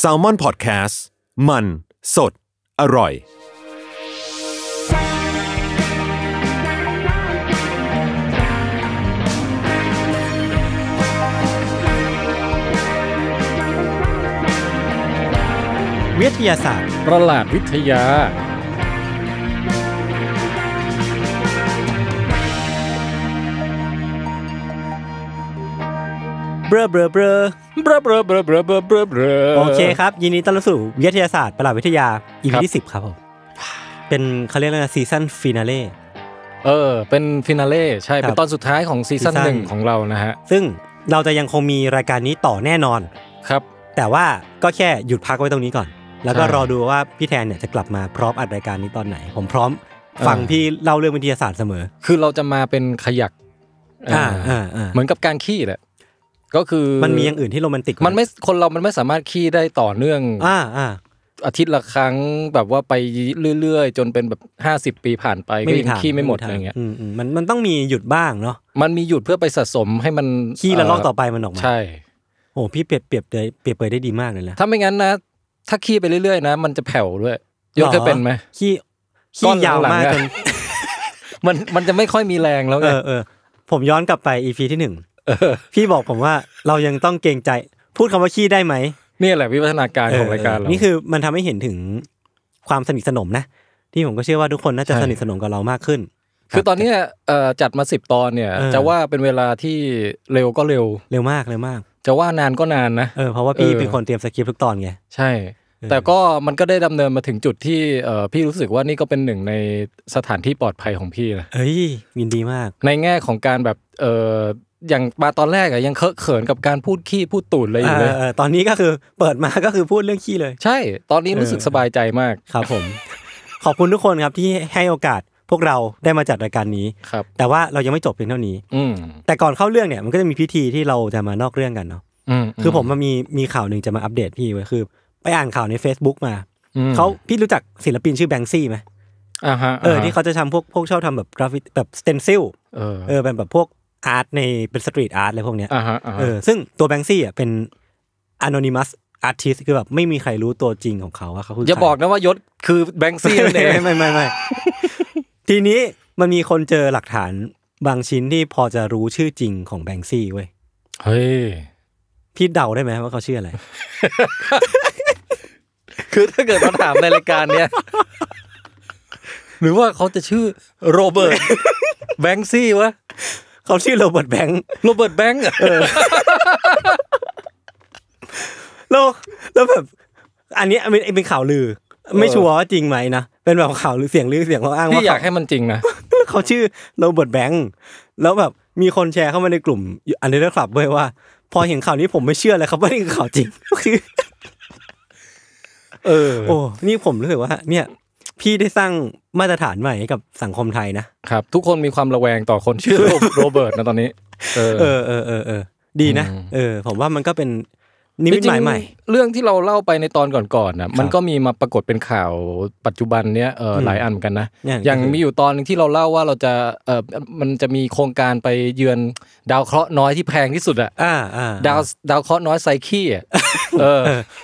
s a l ม o n PODCAST มัน สด อร่อย วิทยาศาสตร์ประหลาดวิทยาเบรเบรเบรเบรเบรเบรเบรเบรเบรเบรโอเคครับยินดีต้อนรับสู่วิทยาศาสตร์ประหลาดวิทยาอีพีที่สิบครับผมเป็นเขาเรียกอะไรซีซั่นฟินาเล่เออเป็นฟินาเล่ใช่ เป็นตอนสุดท้ายของซีซั่นหนึ่งของเรานะฮะ ซึ่งเราจะยังคงมีรายการนี้ต่อแน่นอนครับ แต่ว่าก็แค่หยุดพักไว้ตรงนี้ก่อน แล้วก็รอดูว่า พี่แทนเนี่ยจะกลับมาพร้อมอัดรายการนี้ตอนไหน ผมพร้อมฟังพี่เล่าเรื่องวิทยาศาสตร์เสมอ คือเราจะมาเป็นขยักออ่่าาเหมือนกับการขี้แหละก็คือ มันมีอย่างอื่นที่โรแมนติก มันไม่คนเรามันไม่สามารถขี้ได้ต่อเนื่อง อ่าอ่า อาทิตย์ละครั้งแบบว่าไปเรื่อยๆจนเป็นแบบห้าสิบปีผ่านไปก็ยังขี้ไม่หมดอะไรเงี้ย มันมันต้องมีหยุดบ้างเนาะ มันมีหยุดเพื่อไปสะสมให้มันขี้ละลอกต่อไปมันออกมา ใช่โอ้พี่เปรียบเปรียบเปรียบเปยได้ดีมากเลยนะถ้าไม่งั้นนะถ้าขี้ไปเรื่อยๆนะมันจะแผ่วด้วยยกคยเป็นไหมขี้ขี้ยาวมากจนมันมันจะไม่ค่อยมีแรงแล้วไงผมย้อนกลับไปอีพีที่หนึ่งพี่บอกผมว่าเรายังต้องเกรงใจ พูดคำว่าขี้ได้ไหมนี่แหละวิวัฒนาการของรายการเรานี่คือมันทำให้เห็นถึงความสนิทสนมนะ ที่ผมก็เชื่อว่าทุกคนน่าจะสนิทสนมกับเรามากขึ้น คือตอนนี้จัดมาสิบตอนเนี่ยจะว่าเป็นเวลาที่เร็วก็เร็วเร็วมากเร็วมาก จะว่านานก็นานนะเออเพราะว่าพี่เป็นคนเตรียมสคริปต์ทุกตอนไงใช่ แต่ก็มันก็ได้ดำเนินมาถึงจุดที่พี่รู้สึกว่านี่ก็เป็นหนึ่งในสถานที่ปลอดภัยของพี่นะเฮ้ยยินดีมาก ในแง่ของการแบบอย่างมาตอนแรกอะยังเคอะเขินกับการพูดขี้พูดตูดเลยอยู่เลยตอนนี้ก็คือเปิดมาก็คือพูดเรื่องขี้เลย ใช่ ตอนนี้รู้สึกสบายใจมาก ครับ ผม ขอบคุณทุกคนครับที่ให้โอกาสพวกเราได้มาจัดรายการนี้ครับแต่ว่าเรายังไม่จบเพียงเท่านี้ อืแต่ก่อนเข้าเรื่องเนี่ยมันก็จะมีพิธีที่เราจะมานอกเรื่องกันเนาะคือผมมันมีมีข่าวหนึ่งจะมาอัปเดตพี่ไว้คือ ไปอ่านข่าวใน Facebook มาเขาพี่รู้จักศิลปินชื่อแบงซี่ไหมอ่าฮะเออที่เขาจะทำพวกพวกชอบทำแบบกราฟิแบบสเตนซิลเออเบบแบบพวกอาร์ตในเป็นสตรีทอาร์ตอะไรพวกเนี้ยเออ ซึ่งตัวแบงซี่อ่ะเป็นอนอนิมัสอาร์ติสคือแบบไม่มีใครรู้ตัวจริงของเขาว่าเขาคืออย่าบอกนะว่ายศคือแบงซี่เลยไม่ไม่ไม่ทีนี้มันมีคนเจอหลักฐานบางชิ้นที่พอจะรู้ชื่อจริงของแบงซี่เว้ยเฮ้ย พี่เดาได้ไหมว่าเขาชื่ออะไร คือถ้าเกิดมาถามในรายการเนี้ย หรือว่าเขาจะชื่อโรเบิร์ตแบงซี่วะเขาชื่อโรเบิร์ตแบงค์โรเบิร์ตแบงค์เแล้วแล้วแบบ อันนี้เป็นเป็นข่าวลือ ไม่ชัวร์ว่าจริงไหมนะเป็นแบบข่าวลือเสียงลือเสียงเขาอ้างว่าอยากให้มันจริงนะเขาชื่อโรเบิร์ตแบงค์แล้วแบบมีคนแชร์เข้ามาในกลุ่มอันเดอร์คลับ้ว้ยว่า พอเห็นข่าวนี้ผมไม่เชื่อเลยครับ ว่านี่คือข่าวจริงอเออ โอ้นี่ผมรู้สึกว่าเนี่ยพี่ได้สร้างมาตรฐานใหม่ให้กับสังคมไทยนะครับ ทุกคนมีความระแวงต่อคนชื่อโรเบิร์ตนะตอนนี้ เออเออเออเออดีนะเออ ผมว่ามันก็เป็นนิมิตหม่ใหม่เรื่องที่เราเล่าไปในตอนก่อนๆนะมันก็มีมาปรากฏเป็นข่าวปัจจุบันเนี้ยเออหลายอันเหมือนกันนะอย่างมีอยู่ตอนนึงที่เราเล่าว่าเราจะเออมันจะมีโครงการไปเยือนดาวเคราะห์น้อยที่แพงที่สุดอ่ะอ่าดาวดาวเคราะห์น้อยไซคี้อ่ะเออ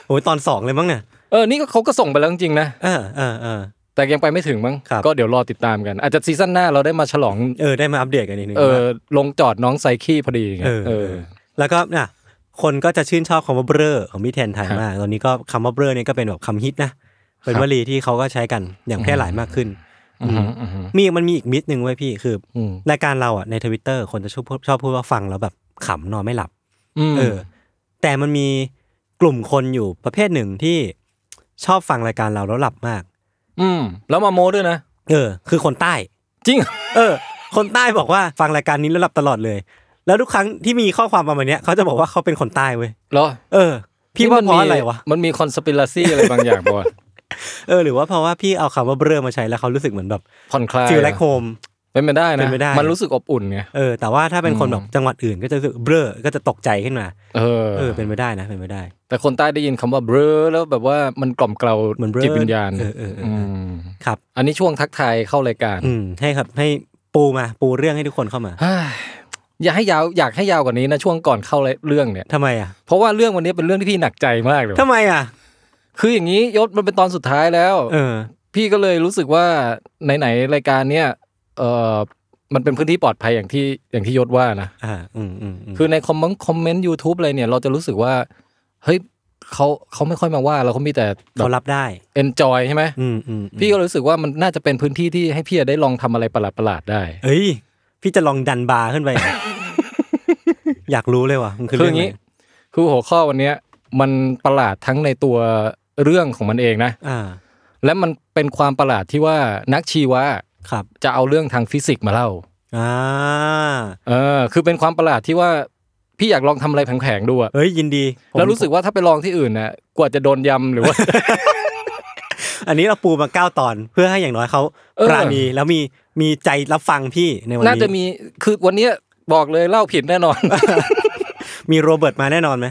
โอ้ยตอนสองเลยมั้งเนี่ยเออนี่ก็เขาก็ส่งไปแล้วจริงนะเออเออแต่ยังไปไม่ถึงมั้ง ก็เดี๋ยวรอติดตามกัน อาจจะซีซั่นหน้าเราได้มาฉลองเออ ได้มาอัปเดตกันนิดนึงเออ ลงจอดน้องไซคี้พอดีไงเออ แล้วก็น่ะคนก็จะชื่นชอบคำว่าเบรอของพี่แทนไทยมาก ตอนนี้ก็คำว่าเบรอเนี่ยก็เป็นแบบคำฮิตนะ เป็นวลีที่เขาก็ใช้กันอย่างแพร่หลายมากขึ้นมีมันมีอีกมิดหนึ่งไว้พี่ คือรายการเราอ่ะในทวิตเตอร์คนจะชอบชอบพูดว่าฟังแล้วแบบขำนอนไม่หลับเออ แต่มันมีกลุ่มคนอยู่ประเภทหนึ่งที่ชอบฟังรายการเราแล้วหลับมากอืมแล้วมาโมด้วยนะ เออ คือคนใต้ จริง เออ คนใต้บอกว่าฟังรายการนี้แล้วหลับตลอดเลย แล้วทุกครั้งที่มีข้อความประมาณนี้ยเขาจะบอกว่าเขาเป็นคนใต้เว้ย เหรอ เออ พี่ว่าเพราะอะไรวะ มันมีคอนสปิลซี่อะไรบางอย่างบอเออ หรือว่าเพราะว่าพี่เอาคำว่าเบรอมาใช้แล้วเขารู้สึกเหมือนแบบผ่อนคลายฟีลไลคโฮมเป็นไปได้นะเป็นไปได้มันรู้สึกอบอุ่นไงเออแต่ว่าถ้าเป็นคนแบบจังหวัดอื่นก็จะรู้สึกเบ้อก็จะตกใจขึ้นมาเออเออเป็นไปได้นะเป็นไปได้ แต่คนใต้ได้ยินคำว่าเบ้อแล้ว แบบว่ามันกล่อมเกลาจิตวิญญาณเออเออครับ อันนี้ช่วงทักทายเข้ารายการ อืมให้ครับ ให้ปูมาปูเรื่องให้ทุกคนเข้ามาอยากให้ยาวอยากให้ยาวกว่านี้นะ ช่วงก่อนเข้าเรื่องเนี่ย ทำไมอ่ะเพราะว่าเรื่องวันนี้เป็นเรื่องที่พี่หนักใจมากเลย ทำไมอ่ะคืออย่างนี้ยศมันเป็นตอนสุดท้ายแล้ว เออ พี่ก็เลยรู้สึกว่าไหนๆรายการเนี้ยเอ่อมันเป็นพื้นที่ปลอดภัยอย่างที่อย่างที่ยศว่านะ อ่า อืมอืมคือในคอมเมนต์คอมเมนต์ยูทูบอะไรเนี่ย เราจะรู้สึกว่า เฮ้ยเขาเขาไม่ค่อยมาว่า เราเขามีแต่เขารับได้ เอนจอยใช่ไหมอืมอืมพี่ก็รู้สึกว่ามันน่าจะเป็นพื้นที่ที่ให้พี่ได้ลองทำอะไรประหลาดประหลาดได้ เอ้ย พี่จะลองดันบาร์ขึ้นไป อยากรู้เลยว่ะมันคือเรื่องนี้ คือหัวข้อวันเนี้ย มันประหลาดทั้งในตัวเรื่องของมันเองนะ อ่า และมันเป็นความประหลาดที่ว่านักชีวะครับจะเอาเรื่องทางฟิสิกส์มาเล่า อ่า เออ คือเป็นความประหลาดที่ว่า พี่อยากลองทำอะไรแผงๆดูอะเฮ้ยยินดี แล้วรู้สึกว่าถ้าไปลองที่อื่นน่ะ กว่าจะโดนยำหรือว่า อันนี้เราปูมาเก้าตอนเพื่อให้อย่างน้อยเขาปราณีแล้วมีมีใจรับฟังพี่ในวันนี้ น่าจะมี คือวันนี้บอกเลยเล่าผิดแน่นอน มีโรเบิร์ตมาแน่นอนไหม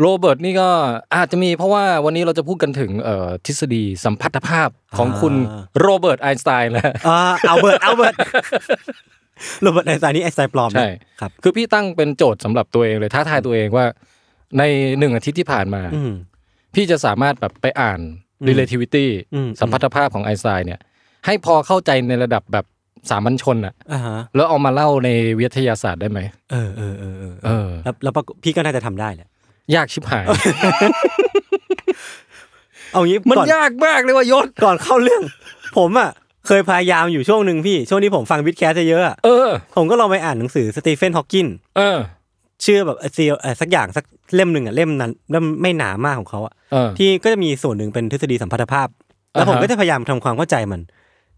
โรเบิร์ตนี่ก็อาจจะมีเพราะว่าวันนี้เราจะพูดกันถึงทฤษฎีสัมพัทธภาพของคุณโรเบิร์ตไอน์สไตน์และเอาเบิร์ตเอาเบิร์ตโรเบิร์ตไอน์สไตน์นี่ไอน์สไตน์ปลอมใช่ครับคือพี่ตั้งเป็นโจทย์สำหรับตัวเองเลยท้าทายตัวเองว่า ในหนึ่งอาทิตย์ที่ผ่านมาพี่จะสามารถแบบไปอ่าน relativity สัมพัทธภาพของไอน์สไตน์เนี่ย ให้พอเข้าใจในระดับแบบสามัญชนอะแล้วเอามาเล่าในวิทยาศาสตร์ได้ไหมเออเออเออเออแล้วพี่ก็น่าจะทำได้แหละยากชิบหาย เอางี้มันยากมากเลยว่ายศก่อนเข้าเรื่อง ผมอ่ะ เคยพยายามอยู่ช่วงหนึ่งพี่ช่วงนี้ผมฟังวิดแคสเยอะะเออผมก็ลองไปอ่านหนังสือสตีเฟนฮอว์กินเออชื่อแบบเซีสักอย่างสักเล่มหนึ่งอ่ะเล่มนั้นเล่มไม่หนามากของเขาอ่ะที่ก็จะมีส่วนหนึ่งเป็นทฤษฎีสัมพัทธภาพ แล้วผมก็จะพยายามทำความเข้าใจมัน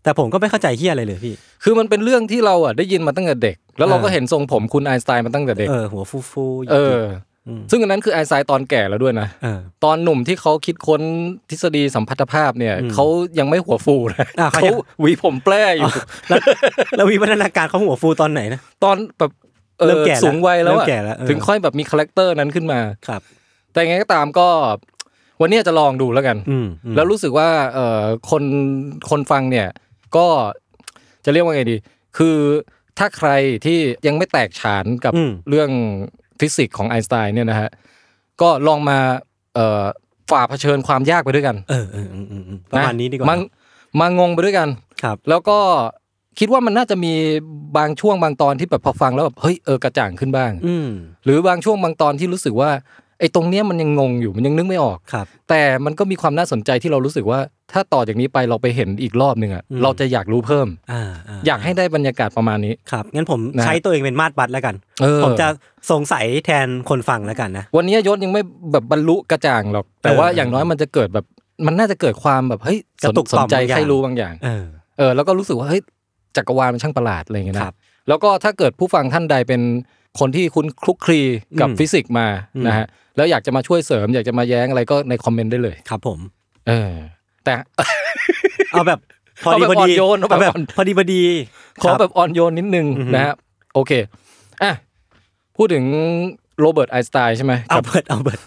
แต่ผมก็ไม่เข้าใจเฮียอะไรเลยพี่ คือมันเป็นเรื่องที่เราอ่ะได้ยินมาตั้งแต่เด็กแล้วเราก็เห็นทรงผมคุณไอน์สไตน์มาตั้งแต่เด็กเออหัวฟูฟูเออซึ่งอันนั้นคือไอซายตอนแก่แล้วด้วยนะตอนหนุ่มที่เขาคิดค้นทฤษฎีสัมพัทธภาพเนี่ย เขายังไม่หัวฟูเลยเขาหวีผมแปร่อยู่ แล้ววิวัฒนาการเขาหัวฟูตอนไหนนะตอนแบบเริ่มแก่สูงวัยแล้วถึงค่อยแบบมีคาแรคเตอร์นั้นขึ้นมาครับแต่ยังไงก็ตามก็วันนี้จะลองดูแล้วกัน แล้วรู้สึกว่าเอคนคนฟังเนี่ยก็จะเรียกว่าไงดี คือถ้าใครที่ยังไม่แตกฉานกับเรื่องฟิสิกส์ของไอน์สไตน์เนี่ยนะฮะก็ลองมาฝ่าเผชิญความยากไปด้วยกันเออเออประมาณนี้ดีกว่ามางงไปด้วยกันครับ แล้วก็คิดว่ามันน่าจะมีบางช่วงบางตอนที่แบบพอฟัง แล้วแบบเฮ้ยเออกระจ่างขึ้นบ้างหรือบางช่วงบางตอนที่รู้สึกว่าไอ้ตรงเนี้ยมันยังงงอยู่มันยังนึกไม่ออกครับ แต่มันก็มีความน่าสนใจที่เรารู้สึกว่าถ้าต่อจากนี้ไปเราไปเห็นอีกรอบหนึ่งอ่ะเราจะอยากรู้เพิ่มอยากให้ได้บรรยากาศประมาณนี้ครับงั้นผมใช้ตัวเองเป็นมาตรบัตแล้วกันผมจะสงสัยแทนคนฟังแล้วกันนะวันนี้ยศยังไม่แบบบรรลุกระจ่างหรอก แต่ว่าอย่างน้อยมันจะเกิดแบบมันน่าจะเกิดความแบบเฮ้ยสนใจใครรู้บางอย่างเออแล้วก็รู้สึกว่าเฮ้ยจักรวาลมันช่างประหลาดอะไรเงี้ยนะแล้วก็ถ้าเกิดผู้ฟังท่านใดเป็นคนที่คุ้นคลุกคลีกับฟิสิกส์มานะฮะแล้วอยากจะมาช่วยเสริม อยากจะมาแย้งอะไรก็ในคอมเมนต์ได้เลยครับผมเออแต่ เอาแบบพอดีพอดีนเอาแบบพอดีพอดี ขอแบบอ่อนโยนนิดนึงนะฮะโอเคอ่ะพูดถึงโรเบิร์ตไอน์สไตน์ใช่ไหมเอาเบิร์ตเอาเบิร์ต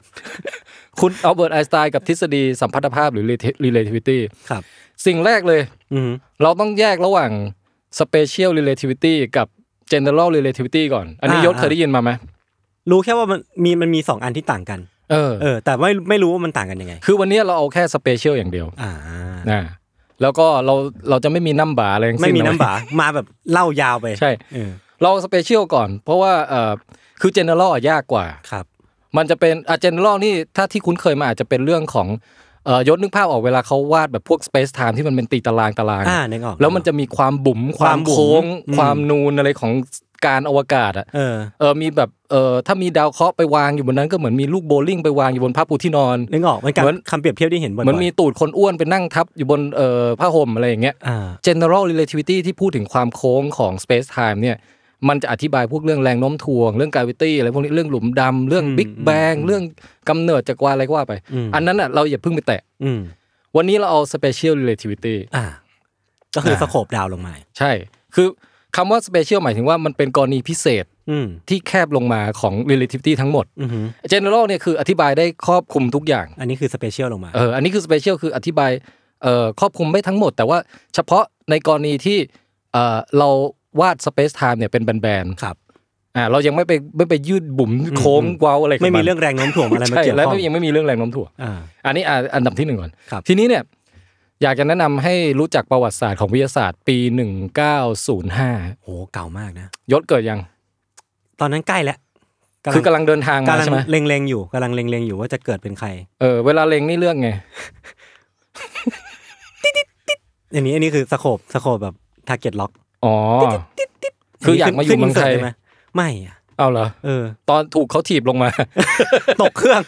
คุณเอาเบิร์ตไอน์สไตน์กับทฤษฎีสัมพัทธภาพหรือรีเลทิวิตี้ครับ สิ่งแรกเลย เราต้องแยกระหว่างสปเชียลรีเลทิวิตี้กับ general relativity ก่อนอันนี้ยศเคยได้ยินมาไหมรู้แค่ว่ามันมีมันมีสองอันที่ต่างกัน เออเออแต่ไม่ไม่รู้ว่ามันต่างกันยังไง คือวันนี้เราเอาแค่สเปเชียลอย่างเดียวอ่านะแล้วก็เราเราจะไม่มีน้ำบาอะไรทั้งสิ้นไม่มีน้ำบามาแบบเล่ายาวไปใช่เราสเปเชียลก่อน เพราะว่าเออคือเจเนอเรลยากกว่าครับ มันจะเป็นอ่ะเจเนอเรลนี่ถ้าที่คุ้นเคยมาอาจจะเป็นเรื่องของเอ่อยศนึกภาพออกเวลาเขาวาดแบบพวก Space Time ที่มันเป็นตีตารางตารางอ่านึกออกแล้วมันจะมีความบุ๋มความโค้งความนูนอะไรของการอวกาศอ่ะเออเออมีแบบเออถ้ามีดาวเคราะห์ไปวางอยู่บนนั้น ก็เหมือนมีลูกโบลิ่งไปวางอยู่บนผ้าปูที่นอนนึกออกมันเหมือนคำเปรียบเทียบที่เห็นบนเหมือนมีตูดคนอ้วนไปนั่งทับอยู่บนเอ่อผ้าห่มอะไรอย่างเงี้ย general relativity ที่พูดถึงความโค้งของ space time เนี่ยมันจะอธิบายพวกเรื่องแรงโน้มถ่วง เรื่องกาวิตี้อะไรพวกนี้เรื่องหลุมดำเรื่องบิ๊กแบง เรื่องกำเนิดจักรวาลอะไรก็ว่าไป อันนั้นอ่ะเราอย่าเพิ่งไปแตะวันนี้เราเอาเปเชียลเรลทิวิตี้อ่าก็คือสโคบดาวลงมา ใช่ คือคำว่าสเปเชียลหมายถึงว่ามันเป็นกรณีพิเศษที่แคบลงมาของ relativity ทั้งหมด general เนี่ยคืออธิบายได้ครอบคลุมทุกอย่าง อันนี้คือ special ลงมาเอออันนี้คือ special คืออธิบายครอบคลุมไม่ทั้งหมด แต่ว่าเฉพาะในกรณีที่เราวาดสเปซไทม์เนี่ยเป็นแบนๆครับอ่าเรายังไม่ไปไม่ไปยืดบุ๋มโค้งเว้าอะไรไม่มีเรื่องแรงโน้มถ่วงอะไรมาเกี่ยวข้องแล้วยังไม่มีเรื่องแรงโน้มถ่วงอันนี้อันดับที่หนึ่งก่อน ทีนี้เนี่ย อยากจะแนะนำให้รู้จักประวัติศาสตร์ของวิทยาศาสตร์ปี1905โหเก่ามากนะ ยศเกิดยัง ตอนนั้นใกล้แล้วคือกำาลังเดินทางมาใช่ไหมเล็งๆอยู่กำลังเล็งๆอยู่ว่าจะเกิดเป็นใคร เออเวลาเล็งนี่เรื่องไงอันนี้อันนี้คือสโคบสโคบแบบทาร์เก็ตล็อกอ๋อ คืออยากมาอยู่เมืองไทยไหมไม่อะเอาเหรอเออ ตอนถูกเขาถีบลงมา ตกเครื่อง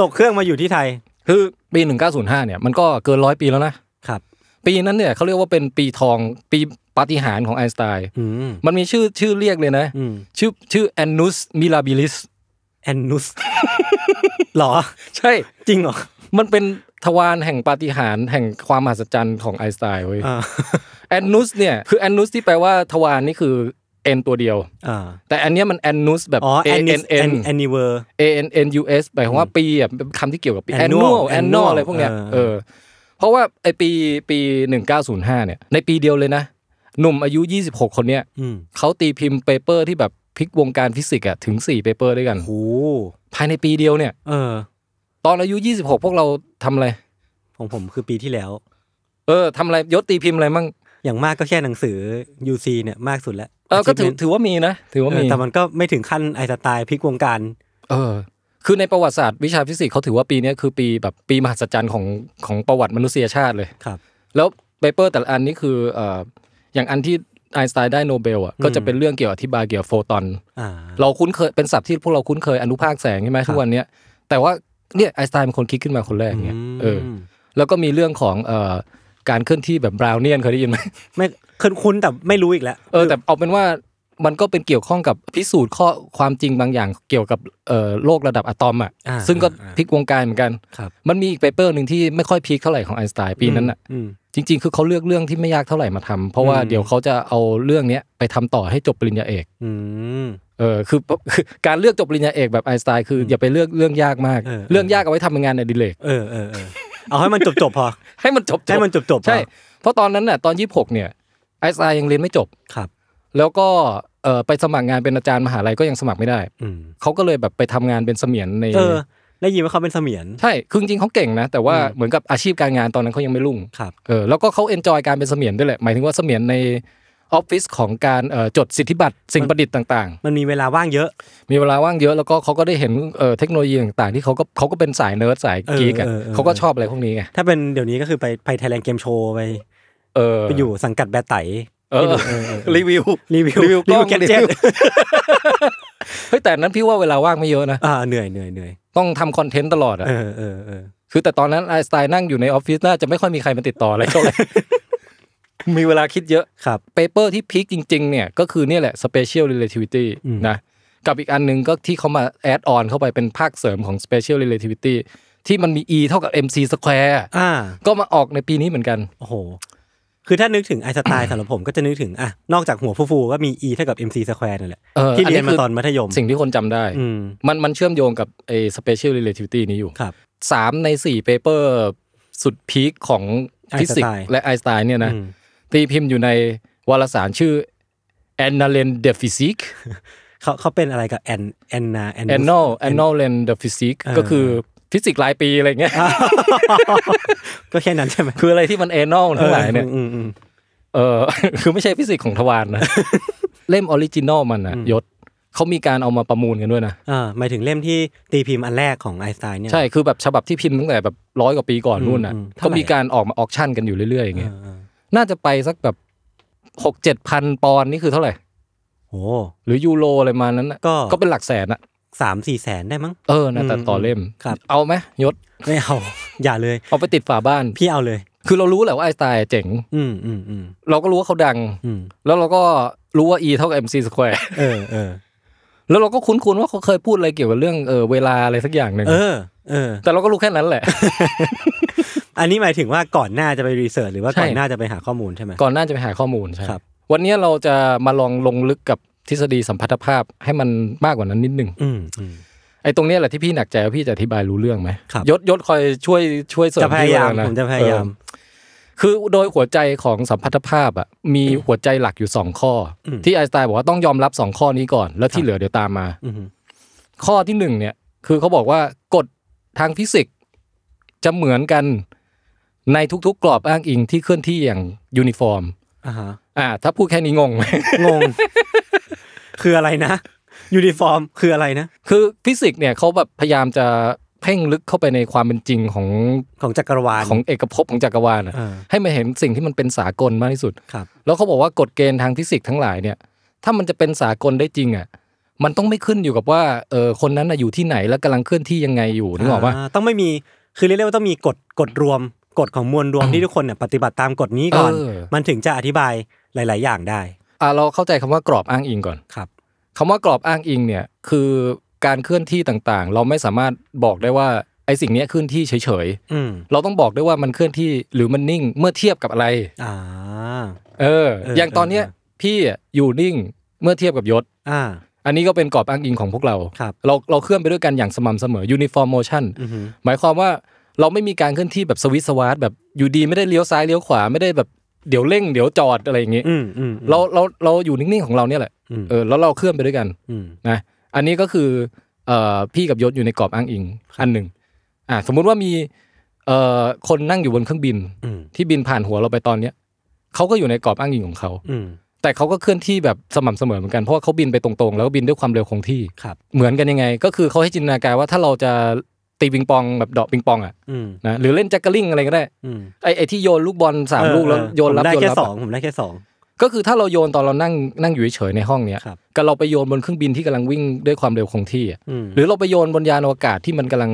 ตกเครื่องมาอยู่ที่ไทย คือปีหนึ่งเก้าศูนย์ห้าเนี่ยมันก็เกินร้อยปีแล้วนะ ครับ ปีนั้นเนี่ย เขาเรียกว่าเป็นปีทองปีปาฏิหาริย์ของไอน์สไตน์มันมีชื่อชื่อเรียกเลยนะชื่อชื่อแอนนุสมิลาบิลิสแอนนุสหรอใช่จริงเหรอมันเป็นทวารแห่งปาฏิหาริย์แห่งความมหัศจรรย์ของไอน์สไตน์เว้ยแอนนุสเนี่ยคือแอนนุสที่แปลว่าทวารนี่คือเอ็นตัวเดียวแต่อันนี้มันแอนนุสแบบ a n n a n n เอ็นยูเอสแปลว่าปีอ่ะคำที่เกี่ยวกับปีแอนนูแอนน u a อะไรพวกเนี้ย เออเพราะว่าไอปีปีหนึ่งเก้าศูนย์ห้าเนี่ย ในปีเดียวเลยนะ หนุ่มอายุยี่สิบหกคนเนี้ยเขาตีพิมพ์เปเปอร์ที่แบบพลิกวงการฟิสิกส์อ่ะถึงสี่เปเปอร์ด้วยกันโอ้ภายในปีเดียวเนี่ย เออ ตอนอายุยี่สิบหกพวกเราทำอะไรของผมคือปีที่แล้วเออทำอะไรยศตีพิมพ์อะไรมั่งอย่างมากก็แค่หนังสือ UC เนี่ยมากสุดแล้วเออก็ถือถือว่ามีนะถือว่ามีแต่มันก็ไม่ถึงขั้นไอสไตล์พลิกวงการเออคือในประวัติศาสตร์วิชาฟิสิกส์เขาถือว่าปีนี้คือปีแบบปีมหัศจรรย์ของของประวัติมนุษยชาติเลยครับ แล้วเปเปอร์แต่ละอันนี้คืออย่างอันที่ไอน์สไตน์ได้โนเบลอ่ะก็จะเป็นเรื่องเกี่ยวอธิบายเกี่ยวโฟตอนเราคุ้นเคยเป็นศัพท์ที่พวกเราคุ้นเคยอนุภาคแสงใช่ไหมทุกวันนี้แต่ว่าเนี่ยไอน์สไตน์เป็นคนคิดขึ้นมาคนแรกเนี่ยเออแล้วก็มีเรื่องของเอการเคลื่อนที่แบบบราวเนียนเคยได้ยินไหมไม่เคุ้นแต่ไม่รู้อีกแล้ว เออแต่เอาเป็นว่ามันก็เป็นเกี่ยวข้องกับพิสูจน์ข้อความจริงบางอย่างเกี่ยวกับเออ่โลกระดับอะตอมอ่ะซึ่งก็พลิกวงการเหมือนกันมันมีอีกเปเปอร์หนึ่งที่ไม่ค่อยพีคเท่าไหร่ของไอน์สไตน์ปีนั้นอ่ะจริง ๆ คือเขาเลือกเรื่องที่ไม่ยากเท่าไหร่มาทำ เพราะว่าเดี๋ยวเขาจะเอาเรื่องเนี้ยไปทำต่อให้จบปริญญาเอกเออคือการเลือกจบปริญญาเอกแบบไอน์สไตน์คืออย่าไปเลือกเรื่องยากมาก เรื่องยากเอาไว้ทำงานในดิเลกเออเออเอาให้มันจบจบพอให้มันจบให้มันจบจบใช่เพราะตอนนั้นน่ะตอนยี่สิบหกเนี่ยไอซายังเรียนไม่จบครับแล้วก็เออไปสมัครงานเป็นอาจารย์มหาลัยก็ยังสมัครไม่ได้เขาก็เลยแบบไปทำงานเป็นเสมียนในเออได้ยินว่าเขาเป็นเสมียนใช่คือจริงเขาเก่งนะแต่ว่าเหมือนกับอาชีพการงานตอนนั้นเขายังไม่รุ่งครับเออแล้วก็เขาเอนจอยการเป็นเสมียนด้วยแหละหมายถึงว่าเสมียนในออฟฟิศของการจดสิทธิบัตรสิ่งประดิษฐ์ต่างๆ มันมีเวลาว่างเยอะ มีเวลาว่างเยอะแล้วก็เขาก็ได้เห็นเทคโนโลยีต่างๆที่เขาก็เขาก็เป็นสายเนิร์ดสายกีกันเขาก็ชอบอะไรพวกนี้ไงถ้าเป็นเดี๋ยวนี้ก็คือไปไปไทยแลนด์เกมโชว์ไปไปอยู่สังกัดแบตไตรีวิวรีวิวรีวิวกล้องแกเจ็ตเฮ้ยแต่นั้นพี่ว่าเวลาว่างไม่เยอะนะอ่าเหนื่อยเหนื่อยเหนื่อยต้องทำคอนเทนต์ตลอดอ่ะเออเออคือแต่ตอนนั้นไอสไตล์นั่งอยู่ในออฟฟิศน่าจะไม่ค่อยมีใครมาติดต่ออะไรเท่าไหร่มีเวลาคิดเยอะครับเปเปอร์ที่พีคจริงๆ เนี่ยก็คือเนี่ยแหละ special relativity นะกับอีกอันนึงก็ที่เขามา แอดออนเข้าไปเป็นภาคเสริมของ special relativity ที่มันมี e เท่ากับ mc square อ่า ก็มาออกในปีนี้เหมือนกันโอ้โห คือถ้านึกถึงไอสไตล์สำหรับผม ก็จะนึกถึงอ่ะนอกจากหัวฟูฟูก็มี e เท่ากับ mc square นั่นแหละ ที่เรียนมาตอนมัธยม สิ่งที่คนจำได้มันมันเชื่อมโยงกับไอ special relativity นี้อยู่ครับสามในสี่เปเปอร์สุดพีคของฟิสิกส์และไอสไตล์เนี่ยนะตีพิมพ์อยู่ในวารสารชื่อ Annalen der Physik เขาเขาเป็นอะไรกับแอนแอนน n แอนนอลแอนนอลเลนเดอะฟิสิกก็คือฟิสิกส์รายปีอะไรเงี้ย ก็แค่นั้นใช่ไหมคืออะไรที่มันแอนนอลทั้งหลายเนี่ยเออคือไม่ใช่ฟิสิกส์ของทวารนะ เล่มออริจินอลมันอะยศเขามีการเอามาประมูลกันด้วยนะอ่าหมายถึงเล่มที่ตีพิมพ์อันแรกของไอสไตน์เนี่ยใช่คือแบบฉบับที่พิมพ์ตั้งแต่แบบร้อยกว่าปีก่อนนู่นอ่ะเขามีการออกมาออกชั่นกันอยู่เรื่อยๆอย่างเงี้ยน่าจะไปสักแบบหกเจ็ดพันปอนนี่คือเท่าไหร่โอ้หรือยูโรอะไรมานั้นก็ก็เป็นหลักแสนอะสามสี่แสนได้มั้ง เออนะแต่ต่อเล่มครับ เอาไหมยศไม่เอา อย่าเลย เอาไปติดฝาบ้าน พี่เอาเลย คือเรารู้แหละว่าไอสไตล์เจ๋งอืมอืมอืมเราก็รู้ว่าเขาดัง อืมแล้วเราก็รู้ว่าอีเท่ากับเอ็มซีสแควร์เออเออ แล้วเราก็คุ้นๆว่าเขาเคยพูดอะไรเกี่ยวกับเรื่องเออเวลาอะไรสักอย่างหนึ่งเออเออ แต่เราก็รู้แค่นั้นแหละอันนี้หมายถึงว่าก่อนหน้าจะไปรีเสิร์ชหรือว่าก่อนหน้าจะไปหาข้อมูลใช่ไหมก่อนหน้าจะไปหาข้อมูลใช่ ครับ วันนี้เราจะมาลองลงลึกกับทฤษฎีสัมพัทธภาพให้มันมากกว่านั้นนิดนึงอืมไอ้ตรงนี้แหละที่พี่หนักใจว่าพี่จะอธิบายรู้เรื่องไหมครับยศยศคอยช่วย ช่วยเสริมจะพยายามผมจะพยายาม คือโดยหัวใจของสัมพัทธภาพอ่ะมีหัวใจหลักอยู่สองข้อ ที่ไอสไตล์บอกว่าต้องยอมรับสองข้อนี้ก่อน แล้วที่เหลือเดี๋ยวตามมาข้อที่หนึ่งเนี่ย คือเขาบอกว่ากฎทางฟิสิกส์จะเหมือนกันในทุก ๆ กรอบอ้างอิงที่เคลื่อนที่อย่างยูนิฟอร์ม อ่าถ้าพูดแค่นี้งงไหมงง คืออะไรนะ ยูนิฟอร์ม คืออะไรนะ คือฟิสิกส์เนี่ยเขาแบบพยายามจะเพ่งลึกเข้าไปในความเป็นจริงของของจักรวาลของเอกภพของจักรวาลให้มาเห็นสิ่งที่มันเป็นสากลมากที่สุด ครับ แล้วเขาบอกว่ากฎเกณฑ์ทางฟิสิกส์ทั้งหลายเนี่ย ถ้ามันจะเป็นสากลได้จริงอ่ะ มันต้องไม่ขึ้นอยู่กับว่า เออคนนั้นอยู่ที่ไหนแล้วกาลังเคลื่อนที่ยังไงอยู่นึกออกว่า ต้องไม่มี คือเรียกว่าต้องมีกฎกฎรวมกฎของมวลรวมที่ทุกคนเนี่ยปฏิบัติตามกฎนี้ก่อนมันถึงจะอธิบายหลาย ๆ อย่างได้อ่าเราเข้าใจคำว่ากรอบอ้างอิงก่อนครับคำว่ากรอบอ้างอิงเนี่ยคือการเคลื่อนที่ต่าง ๆ เราไม่สามารถบอกได้ว่าไอ้สิ่งนี้เคลื่อนที่เฉยๆเราต้องบอกได้ว่ามันเคลื่อนที่หรือมันนิ่งเมื่อเทียบกับอะไรอ่าเอออย่างตอนเนี้ยพี่อยู่นิ่งเมื่อเทียบกับยศ อ่า อันนี้ก็เป็นกรอบอ้างอิงของพวกเราเราเราเคลื่อนไปด้วยกันอย่างสม่ำเสมอ uniform motion หมายความว่าเราไม่มีการเคลื่อนที่แบบสวิตสวาร์ทแบบ อยู่ดีไม่ได้เลี้ยวซ้ายเลี้ยวขวาไม่ได้แบบเดี๋ยวเร่ง เดี๋ยวจอดอะไรอย่างงี้เราเราเราอยู่นิ่งๆของเราเนี่ยแหละเออแล้วเราเคลื่อนไปด้วยกันนะ อันนี้ก็คือเอพี่กับยศอยู่ในกรอบอ้างอิงอันหนึ่ง อ่าสมมุติว่ามีเออคนนั่งอยู่บนเครื่องบินที่บินผ่านหัวเราไปตอนเนี้ยเขาก็อยู่ในกรอบอ้างอิงของเขาแต่เขาก็เคลื่อนที่แบบสม่ำเสมอเหมือนกันเพราะว่าเขาบินไปตรงๆ แล้วก็บินด้วยความเร็วคงที่เหมือนกันยังไง ก็คือเขาให้จินตนาการว่าถ้าเราจะตีปิงปองแบบดอกปิงปองอ่ะนะหรือเล่นแจ็คเกอร์ลิงอะไรก็ได้ไอไอที่โยนลูกบอลสามลูกแล้วโยนรับโยนรับผมได้แค่สองก็คือถ้าเราโยนตอนเรานั่งนั่งอยู่เฉยในห้องเนี้ยกับเราไปโยนบนเครื่องบินที่กำลังวิ่งด้วยความเร็วคงที่หรือเราไปโยนบนยานอวกาศที่มันกำลัง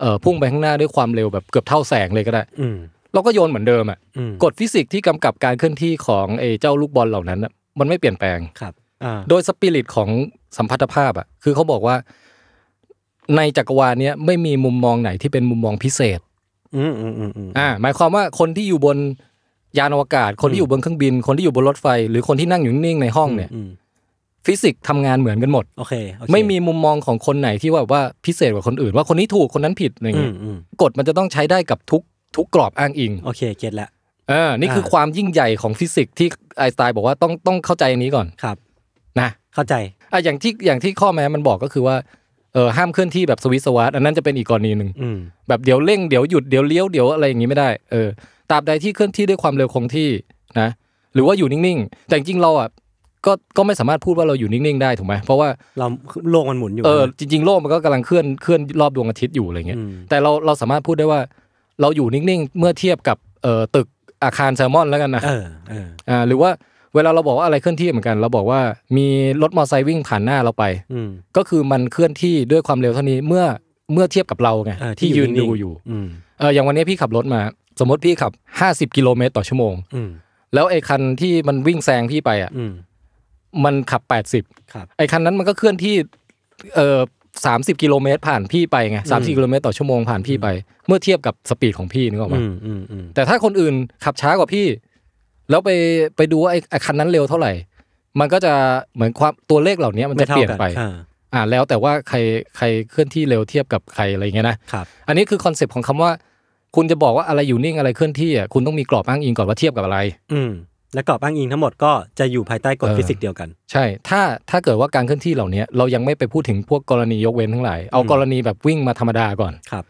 เอ่อพุ่งไปข้างหน้าด้วยความเร็วแบบเกือบเท่าแสงเลยก็ได้เราก็โยนเหมือนเดิมอ่ะกฎฟิสิกส์ที่กำกับการเคลื่อนที่ของไอ้เจ้าลูกบอลเหล่านั้นมันไม่เปลี่ยนแปลงครับโดยสปิริตของสัมพัทธภาพอ่ะคือเขาบอกว่าในจักรวาลเนี้ย ไม่มีมุมมองไหนที่เป็นมุมมองพิเศษ อืมอืมอืมอ่าหมายความว่าคนที่อยู่บนยานอวกาศ คนที่อยู่บนเครื่องบิน คนที่อยู่บนรถไฟ หรือคนที่นั่งอยู่นิ่งในห้องเนี่ยฟิสิกส์ทำงานเหมือนกันหมด โอเค ไม่มีมุมมองของคนไหนที่ว่าว่าพิเศษกว่าคนอื่นว่าคนนี้ถูกคนนั้นผิดอะไรเงี้ยกฎมันจะต้องใช้ได้กับทุก ทุกกรอบอ้างอิง โอเคเก็ตละเออ นี่คือความยิ่งใหญ่ของฟิสิกส์ที่ไอสไตน์บอกว่าต้องต้องเข้าใจอันนี้ก่อนครับ นะเข้าใจอ่ะอย่างที่อย่างที่ข้อแม้มันบอกก็คือว่าเออห้ามเคลื่อนที่แบบสวิสวาร์อันนั้นจะเป็นอีกกรณีหนึ่งแบบเดี๋ยวเร่งเดี๋ยวหยุดเดี๋ยวเลี้ยวเดี๋ยวอะไรอย่างนี้ไม่ได้เออตราบใดที่เคลื่อนที่ด้วยความเร็วคงที่นะ หรือว่าอยู่นิ่งๆแต่จริงเราอ่ะก็ก็ไม่สามารถพูดว่าเราอยู่นิ่งๆ ได้ถูกไหมเพราะว่าเราโลกมันหมุนอยู่เออจริงๆโลกมันก็กำลังเคลื่อนเคลื่อนรอบดวงอาทิตย์อยู่อะไรเงี้ยแต่เราเราสามารถพูดได้ว่า เราอยู่นิ่งๆเมื่อเทียบกับเอ่อตึกอาคารแซลมอนแล้วกันนะเอ่า หรือว่าเวลาเราบอกว่าอะไรเคลื่อนที่เหมือนกันเราบอกว่ามีรถมอเตอร์ไซค์วิ่งผ่านหน้าเราไปก็คือมันเคลื่อนที่ด้วยความเร็วเท่านี้เมื่อเมื่อเทียบกับเราไงที่ยืนดูอยู่เอออย่างวันนี้พี่ขับรถมา สมมติพี่ขับห้าสิบกิโลเมตรต่อชั่วโมงแล้วไอ้คันที่มันวิ่งแซงพี่ไป อ่ะมันขับแปดสิบไอ้คันนั้นมันก็เคลื่อนที่ เออสามสิบกิโลเมตรผ่านพี่ไปไงสามสิบกิโลเมตรต่อชั่วโมงผ่านพี่ไป เมื่อเทียบกับสปีดของพี่นึกออกไหมแต่ถ้าคนอื่นขับช้ากว่าพี่แล้วไปไปดูว่าไอ้คันนั้นเร็วเท่าไหร่ มันก็จะเหมือนความตัวเลขเหล่านี้มันจะเปลี่ยนไปอ่าแล้วแต่ว่าใครใครเคลื่อนที่เร็วเทียบกับใครอะไรเงี้ยนะครับอันนี้คือคอนเซปต์ของคำว่า คุณจะบอกว่าอะไรอยู่นิ่งอะไรเคลื่อนที่อ่ะคุณต้องมีกรอบอ้างอิงก่อนว่าเทียบกับอะไร อืมและกรอบอ้างอิงทั้งหมดก็จะอยู่ภายใต้กฎฟิสิกส์เดียวกัน ใช่ ถ้าถ้าเกิดว่าการเคลื่อนที่เหล่านี้เรายังไม่ไปพูดถึงพวกกรณียกเว้นทั้งหลาย เอากรณีแบบวิ่งมาธรรมดาก่อนครับ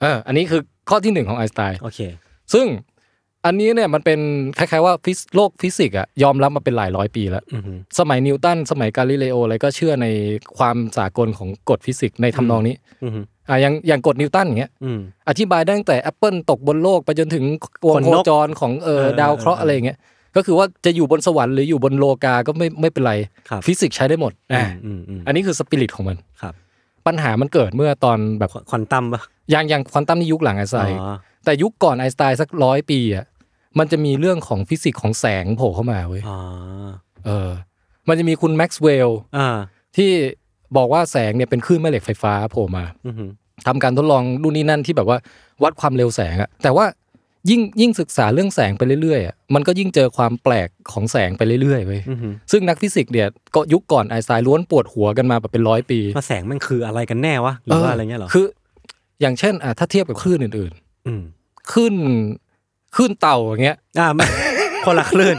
เอออันนี้คือข้อที่หนึ่งของไอน์สไตน์โอเค ซึ่งอันนี้เนี่ยมันเป็นคล้ายๆว่าโลกฟิสิกส์อะยอมรับมาเป็นหลายร้อยปี แล้วสมัยนิวตันสมัยกาลิเลโออะไรก็เชื่อในความสากลของกฎฟิสิกส์ในทำนองนี้อ่าอย่างอย่างกฎนิวตันอย่างเงี้ยอธิบายตั้งแต่แอปเปิลตกบนโลกไปจนถึงวงโคจรของเออดาวเคราะห์อะไรเงี้ยก็คือว่าจะอยู่บนสวรรค์หรืออยู่บนโลกา ก็ไม่ไม่เป็นไร ฟิสิกส์ใช้ได้หมดอ่าอันนี้คือสปิริตของมันครับ ปัญหา มันเกิดเมื่อตอนแบบควอนตัมปะอย่างอย่างควอนตัมนี่ยุคหลังไอซ์สไตน์แต่ยุคก่อนไอ์สไตล์สักร้อยปีอ่ะมันจะมีเรื่องของฟิสิกส์ของแสงโผล่เข้ามาเว้ยเออ มันจะมีคุณแม็กซ์เวลล์ที่บอกว่าแสงเนี่ยเป็นคลื่นแม่เหล็กไฟฟ้าโผล่มาทำการทดลองดูนี่นั่นที่แบบว่าวัดความเร็วแสงอะแต่ว่ายิ่งยิ่งศึกษาเรื่องแสงไปเรื่อยๆอะมันก็ยิ่งเจอความแปลกของแสงไปเรื่อยๆ้ยซึ่งนักฟิสิกส์เนี่ย ก็ยุคก่อนไอน์สไตน์ล้วนปวดหัวกันมาแบบเป็นร้อยปีแสงมันคืออะไรกันแน่วะหรือว่าอะไรเงี้ยหรอคือ อย่างเช่น อ่ะถ้าเทียบกับคลื่นอื่นๆคลื่นขึ้นเต่าอย่างเงี้ย อ่าไม่คนละคลื่น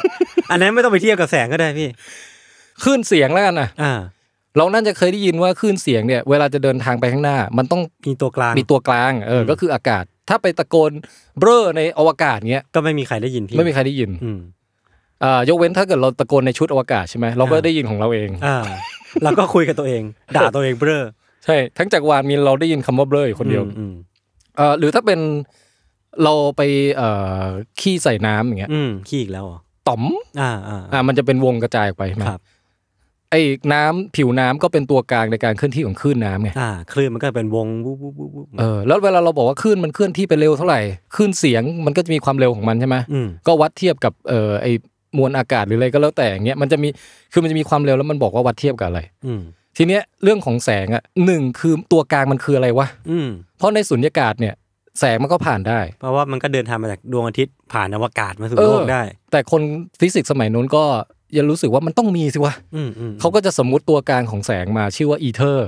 อันนั้นไม่ต้องไปเทียบกับแสงก็ได้พี่คลื่นเสียงแล้วกันนะอ่า เราน่าจะเคยได้ยินว่าคลื่นเสียงเนี่ยเวลาจะเดินทางไปข้างหน้า มันต้องมีตัวกลางมีตัวกลางเออ ก็คืออากาศถ้าไปตะโกนเบ้อในอวกาศเงี้ยก็ไม่มีใครได้ยินพี่ไม่มีใครได้ยินอ่ายกเว้นถ้าเกิดเราตะโกนในชุดอวกาศใช่ไหมเราก็ได้ยินของเราเอง อ่า เราก็คุยกับตัวเอง ด่าตัวเองเบ้อใช่ ทั้งจักรวาลมีเราได้ยินคำว่าเบ้ออยู่คนเดียวออาหรือถ้าเป็นเราไปเอขี้ใส่น้ำอย่างเงี้ยขี้อีกแล้วอ๋อต๋อม อ่าอ่า มันจะเป็นวงกระจายออกไปไหมครับ ไอ้น้ำผิวน้ำก็เป็นตัวกลางในการเคลื่อนที่ของคลื่นน้ำไงอ่าคลื่นมันก็เป็นวงวุบวุบวุบเออแล้วเวลาเราบอกว่าคลื่นมันเคลื่อนที่ไปเร็วเท่าไหร่คลื่นเสียงมันก็จะมีความเร็วของมันใช่ไหมก็วัดเทียบกับเอ่อไอ้มวลอากาศหรืออะไรก็แล้วแต่เงี้ยมันจะมีคือมันจะมีความเร็วแล้วมันบอกว่าวัดเทียบกับอะไร อืทีเนี้ยเรื่องของแสงอ่ะหนึ่งคือตัวกลางมันคืออะไรวะอืม เพราะในสุญญากาศเนี่ยแสงมันก็ผ่านได้ เพราะว่ามันก็เดินทางมาจากดวงอาทิตย์ผ่านอวกาศมาสู่โลกได้ แต่คนฟิสิกส์สมัยนู้นก็ยังรู้สึกว่ามันต้องมีสิวะเขาก็จะสมมติตัวกลางของแสงมาชื่อว่าอีเทอร์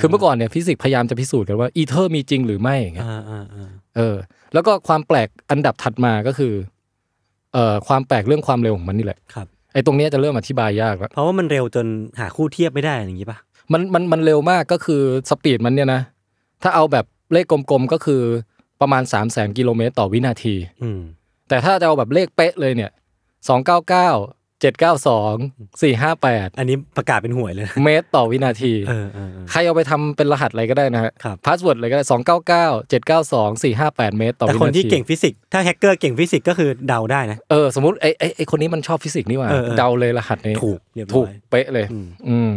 คือเมื่อก่อนเนี่ย ฟิสิกส์พยายามจะพิสูจน์กันว่าอีเทอร์มีจริงหรือไม่อย่างเงี้ยเออ แล้วก็ความแปลกอันดับถัดมาก็คือเอ่อความแปลกเรื่องความเร็วของมันนี่แหละครับไอ้ตรงนี้จะเริ่มอธิบายยากแล้วเพราะว่ามันเร็วจนหาคู่เทียบไม่ได้อย่างงี้ปะมันมันมันเร็วมากก็คือสปีดมันเนี่ยนะ ถ้าเอาแบบเลขกลมๆก็คือประมาณ3 0 0แสนกิโลเมตรต่อวินาทีแต่ถ้าจะเอาแบบเลขเป๊ะเลยเนี่ยสองเก้าเก้าเจ็ดเก้าสองสี่ห้าแปดอันนี้ประกาศเป็นหวยเลยเมตรต่อวินาทีใครเอาไปทำเป็นรหัสอะไรก็ได้นะครับพาสเวิร์ดอะไรก็ได้สองเก้าเก้าเจ็ดเก้าสองสี่ห้าแปดเมตรต่อวินาทีแต่คนที่เก่งฟิสิกส์ถ้าแฮกเกอร์เก่งฟิสิกส์ก็คือ เดาได้นะเออสมมติไอ้ไอ้คนนี้มันชอบฟิสิกส์นี่หว่าเดาเลยรหัสนี้ถูกถูกเป๊ะเลย อืม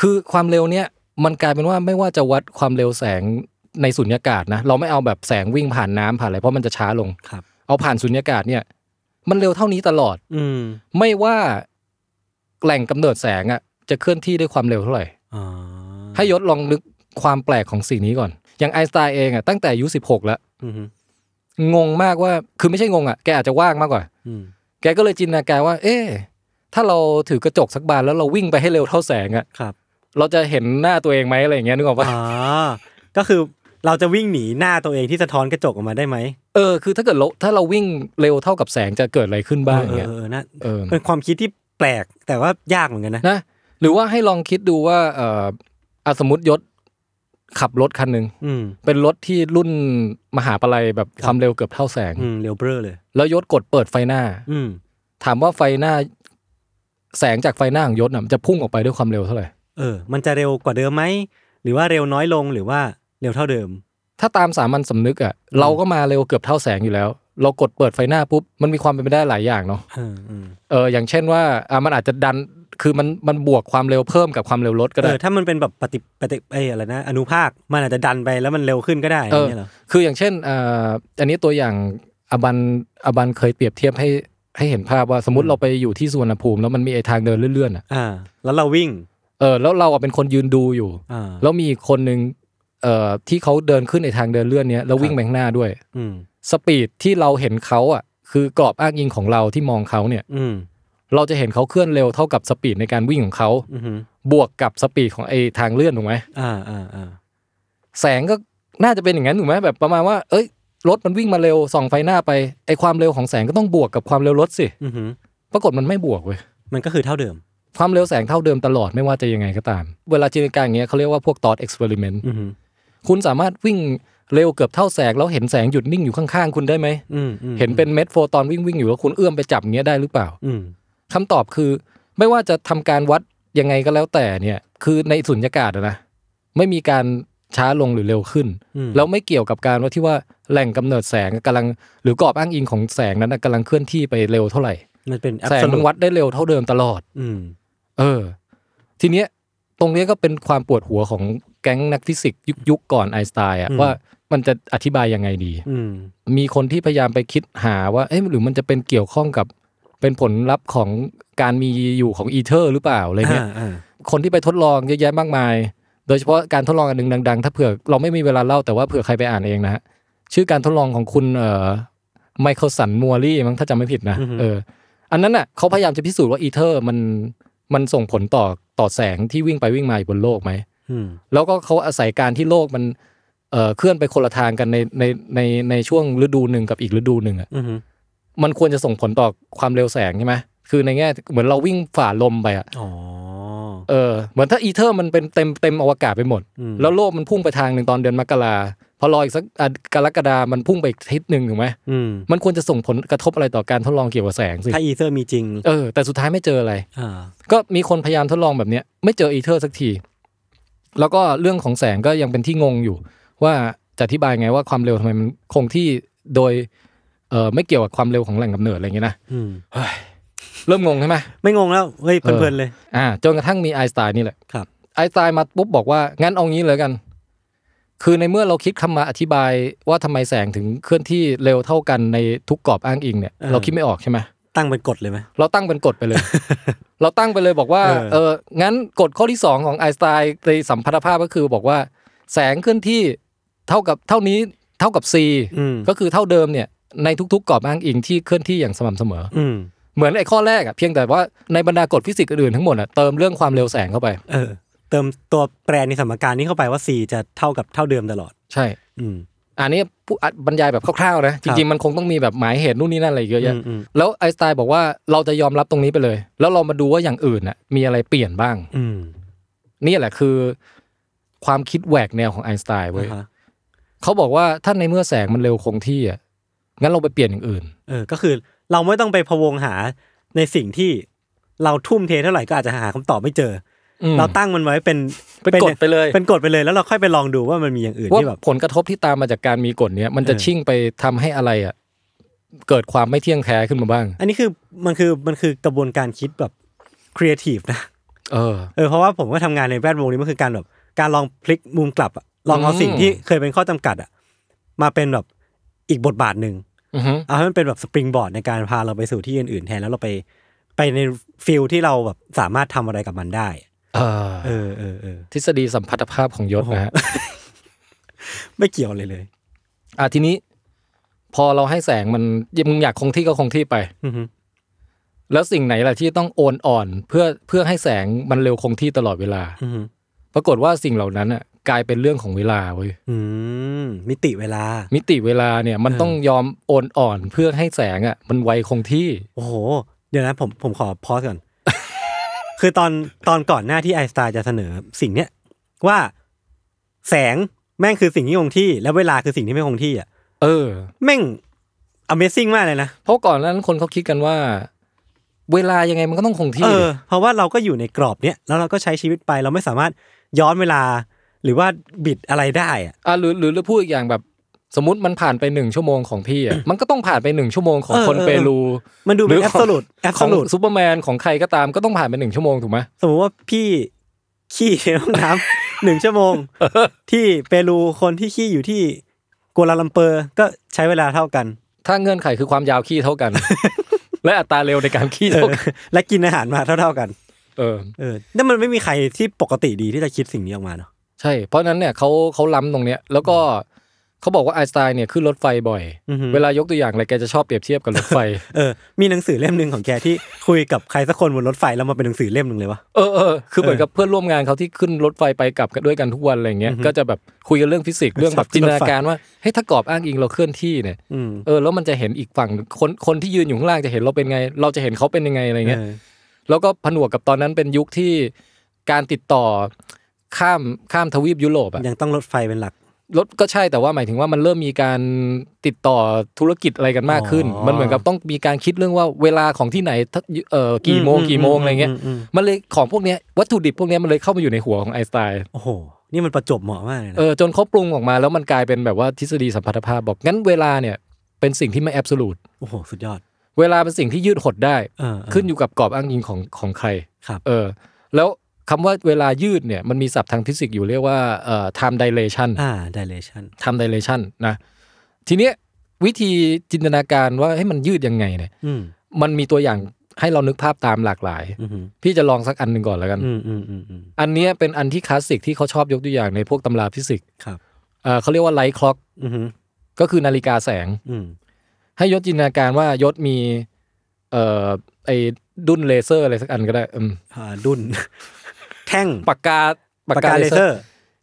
คือความเร็วเนี้ยมันกลายเป็นว่าไม่ว่าจะวัดความเร็วแสงในสุญญากาศนะเราไม่เอาแบบแสงวิ่งผ่านน้ำผ่านอะไรเพราะมันจะช้าลงครับ เอาผ่านสุญญากาศเนี่ย มันเร็วเท่านี้ตลอด อืไม่ว่าแหล่งกำเนิดแสงอ่ะ จะเคลื่อนที่ด้วยความเร็วเท่าไหร่ให้ยศลองนึกความแปลกของสิ่งนี้ก่อน อย่างไอน์สไตน์เองอ่ะ ตั้งแต่อายุสิบหกแล้วงงมากว่า คือไม่ใช่งงอ่ะแกอาจจะว่างมากกว่าแกก็เลยจินตนาการว่าเอ๊ถ้าเราถือกระจกสักบานแล้วเราวิ่งไปให้เร็วเท่าแสง อ่ะครับเราจะเห็นหน้าตัวเองไหมอะไรอย่างเงี้ยนึกออกปะอ๋อ ก็คือเราจะวิ่งหนีหน้าตัวเองที่สะท้อนกระจกออกมาได้ไหม เออ คือถ้าเกิดถ้าเราวิ่งเร็วเท่ากับแสงจะเกิดอะไรขึ้นบ้างเนี่ยเออนะเออเป็นความคิดที่แปลกแต่ว่ายากเหมือนกันนะ นะ หรือว่าให้ลองคิดดูว่า เออสมมติยศขับรถคันหนึ่งเป็นรถที่รุ่นมหาปลัยแบบความเร็วเกือบเท่าแสงเร็วเบ้อเลย แล้วยศกดเปิดไฟหน้า อืถามว่าไฟหน้า แสงจากไฟหน้าของยศน่ะจะพุ่งออกไปด้วยความเร็วเท่าไหร่เออ มันจะเร็วกว่าเดิมไหม หรือว่าเร็วน้อยลง หรือว่าเร็วเท่าเดิม ถ้าตามสามัญสำนึกอ่ะ เราก็มาเร็วเกือบเท่าแสงอยู่แล้ว เรากดเปิดไฟหน้าปุ๊บ มันมีความเป็นไปได้หลายอย่างเนาะ เอออย่างเช่นว่า อ่ามันอาจจะดัน คือมัน มันบวกความเร็วเพิ่มกับความเร็วลดก็ได้ถ้ามันเป็นแบบปฏิปฏิ เออะไรนะ อนุภาค มันอาจจะดันไปแล้วมันเร็วขึ้นก็ได้เียหรอ คืออย่างเช่นอ่าอันนี้ตัวอย่างอบันอบันเคยเปรียบเทียบให้ให้เห็นภาพว่าสมมติเราไปอยู่ที่สวนภูมิ แล้วมันมีไอทางเดินเลื่อนๆอ่ะแล้วเราวิ่งเออแล้วเราเป็นคนยืนดูอยู่แล้วมีคนหนึ่งเอ่อที่เขาเดินขึ้นในทางเดินเลื่อนเนี้ยแล้ววิ่งไปข้างหน้าด้วย อืสปีดที่เราเห็นเขาอ่ะ คือกรอบอ้างอิงของเราที่มองเขาเนี่ย อืเราจะเห็นเขาเคลื่อนเร็ว เท่ากับสปีดในการวิ่งของเขาบวกกับสปีดของไอทางเลื่อนถูกไหมอ่าอ่าอ่าแสงก็น่าจะเป็นอย่างนั้นถูกไหมแบบประมาณว่าเอ้ยรถมันวิ่งมาเร็วส่องไฟหน้าไปไอความเร็วของแสงก็ต้องบวกกับความเร็วรถสิปรากฏมันไม่บวกเว้ยมันก็คือเท่าเดิมความเร็วแสงเท่าเดิมตลอดไม่ว่าจะยังไงก็ตาม เวลาจินตนาการอย่างเงี้ยเขาเรียกว่าพวกตอดเอ็กซ์เพร์เมนต์คุณสามารถวิ่งเร็วเกือบเท่าแสงแล้วเห็นแสงหยุดนิ่งอยู่ข้างๆคุณได้ไหมเห็นเป็นเม็ดโฟตอนวิ่งวิ่งอยู่แล้วคุณเอื้อมไปจับเงี้ยได้หรือเปล่าคำตอบคือไม่ว่าจะทำการวัดยังไงก็แล้วแต่เนี่ย คือในสุญญากาศนะไม่มีการช้าลงหรือเร็วขึ้นแล้วไม่เกี่ยวกับการว่าที่ว่าแหล่งกำเนิดแสงกำลังหรือกรอบอ้างอิงของแสงนั้นกำลังเคลื่อนที่ไปเร็วเท่าไหร่ มันเป็นแสงมันวัดได้เร็วเท่าเดิมตลอด อืเออ ทีเนี้ยตรงนี้ก็เป็นความปวดหัวของแก๊งนักฟิสิกส์ยุคก่อนไอสไตน์อะว่ามันจะอธิบายยังไงดีมีคนที่พยายามไปคิดหาว่าเอ๊ะหรือมันจะเป็นเกี่ยวข้องกับเป็นผลลัพธ์ของการมีอยู่ของอีเทอร์ หรือเปล่าอะไรเงี้ยคนที่ไปทดลองเยอะแยะมากมาย โดยเฉพาะการทดลองอันหนึ่งดังๆ ถ้าเผื่อ เราไม่มีเวลาเล่าแต่ว่าเผื่อใครไปอ่านเองนะฮะชื่อการทดลองของคุณ เอ่อไมเคิลสันมัวรี่มั้งถ้าจำไม่ผิดนะ เออ อันนั้นอ่ะเขาพยายามจะพิสูจน์ว่าอีเทอร์ มันมันส่งผลต่อต่อแสงที่วิ่งไปวิ่งมาอยู่บนโลกไหม แล้วก็เขาอาศัยการที่โลกมันเเคลื่อนไปคนละทางกันในในในในช่วงฤดูหนึ่งกับอีกฤดูหนึ่งอ่ะมันควรจะส่งผลต่อความเร็วแสงใช่ไหมคือในแง่ เหมือนเราวิ่งฝ่าลมไปอ่ะเออ เหมือนถ้าอีเทอร์ มันเป็นเต็มเต็มอวกาศไปหมด แล้วโลกมันพุ่งไปทางหนึ่งตอนเดือนมกราพอรออีกสักกรกฎามันพุ่งไปอีกทิศหนึ่งถูกไหมมันควรจะส่งผลกระทบอะไรต่อการทดลองเกี่ยวกับแสงสิถ้าอีเทอร์มีจริงเออแต่สุดท้ายไม่เจออะไรก็มีคนพยายามทดลองแบบเนี้ย ไม่เจออีเทอร์สักที แล้วก็เรื่องของแสงก็ยังเป็นที่งงอยู่ ว่าจะอธิบายไงว่าความเร็วทำไมมันคงที่โดยเออไม่เกี่ยวกับความเร็วของแหล่งกำเนิดอะไรอย่างเงี้ยนะเริ่มงงใช่ไหมไม่งงแล้วเฮ้ยเพลินเลย อ่าจนกระทั่งมีไอสไตน์นี่แหละครับไอสไตน์มาปุ๊บบอกว่างั้นเอางี้เลยกันคือในเมื่อเราคิดคำมาอธิบายว่าทำไมแสงถึงเคลื่อนที่เร็วเท่ากันในทุกกรอบอ้างอิงเนี่ยเราคิดไม่ออกใช่ไหมตั้งเป็นกฎเลยไหมเราตั้งเป็นกฎไปเลย เราตั้งไปเลยบอกว่าเอองั้นกฎข้อที่2ของไอน์สไตน์ในสัมพัทธภาพก็คือบอกว่า แสงเคลื่อนที่เท่ากับเท่านี้เท่ากับ c ก็คือเท่าเดิมเนี่ยในทุก ๆกรอบอ้างอิงที่เคลื่อนที่อย่างสม่ำเสมอเหมือนไอ้ข้อแรกอะเพียงแต่ว่าในบรรดากฎฟิสิกส์อื่นทั้งหมดอะเติมเรื่องความเร็วแสงเข้าไปเติมตัวแปรในสมการนี้เข้าไปว่า4จะเท่ากับเท่าเดิมตลอด ใช่ อืม อันนี้ผู้บรรยายแบบคร่าวๆนะจริงๆ มันคงต้องมีแบบหมายเหตุนู่นนี่นั่นอะไรเยอะแยะแล้วไอสไตล์บอกว่าเราจะยอมรับตรงนี้ไปเลย แล้วเรามาดูว่าอย่างอื่นน่ะ มีอะไรเปลี่ยนบ้าง อืนี่แหละคือ ความคิดแหวกแนวของไอสไตล์เว้ยเขาบอกว่าถ้าในเมื่อแสงมันเร็วคงที่อ่ะงั้นเราไปเปลี่ยนอย่างอื่นเออ ก็คือ เราไม่ต้องไปพะวงหาในสิ่งที่เราทุ่มเทเท่าไหร่ก็อาจจะหาคำตอบไม่เจอเราตั้งมันไว้เป็นเป็นกฎไปเลย เป็นกฎไปเลย แล้วเราค่อยไปลองดูว่ามันมีอย่างอื่น ที่แบบผลกระทบที่ตามมาจากการมีกฎเนี้ยมันจะชิ่งไปทำให้อะไรอ่ะเกิดความไม่เที่ยงแท้ขึ้นมาบ้าง อันนี้คือมันคือมันคือกระบวนการคิดแบบครีเอทีฟนะเออเออเพราะว่าผมก็ทำงานในแวดวงนี้ มันคือการแบบการลองพลิกมุมกลับลองเอาสิ่งที่เคยเป็นข้อจำกัดอ่ะมาเป็นแบบอีกบทบาทหนึ่งเอาให้มันเป็นแบบสปริงบอร์ดในการพาเราไปสู่ที่อื่นๆแทนแล้วเราไปไปในฟิลที่เราแบบสามารถทำอะไรกับมันได้เออเออ เออทฤษฎีสัมพัทธภาพของยศนะฮะ ไม่เกี่ยวเลยเลยอ่ะทีนี้ พอเราให้แสงมันมึงอยากคงที่ก็คงที่ไปแล้วสิ่งไหนล่ะที่ต้องโอนอ่อน เพื่อเพื่อให้แสงมันเร็วคงที่ตลอดเวลาปรากฏว่าสิ่งเหล่านั้นอ่ะ กลายเป็นเรื่องของเวลาเว้ยมิติเวลา มิติเวลาเนี่ย มันต้องยอมโอนอ่อน เพื่อให้แสงอ่ะ มันไวคงที่ โอ้โหเดี๋ยวนะผมผมขอพอสก่อนคือตอนตอนก่อนหน้าที่ไอสไตล์จะเสนอสิ่งเนี้ยว่า แสงแม่งคือสิ่งที่คงที่ แล้วเวลาคือสิ่งที่ไม่คงที่อ่ะเออแม่ง Amazing มากเลยนะเพราะก่อนนั้นคนเขาคิดกันว่า เวลายังไงมันก็ต้องคงที่ เออเพราะว่าเราก็อยู่ในกรอบเนี้ยแล้วเราก็ใช้ชีวิตไปเราไม่สามารถย้อนเวลา หรือว่าบิดอะไรได้อ่ะอ่าหรือหรือพูดอีกอย่างแบบสมมติมันผ่านไปหนึ่งชั่วโมงของพี่อ่ะมันก็ต้องผ่านไปหนึ่งชั่วโมงของคนเปรู มันดูเป็นแอปสูตดแอปสูตดซูเปอร์แมนของใครก็ตามก็ต้องผ่านไปหนึ่งชั่วโมงถูกไหมสมมติว่าพี่ขี้ในห้องน้ำหนึ่งชั่วโมงที่เปรูคนที่ขี้อยู่ที่กัวลาลัมเปอร์ก็ใช้เวลาเท่ากัน ถ้าเงื่อนไขคือความยาวขี้เท่ากัน และอัตราเร็วในการขี้เท่ากันและกินอาหารมาเท่าๆกัน เออเออนั่นมันไม่มีใครที่ปกติดีที่จะคิดสิ่งนี้ออกมาเนาะใช่ เพราะนั้นเนี่ยเขาเขาล้ำตรงเนี้ยแล้วก็เขาบอกว่าไอน์สไตน์เนี่ยขึ้นรถไฟบ่อย เวลายกตัวอย่างอะไรแกจะชอบเปรียบเทียบกับรถไฟ เออ มีหนังสือเล่มหนึ่งของแกที่คุยกับใครสักคนบนรถไฟแล้วมาเป็นหนังสือเล่มหนึ่งเลยวะเออเออคือเหมือนกับเพื่อนร่วมงานเขาที่ขึ้นรถไฟไปกลับกันด้วยกันทุกวันอะไรเงี้ย ก็จะแบบคุยกันเรื่องฟิสิกส์เรื่องแบบจินตนาการว่าเฮ้ยถ้ากรอบอ้างอิงเราเคลื่อนที่เนี่ย เออ แล้วมันจะเห็นอีกฝั่งคนคนที่ยืนอยู่ข้างล่างจะเห็นเราเป็นไง เราจะเห็นเขาเป็นยังไงอะไรเงี้ย แล้วก็ผนวกกับตอนนั้นเป็นยุคที่การติดต่อข้ามข้ามทวีปยุโรปอะยังต้องรถไฟเป็นหลักลดก็ใช่แต่ว่าหมายถึงว่ามันเริ่มมีการติดต่อธุรกิจอะไรกันมากขึ้น มันเหมือนกับต้องมีการคิดเรื่องว่าเวลาของที่ไหนเอ่อกี่โมงกี่โมงอะไรเงี้ยมันเลยของพวกเนี้ยวัตถุดิบพวกเนี้ยมันเลยเข้ามาอยู่ในหัวของไอสไตล์โอ้โหนี่มันประจบเหมาะมากเลยนะเออจนเขาปรุงออกมา แล้วมันกลายเป็นแบบว่าทฤษฎีสัมพัทธภาพ บอกงั้นเวลาเนี่ยเป็นสิ่งที่ไม่แอบสูตรโอ้โหสุดยอดเวลาเป็นสิ่งที่ยืดหดได้ขึ้นอยู่กับกรอบอ้างอิงของของใครครับ เออแล้วคำว่าเวลายืดเนี่ยมันมีศัพท์ทางฟิสิกส์อยู่เรียกว่าเอ่อ time dilation อ่า dilation time dilation นะ ทีเนี้ยวิธีจินตนาการว่าให้มันยืดยังไงเนี่ยมันมีตัวอย่างให้เรานึกภาพตามหลากหลายพี่จะลองสักอันหนึ่งก่อนแล้วกันอันนี้เป็นอันที่คลาสสิกที่เขาชอบยกตัวอย่างในพวกตำราฟิสิกส์เขาเรียกว่าไลท์คล็อกก็คือนาฬิกาแสงให้ยศจินตนาการว่ายศมีไอ้ดุนเลเซอร์อะไรสักอันก็ได้ดุนแท่งปากกาปากกาเลเซอร์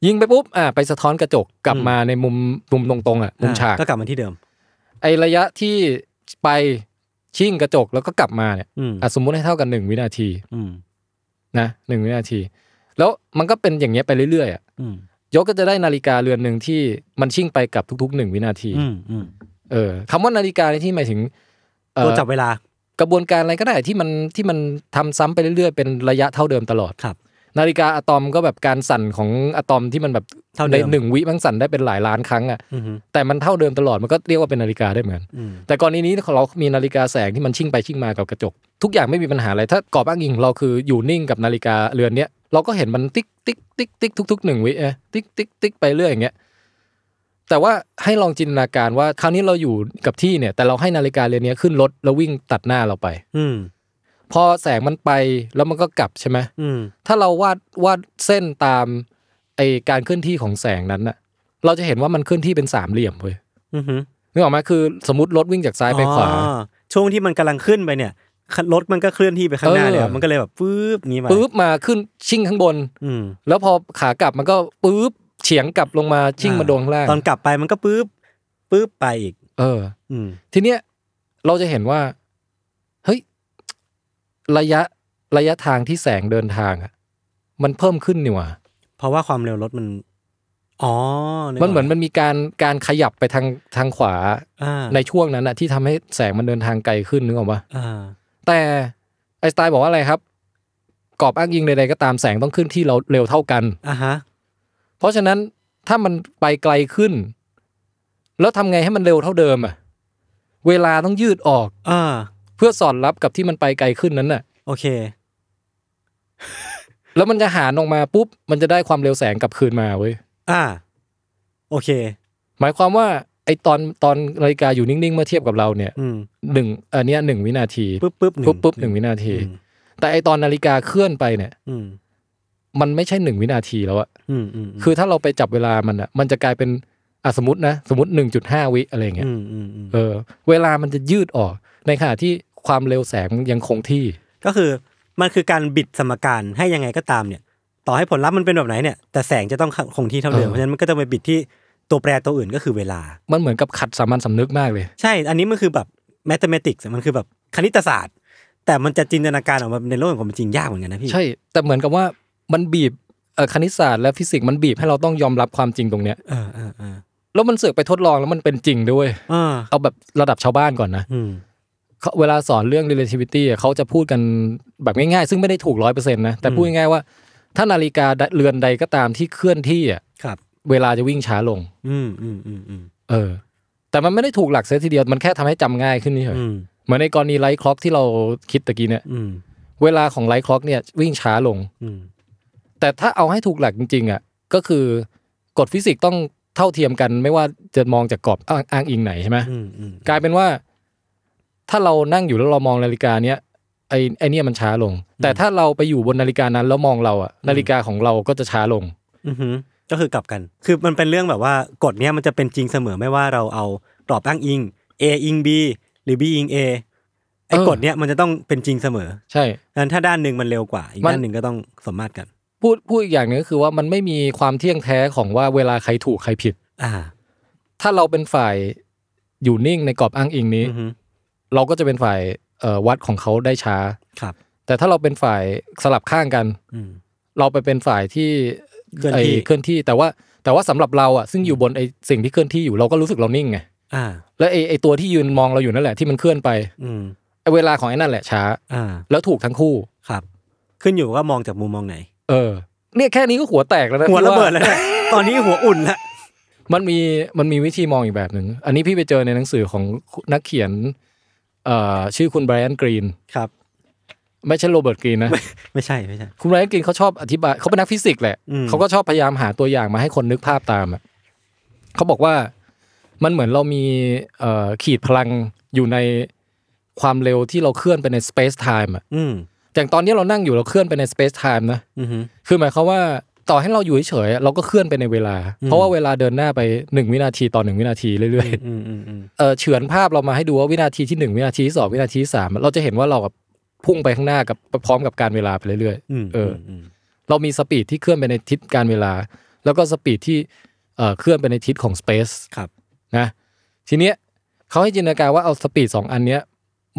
ยิงไปปุ๊บอ่า ไปสะท้อนกระจกกลับมาในมุมมุมตรงๆอ่ะมุมฉากก็กลับมาที่เดิม ไอระยะที่ไปชิ่งกระจกแล้วก็กลับมาเนี่ยอ่ะสมมุติให้เท่ากันหนึ่งวินาทีนะหนึ่งวินาที แล้วมันก็เป็นอย่างเงี้ยไปเรื่อยๆอ่ะยกก็จะได้นาฬิกาเรือนหนึ่งที่มันชิ่งไปกับทุกๆหนึ่งวินาทีเออคำว่านาฬิกาในที่หมายถึงตัวจับเวลา กระบวนการอะไรก็ได้ที่มันที่มันทำซ้ำไปเรื่อยๆ เป็นระยะเท่าเดิมตลอดครับนาฬิกาอะตอมก็แบบการสั่นของอะตอมที่มันแบบในหนึ่งวิมันสั่นได้เป็นหลายล้านครั้งอ่ะแต่มันเท่าเดิมตลอดมันก็เรียกว่าเป็นนาฬิกาได้เหมือนแต่กนอีนี้เรา มีนาฬิกาแสงที่มันชิ่งไปชิ่งมากับกระจกทุกอย่างไม่มีปัญหาอะไร ถ้ากรอบอ้างอิงเราคืออยู่นิ่งกับนาฬิกาเรือนเนี้ย เราก็เห็นมันติ๊กติ๊ก ติ๊กติ๊กทุกๆหนึ่งวิเอติ๊กติ๊กติ๊กไปเรื่อยอย่างเงี้ยแต่ว่าให้ลองจินตนาการว่า คราวนี้เราอยู่กับที่เนี่ย แต่เราให้นาฬิกาเรือนนี้ขึ้นรถแล้ววิ่งตัดหน้าเราไป อืพอแสงมันไปแล้วมันก็กลับใช่ไหมถ้าเราวาดวาดเส้นตาม ไอการเคลื่อนที่ของแสงนั้นอะเราจะเห็นว่ามันเคลื่อนที่เป็นสามเหลี่ยมเว้ยนึกออกไหมคือสมมติรถวิ่งจากซ้ายไปขวาช่วงที่มันกำลังขึ้นไปเนี่ยรถมันก็เคลื่อนที่ไปข้างหน้าเลยมันก็เลยแบบปื๊บงี้มาปื๊บมาขึ้นชิ่งข้างบน อืแล้วพอขากลับมันก็ปื๊บ เฉียงกลับลงมาชิ่งมาดวข้างล่างตอนกลับไปมันก็ปื๊บปื๊บไปอีก เออ อืทีเนี้ยเราจะเห็นว่าระยะระยะทางที่แสงเดินทางอ่ะ มันเพิ่มขึ้นนี่หว่า เพราะว่าความเร็วรถมัน อ๋อ มันเหมือนมันมีการการขยับไปทางทางขวาในช่วงนั้นอะที่ทำให้แสงมันเดินทางไกลขึ้นนึกออกปะแต่ไอสไตล์บอกว่าอะไรครับกรอบอ้างยิงใดๆก็ตามแสงต้องขึ้นที่เราเร็วเท่ากัน อ่ะฮะ เพราะฉะนั้นถ้ามันไปไกลขึ้น แล้วทำไงให้มันเร็วเท่าเดิมอะเวลาต้องยืดออก อ่าพื่อสอนรับกับที่มันไปไกลขึ้นนั้นน่ะ โอเค แล้วมันจะหารออกมาปุ๊บ มันจะได้ความเร็วแสงกลับคืนมาเว้ยอ่า โอเค หมายความว่า ไอตอนตอนนาฬิกาอยู่นิ่งๆเมื่อเทียบกับเราเนี่ยหนึ่งอันนี้หนึ่งวินาทีปุ๊บปุ๊บปุ๊บปุ๊บหนึ่งวินาที แต่ไอตอนนาฬิกาเคลื่อนไปเนี่ยมันไม่ใช่หนึ่งวินาทีแล้วอะคือถ้าเราไปจับเวลามันอะมันจะกลายเป็นอ่ะ สมมตินะสมมติหนึ่งจุดห้าวิอะไรเงี้ยเออเวลามันจะยืดออก ในขณะที่ความเร็วแสงยังคงที่ ก็คือ มันคือการบิดสมการให้ยังไงก็ตามเนี่ย ต่อให้ผลลัพธ์มันเป็นแบบไหนเนี่ย แต่แสงจะต้องคงที่เท่าเดิมเพราะฉะนั้นมันก็จะไปบิดที่ตัวแปรตัวอื่นก็คือเวลา มันเหมือนกับขัดสามัญสำนึกมากเลย ใช่ อันนี้มันคือแบบแมทเมติกส์มันคือแบบคณิตศาสตร์ แต่มันจะจินตนาการออกมาในโลกของมันจริงยากเหมือนกันนะพี่ใช่แต่เหมือนกับว่ามันบีบคณิตศาสตร์และฟิสิกส์มันบีบให้เราต้องยอมรับความจริงตรงเนี้ยเออเออเออแล้วมันเสือกไปทดลองแล้วมันเป็นจริงด้วยเอาแบบระดับชาวบ้านก่อนนะเวลาสอนเรื่อง relativity เขาจะพูดกันแบบง่าย ๆ ซึ่งไม่ได้ถูกร้อยเปอร์เซ็นต์นะ แต่พูดง่ายๆว่าถ้านาฬิกาเรือนใดก็ตามที่เคลื่อนที่อ่ะเวลาจะวิ่งช้าลง อืมอืมอืมเออ แต่มันไม่ได้ถูกหลักเสียทีเดียวมันแค่ทำให้จำง่ายขึ้นนี่เฉยเหมือนในกรณีไลท์คล็อกที่เราคิดตะกี้เนี่ยเวลาของไลท์คล็อกเนี่ย วิ่งช้าลงแต่ถ้าเอาให้ถูกหลักจริงๆอ่ะ ก็คือกฎฟิสิกส์ต้องเท่าเทียมกัน ไม่ว่าจะมองจากกรอบอ้างอิงไหนใช่ไหมกลายเป็นว่าถ้าเรานั่งอยู่แล้วเรามองนาฬิกาเนี้ยไอ้ไอเนี่ยมันช้าลง แต่ถ้าเราไปอยู่บนนาฬิกานั้นแล้วมองเราอะนาฬิกาของเราก็จะช้าลงอือก็คือกลับกัน คือมันเป็นเรื่องแบบว่ากฎเนี้ยมันจะเป็นจริงเสมอไม่ว่าเราเอากรอบอ้างอิง A อิง B หรือ B อิง A ไอ้กฎเนี้ยมันจะต้องเป็นจริงเสมอ ใช่งั้นถ้าด้านหนึ่งมันเร็วกว่า อีกด้านหนึ่งก็ต้องสมมาตรกันพูดพูดอีกอย่างหนึ่งก็คือว่ามันไม่มีความเที่ยงแท้ของว่าเวลาใครถูกใครผิด อ่า ถ้าเราเป็นฝ่าย อยู่นิ่งในกรอบอ้างอิงนี้เราก็จะเป็นฝ่ายวัดของเขาได้ช้าครับ แต่ถ้าเราเป็นฝ่ายสลับข้างกันเราไปเป็นฝ่ายที่เคลื่อนที่ แต่ว่า แต่ว่าสำหรับเราอ่ะ ซึ่งอยู่บนไอสิ่งที่เคลื่อนที่อยู่ เราก็รู้สึกเรานิ่งไงอ่าแล้วไอไอตัวที่ยืนมองเราอยู่นั่นแหละที่มันเคลื่อนไปอืมไอเวลาของไอ้นั่นแหละช้าอ่าแล้วถูกทั้งคู่ครับ ขึ้นอยู่ว่ามองจากมุมมองไหน เออเนี่ยแค่นี้ก็หัวแตกแล้วนะหัวระเบิดแล้วตอนนี้หัวอุ่นละมันมี มันมีวิธีมองอีกแบบหนึ่ง อันนี้พี่ไปเจอในหนังสือของนักเขียนเอ่อชื่อคุณไบรอันกรีนครับ ไม่ใช่โรเบิร์ตกรีนนะไม่ใช่ไม่ใช่คุณไบรอันกรีนเขาชอบอธิบายเขาเป็นนักฟิสิกส์แหละเขาก็ชอบพยายามหาตัวอย่างมาให้คนนึกภาพตามอ่ะเขาบอกว่ามันเหมือนเรามีเอ่อขีดพลังอยู่ในความเร็วที่เราเคลื่อนไปใน space time อ่ะอย่างตอนนี้เรานั่งอยู่เราเคลื่อนไปใน space time นะคือหมายความว่าต่อให้เราอยู่เฉยเราก็เคลื่อนไปในเวลา เพราะว่าเวลาเดินหน้าไปหนึ่งวินาทีต่อหนึ่งวินาทีเรื่อยๆเฉือนภาพเรามาให้ดูว่าวินาทีที่หนึ่งวินาทีสองวินาทีสามเราจะเห็นว่าเราบพุ่งไปข้างหน้ากับพร้อมกับการเวลาไปเรื่อยๆเออ เรามีสปีดที่เคลื่อนไปในทิศการเวลา แล้วก็สปีดที่เเคลื่อนไปในทิศของสเปซครับนะทีเนี้ยเขาให้จินตนาการว่าเอาสปีดสองอันเนี้ย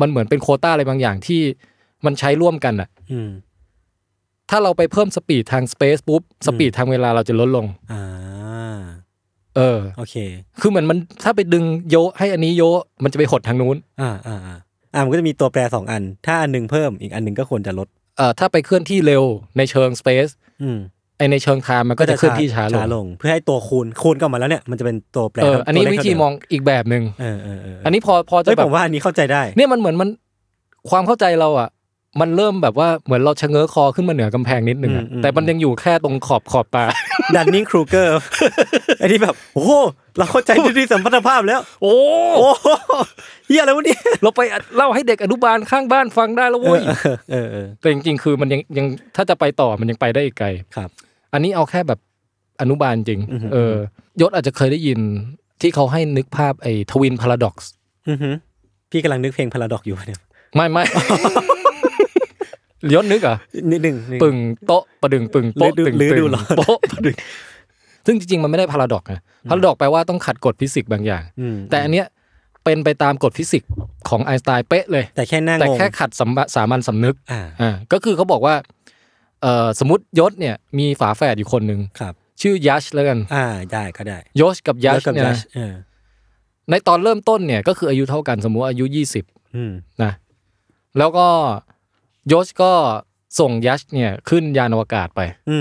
มันเหมือนเป็นโคต้าอะไรบางอย่างที่มันใช้ร่วมกันอ่ะถ้าเราไปเพิ่มสปีดทางสเปซปุ๊บสปีดทางเวลาเราจะลดลง อ่า เออโอเค คือเหมือนมัน ถ้าไปดึงโยให้อันนี้โยมันจะไปหดทางนู้น อ่าอ่าอ่ามันก็จะมีตัวแปรสองอัน ถ้าอันนึงเพิ่มอีกอันนึงก็ควรจะลดเอ่อถ้าไปเคลื่อนที่เร็วในเชิงสเปซอืมไอในเชิงทามมันก็จะเคลื่อนที่ช้าลงเพื่อให้ตัวคูณคูณกลับมาแล้วเนี่ย มันจะเป็นตัวแปร อันนี้วิธีมองอีกแบบหนึ่งอออออันนี้พอพอจะแบบว่าอันนี้เข้าใจได้เนี่ยมันเหมือนมัน ความเข้าใจเราอ่ะมันเริ่มแบบว่าเหมือนเราชะเง้อคอขึ้นมาเหนือกำแพงนิดนึงแต่มันยังอยู่แค่ตรงขอบขอบตาดันนิงครูเกอร์อันนี้แบบโอ้เราเข้าใจทฤษฎีสัมพัทธภาพแล้ว โอ้โเฮียอะไรวะเนี่ยเราไปเล่าให้เด็กอนุบาลข้างบ้านฟังได้แล้วเว้ยแต่จริงๆคือมันยังยังถ้าจะไปต่อมันยังไปได้อีกไกลครับ อันนี้เอาแค่แบบอนุบาลจริงเออยศอาจจะเคยได้ยินที่เขาให้นึกภาพไอ้ทวินพาราด็อกซ์พี่กำลังนึกเพลงพาราด็อกอยู่เนี่ยไม่ไม่ย้อนนึกอ่ะนิดหนึ่งปึงโต๊ะประดึงปึงโป๊ะตึงตึงโต๊ะประดึง ซึ่งจริงๆ มันไม่ได้พาราดอกนะพาราดอกแปลว่าต้องขัดกฎฟิสิกส์บางอย่าง แต่อันเนี้ยเป็นไปตามกฎฟิสิกส์ของไอน์สไตน์เป๊ะเลยแต่แค่นั่งแต่แค่ขัดสามัญสำนึกอ่าก็คือเขาบอกว่าสมมติยศเนี่ย มีฝาแฝดอยู่คนหนึ่งชื่อยัชแล้วกันอ่าได้ก็ได้ยศกับยัชเนี่ยในตอนเริ่มต้นเนี่ย ก็คืออายุเท่ากันสมมติอายุยี่สิบนะแล้วก็โยชก็ส่งยัชเนี่ยขึ้นยานอวกาศไป อื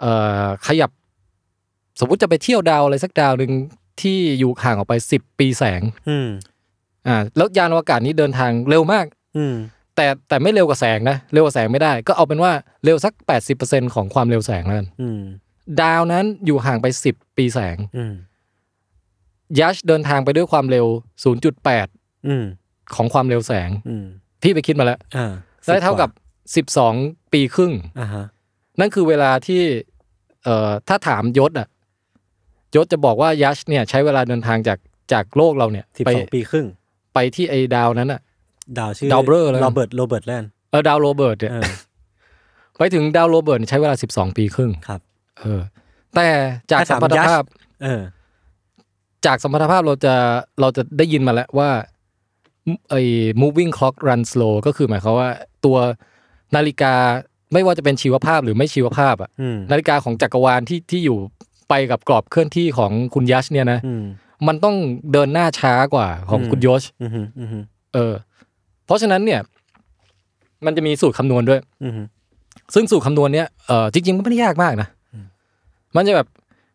เอ่อ ขยับ สมมติจะไปเที่ยวดาวอะไรสักดาวหนึ่งที่อยู่ห่างออกไปสิบปีแสง อืม อ่า แล้วยานอวกาศนี้เดินทางเร็วมาก อืมแต่แต่ไม่เร็วกว่าแสงนะเร็วกว่าแสงไม่ได้ ก็เอาเป็นว่าเร็วสักแปปดสิเเอร์ซ็นของความเร็วแสงแล้วกันดาวนั้นอยู่ห่างไปสิบปีแสง อืยัชเดินทางไปด้วยความเร็วศูนย์จุดแปดของความเร็วแสง อืมพี่ไปคิดมาแล้วได้เท่ากับสิบสองปีครึ่ง นั่นคือเวลาที่ เอ่อถ้าถามยศอ่ะยศจะบอกว่ายัชเนี่ย ใช้เวลาเดินทางจากจากโลกเราเนี่ยสิบสองปีครึ่ง ไปที่ไอ้ดาวนั้นอ่ะดาวชื่อดาวเบอร์โรเบิร์ตโรเบิร์ตแลนด์เออดาวโรเบิร์ตเนี่ยไปถึงดาวโรเบิร์ตใช้เวลาสิบสองปีครึ่งครับ เออ แต่จากสัมพัทธภาพ เออจากสัมพัทธภาพเราจะเราจะได้ยินมาแล้วว่าไอ้ moving clock run slow ก็คือหมายความว่า ตัวนาฬิกาไม่ว่าจะเป็นชีวภาพหรือไม่ชีวภาพ อ่ะนาฬิกาของจักรวาลที่ที่อยู่ไปกับกรอบเคลื่อนที่ของคุณยัชเนี่ยนะมันต้องเดินหน้าช้ากว่าของคุณยชเออ เพราะฉะนั้นเนี่ย มันจะมีสูตรคำนวณด้วยซึ่งสูตรคำนวณเนี่ยเออจริงๆก็ไม่ได้ยากมากนะมันจะแบบ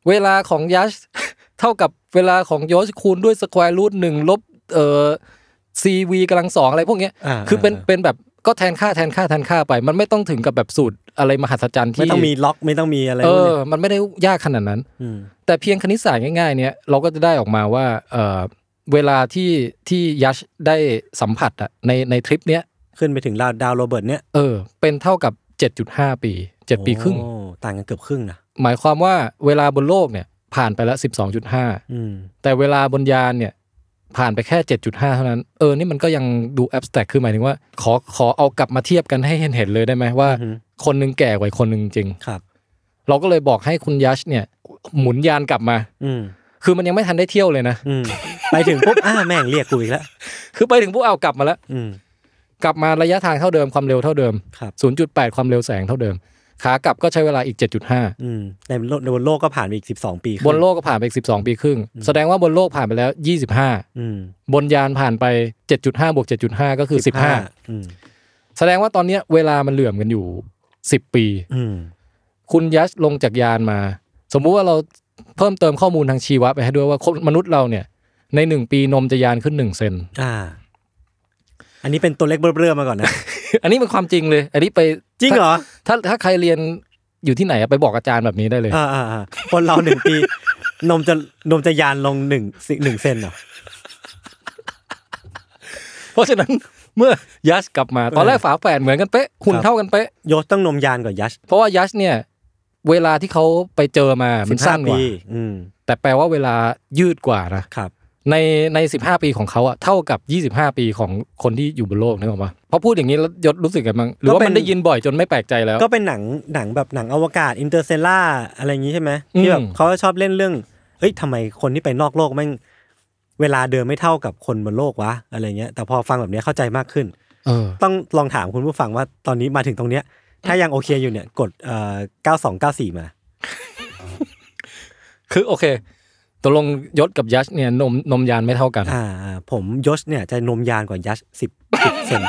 เวลาของยัชเท่ากับเวลาของยชคูณด้วยสแควร์รูทหนึ่งลบเออซีวีกำลังสองอะไรพวกเนี้ยคือเป็นเป็นแบบก็แทนค่าแทนค่าแทนค่าไป มันไม่ต้องถึงกับแบบสูตร อะไรมหัศจรรย์ที่ไม่ต้องมีล็อกไม่ต้องมีอะไรเออมันไม่ได้ยากขนาดนั้น แต่เพียงคณิตศาสตร์ง่ายๆเนี้ยเราก็จะได้ออกมาว่าเออเวลาที่ที่ยัชได้สัมผัสอะในในทริปเนี้ยขึ้นไปถึงดาวดาวโรเบิร์ตเนี้ยเออ เป็นเท่ากับ 7.5 ปี 7 ปีครึ่งต่างกันเกือบครึ่งนะหมายความว่าเวลาบนโลกเนี่ยผ่านไปแล้ว12.5แต่เวลาบนยานเนี่ยผ่านไปแค่7.5เท่านั้น เออ นี่มันก็ยังดูแอบสแต็กคือหมายถึงว่าขอขอเอากลับมาเทียบกันให้เห็นเห็นเลยได้ไหมว่า คนนึงแก่กว่าคนนึงจริง ครับ เราก็เลยบอกให้คุณยัชเนี่ย หมุนยานกลับมา อืคือมันยังไม่ทันได้เที่ยวเลยนะไปถึงปุ๊บอ้าแม่งเรียกกูอีกแล้ว คือไปถึงปุ๊บเอากลับมาแล้วกลับมาระยะทางเท่าเดิมความเร็วเท่าเดิม0.8ความเร็วแสงเท่าเดิมขากลับก็ใช้เวลาอีก 7.5อืมในในบนโลกก็ผ่านไปอีก 12 ปีบนโลกก็ผ่านไปอีก 12 ปีครึ่ง แสดงว่าบนโลกผ่านไปแล้ว 25อืม บนยานผ่านไป 7.5บวก7.5 ก็คือ 15อืมแสดงว่าตอนเนี้ยเวลามันเหลื่อมกันอยู่10ปี อืมคุณยัชลงจากยานมา สมมุติว่าเราเพิ่มเติมข้อมูลทางชีวะไปให้ด้วยว่ามนุษย์เราเนี่ย ในหนึ่งปีนมจะยานขึ้นหนึ่งเซนอ่าอันนี้เป็นตัวเล็กเบ้อๆมาก่อนนะอันนี้เป็นความจริงเลย อันนี้ไปจริงเหรอ ถ้าถ้าใครเรียนอยู่ที่ไหนไปบอกอาจารย์แบบนี้ได้เลยอคนเราหนึ่งปี นมจะนมจะยานลงหนึ่งสิหนึ่งเซนเหรอ เพราะฉะนั้นเมื่อยัชกลับมา ตอนแรกฝาแฝดเหมือนกันเป๊ะ หุ่นเท่ากันเป๊ะยศต้องนมยานกว่ายัชเพราะว่ายัชเนี่ย เวลาที่เขาไปเจอมา มันสั้นกว่าแต่แปลว่าเวลายืดกว่านะครับในในสิปีของเขาอะเท่ากับ 25 ปีของคนที่อยู่บนโลกนึกออกปะพอพูดอย่างนี้แล้วยศรู้สึกไงบ้างหรือว่ามันได้ยินบ่อยจนไม่แปลกใจแล้ว ก็เป็นหนังหนังแบบหนังอวกาศอินเตอร์เซล่าอะไรอย่างนี้ใช่ไหมที่แบบเขาชอบเล่นเรื่อง เอ้ยทำไมคนที่ไปนอกโลกแม่งเวลาเดินไม่เท่ากับคนบนโลกวะ อะไรเงี้ย แต่พอฟังแบบนี้เข้าใจมากขึ้นต้องลองถามคุณผู้ฟังว่า ตอนนี้มาถึงตรงเนี้ย ถ้ายังโอเคอยู่เนี่ยกดเอ่อ9294มา คือโอเคตกลงยศกับยัชเนี่ยนมนมยานไม่เท่ากัน อ่าผมยศเนี่ยจะนมยานกว่ายัชสิบสิบเซน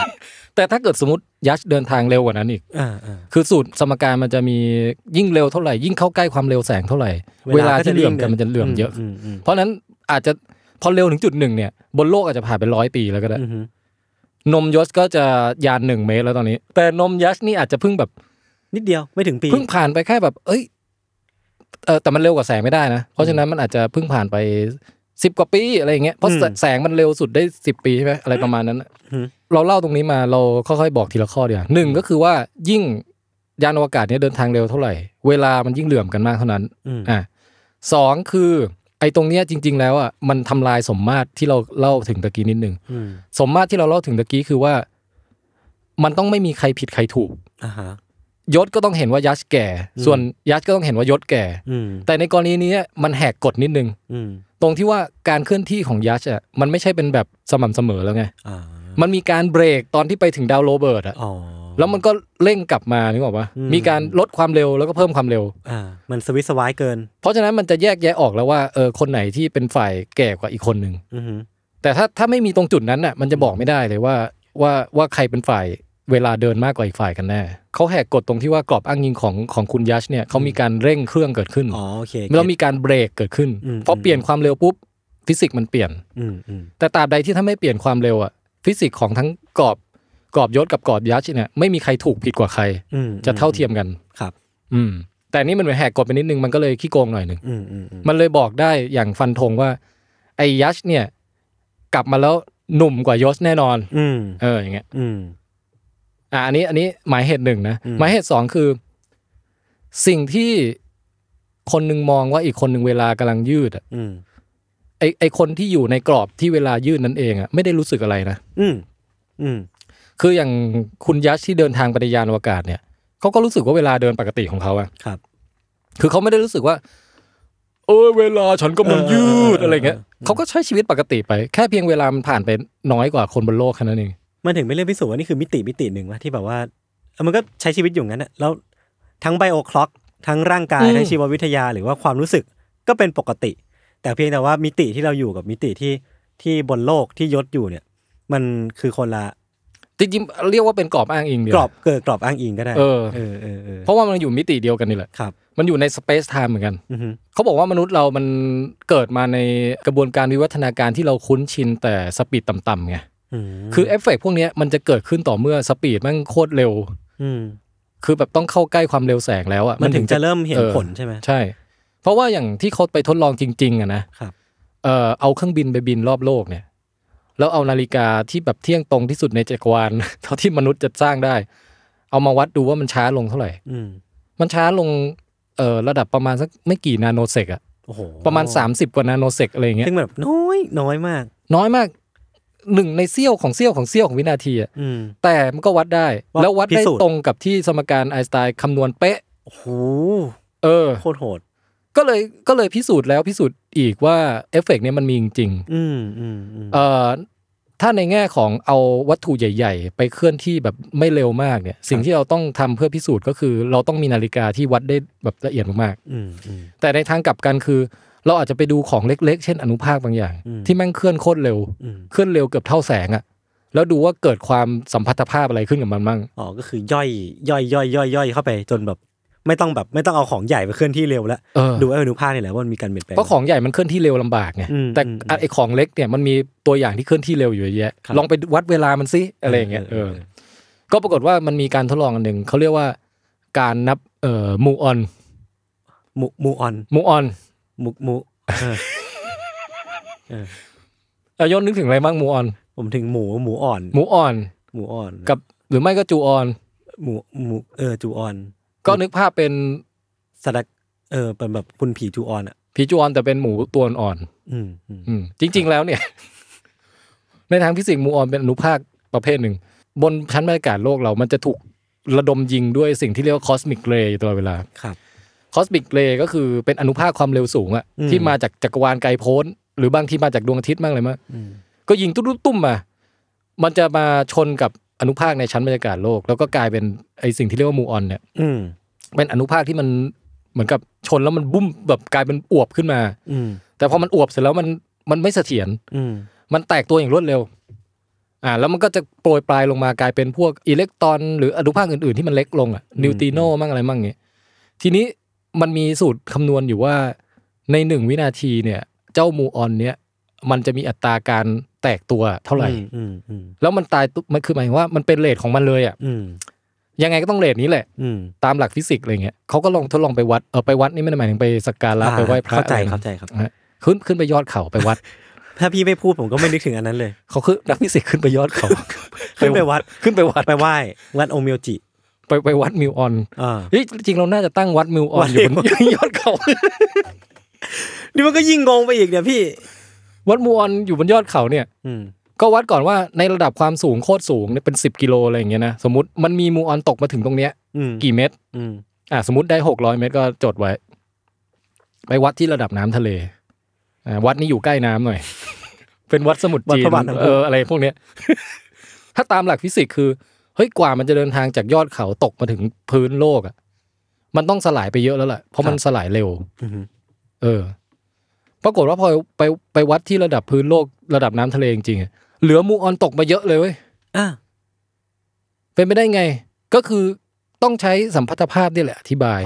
แต่ถ้าเกิดสมมติยัชเดินทางเร็วกว่านั้นอีก อ่าคือสูตรสมการมันจะมียิ่งเร็วเท่าไหร่ยิ่งเข้าใกล้ความเร็วแสงเท่าไหร่ เวลาที่เหลื่อมกันมันจะเหลื่อมเยอะ เพราะนั้นอาจจะพอเร็วถึงจุดหนึ่งเนี่ย บนโลกอาจจะผ่านไปร้อยปีแล้วก็ได้ นมยศก็จะยานหนึ่งเมตรแล้วตอนนี้ แต่นมยัชนี่อาจจะเพิ่งแบบ นิดเดียวไม่ถึงปีเพิ่งผ่านไปแค่แบบเอ้ยเออแต่มันเร็วกว่าแสงไม่ได้นะ เพราะฉะนั้นมันอาจจะเพิ่งผ่านไปสิบกว่าปีอะไรอย่างเงี้ยเพราะแสงมันเร็วสุดได้สิบปีใช่ไหมอะไรประมาณนั้นเราเล่าตรงนี้มาเราค่อยๆบอกทีละข้อเดียวหนึ่งก็คือว่ายิ่งยานอวกาศเนี้ยเดินทางเร็วเท่าไหร่ เวลามันยิ่งเหลื่อมกันมากเท่านั้นอ่าสองคือ ไอ้ตรงเนี้ยจริง ๆ แล้วอ่ะมันทำลายสมมาตรที่เราเล่าถึงตะกี้นิดนึงสมมาตรที่เราเล่าถึงตะกี้คือว่า มันต้องไม่มีใครผิดใครถูกอ่ะฮยศก็ต้องเห็นว่ายัชแก่ ส่วนยัชก็ต้องเห็นว่ายศแก่ แต่ในกรณีนี้มันแหกกฎนิดนึงตรงที่ว่าการเคลื่อนที่ของยัชอ่ะมันไม่ใช่เป็นแบบสม่ำเสมอแล้วไงมันมีการเบรกตอนที่ไปถึงดาวโรเบิร์ตอ่ะแล้วมันก็เร่งกลับมานึกออกปะมีการลดความเร็วแล้วก็เพิ่มความเร็วอ่ามันสวิสวายเกิน เพราะฉะนั้นมันจะแยกแยะออกแล้วว่าเออคนไหนที่เป็นฝ่ายแก่กว่าอีกคนหนึ่งแต่ถ้าถ้าไม่มีตรงจุดนั้นอ่ะมันจะบอกไม่ได้เลยว่าว่าว่าใครเป็นฝ่ายเวลาเดินมากกว่าอีกฝ่ายกันแน่เขาแหกกฎตรงที่ว่ากรอบอ้างยิงของของคุณยัชเนี่ยเขามีการเร่งเครื่องเกิดขึ้นอ๋อโอเคแล้วมีการเบรกเกิดขึ้นพอเปลี่ยนความเร็วปุ๊บฟิสิกส์มันเปลี่ยนแต่ตราบใดที่ถ้าไม่เปลี่ยนความเร็วอะฟิสิกส์ของทั้งกรอบกรอบยศกับกรอบยัชเนี่ยไม่มีใครถูกผิดกว่าใครจะเท่าเทียมกันครับ อืมแต่นี่มันเหมือนแหกกฎไปนิดนึงมันก็เลยขี้โกงหน่อยหนึ่งมันเลยบอกได้อย่างฟันธงว่า ไอ้ยัชเนี่ย กลับมาแล้วหนุ่มกว่ายศแน่นอน อืเอออย่างเงี้ยอือ่อันนี้อันนี้หมายเหตุหนึ่งนะหมายเหตุสองคือ สิ่งที่คนนึงมองว่าอีกคนหนึ่งเวลากำลังยืดอ่ะไอไอคนที่อยู่ในกรอบที่เวลายืดนั่นเองอ่ะไม่ได้รู้สึกอะไรนะอืมอืม คืออย่างคุณยัชที่เดินทางฏิยานอวกาศเนี่ยเขาก็รู้สึกว่าเวลาเดินปกติของเขาอะครับ คือเขาไม่ได้รู้สึกว่าเออเวลาฉันก็มันยืดอะไรเงี้ยเขาก็ใช้ชีวิตปกติไปแค่เพียงเวลามันผ่านไปน้อยกว่าคนบนโลกแค่นั้นเองมันถึงไม่เรื่องพิสูจน์ว่านี่คือมิติมิติหนึ่งว่าที่แบบว่า มันก็ใช้ชีวิตอยู่งั้นอะแล้วทั้งไบโอคล็อกทั้งร่างกายทั้งชีววิทยาหรือว่าความรู้สึกก็เป็นปกติ แต่เพียงแต่ว่ามิติที่เราอยู่กับมิติที่ที่บนโลกที่ยศอยู่เนี่ย มันคือคนละจริงๆ เรียกว่าเป็นกรอบอ้างอิงเดียว กรอบเกิดกรอบอ้างอิงก็ได้เออเออเออเพราะว่ามันอยู่มิติเดียวกันนี่แหละครับมันอยู่ในสเปซไทม์เหมือนกันเขาบอกว่ามนุษย์เรามันเกิดมาในกระบวนการวิวัฒนาการที่เราคุ้นชินแต่สปีดต่ำๆไงคือเอฟเฟกพวกนี้มันจะเกิดขึ้นต่อเมื่อสปีดมันโคตรเร็วคือแบบต้องเข้าใกล้ความเร็วแสงแล้วอ่ะมันถึงจะเริ่มเห็นผลใช่ไหมใช่ เพราะว่าอย่างที่เขาไปทดลองจริง ๆอ่ะนะเออเอาเครื่องบินไปบินรอบโลกเนี่ย แล้วเอานาฬิกาที่แบบเที่ยงตรงที่สุดในจักรวาลเท่าที่มนุษย์จะสร้างได้ เอามาวัดดูว่ามันช้าลงเท่าไหร่มันช้าลงเออระดับประมาณสักไม่กี่นาโนเซกอะประมาณ 30 กว่านาโนเซกอะไรเงี้ยซึ่งแบบน้อยน้อยมาก น้อยมากหนึ่งในเซี่ยวของเซี่ยวของเซี่ยวของวินาทีอ่ะแต่มันก็วัดได้ แล้ววัดได้ตรงกับที่สมการไอน์สไตน์คำนวณเป๊ะโอ้โหเออโคตรโหดก็เลยก็เลยพิสูจน์แล้วพิสูจน์อีกว่าเอฟเฟกเนี้ยมันมีจริง อืมอืมเอ่อถ้าในแง่ของเอาวัตถุใหญ่ ๆ ไปเคลื่อนที่แบบไม่เร็วมากเนี่ย สิ่งที่เราต้องทำเพื่อพิสูจน์ก็คือ เราต้องมีนาฬิกาที่วัดได้แบบละเอียดมากๆอืมแต่ในทางกลับกันคือเราอาจจะไปดูของเล็กๆ เช่นอนุภาคบางอย่างที่แม่งเคลื่อนโคตรเร็วเคลื่อนเร็วเกือบเท่าแสงอะแล้วดูว่าเกิดความสัมพัทธภาพอะไรขึ้นกับมันบ้างอ๋อก็คือย่อยย่อยย่อยย่อยย่อยเข้าไป จนแบบ ไม่ต้องแบบไม่ต้องเอาของใหญ่ไปเคลื่อนที่เร็วแล้ว ดูอนุภาคนี่แหละว่ามันมีการเปลี่ยนแปลงเพราะของใหญ่มันเคลื่อนที่เร็วลำบากไงแต่ไอของเล็กเนี่ยมันมีตัวอย่างที่เคลื่อนที่เร็วอยู่เยอะแยะ ลองไปวัดเวลามันซิอะไรเงี้ยเออก็ปรากฏว่ามันมีการทดลองอันหนึ่งเขาเรียกว่าการนับเอ่อมูออนมูมูออน มูออนมุกมุเออยศนึกถึงอะไรบ้างหมูอ่อน ผมถึงหมู หมูอ่อนหมูอ่อนหมูอ่อน กับ หรือไม่ก็จูออน หมูหมูเออจูออน ก็นึกภาพเป็นสรักเออเป็นแบบคุณผีจูออนอ่ะผีจูออน แต่เป็นหมูตัวอ่อน อืมอืมจริง ๆ แล้วเนี่ย ในทางฟิสิกส์หมูอ่อนเป็นอนุภาคประเภทหนึ่ง บนชั้นบรรยากาศโลกเรา มันจะถูกระดมยิงด้วยสิ่งที่เรียกว่าคอสมิกเรย์ตลอดเวลาครับคอสบิกเรย์ก็คือเป็นอนุภาคความเร็วสูงอะที่มาจากจักรวาลไกลโพ้น หรือบางที่มาจากดวงอาทิตย์บ้างเลยมั้งก็ยิงตุ้มตุ้มมา มันจะมาชนกับอนุภาคในชั้นบรรยากาศโลกแล้วก็กลายเป็นไอสิ่งที่เรียกว่ามูออนเนี่ยเป็นอนุภาคที่มันเหมือนกับชนแล้วมันบุ้มแบบกลายเป็นอวบขึ้นมา อืแต่พอมันอวบเสร็จแล้วมันมันไม่เสถียรมันแตกตัวอย่างรวดเร็ว อ่า แล้วมันก็จะโปรยปลายลงมากลายเป็นพวกอิเล็กตรอน หรืออนุภาคอื่นๆที่มันเล็กลงอะนิวตริโนมั่งอะไรมั่งเงี้ยทีนี้มันมีสูตรคำนวณอยู่ว่าในหนึ่งวินาทีเนี่ย เจ้ามูออนเนี่ย มันจะมีอัตราการแตกตัวเท่าไหร่แล้วมันตายมันคือหมายว่า มันเป็นเลทของมันเลยอ่ะยังไงก็ต้องเลทนี้แหละตามหลักฟิสิกส์อะไรเงี้ยเขาก็ลองทดลองไปวัดเออไปวัดนี่ไม่ได้หมายถึงไปสักการะไปไหว้พระเข้าใจเข้าใจครับขึ้นขึ้นไปยอดเขาไปวัด ถ้าพี่ไม่พูดผมก็ไม่นึกถึงอันนั้นเลยเขาคือนักฟิสิกส์ขึ้นไปยอดเขาขึ้นไปวัดขึ้นไปวัดไปไหว้วัดองเมียวจิไปไปวัดมิวออนเฮ้ยจริงเราน่าจะตั้งวัดมิวออนอยู่บนยอดเขานี่มันก็ยิ่งงงไปอีกเนี่ยพี่ วัดมิวออนอยู่บนยอดเขาเนี่ยก็วัดก่อนว่าในระดับความสูงโคตรสูงเนี่ยเป็นสิบกิโลอะไรอย่างเงี้ยนะสมมติมันมีมูออนตกมาถึงตรงเนี้ย กี่เมตรอ่าสมมติได้หกร้อยเมตรก็จดไว้ ไปวัดที่ระดับน้ำทะเลอวัดนี้อยู่ใกล้น้ำหน่อย เป็นวัดสมุทรจีนเอออะไรพวกเนี้ย ถ้าตามหลักฟิสิกส์คือเฮ้ยกว่ามันจะเดินทางจากยอดเขาตกมาถึงพื้นโลกอ่ะ มันต้องสลายไปเยอะแล้วแหละเพราะมันสลายเร็วเออปรากฏว่าพอไปไปวัดที่ระดับพื้นโลกระดับน้ำทะเลจริงๆเหลือมูออนตกมาเยอะเลยเว้ยอ่าเป็นไปได้ไง ก็คือต้องใช้สัมพัทธภาพนี่แหละอธิบาย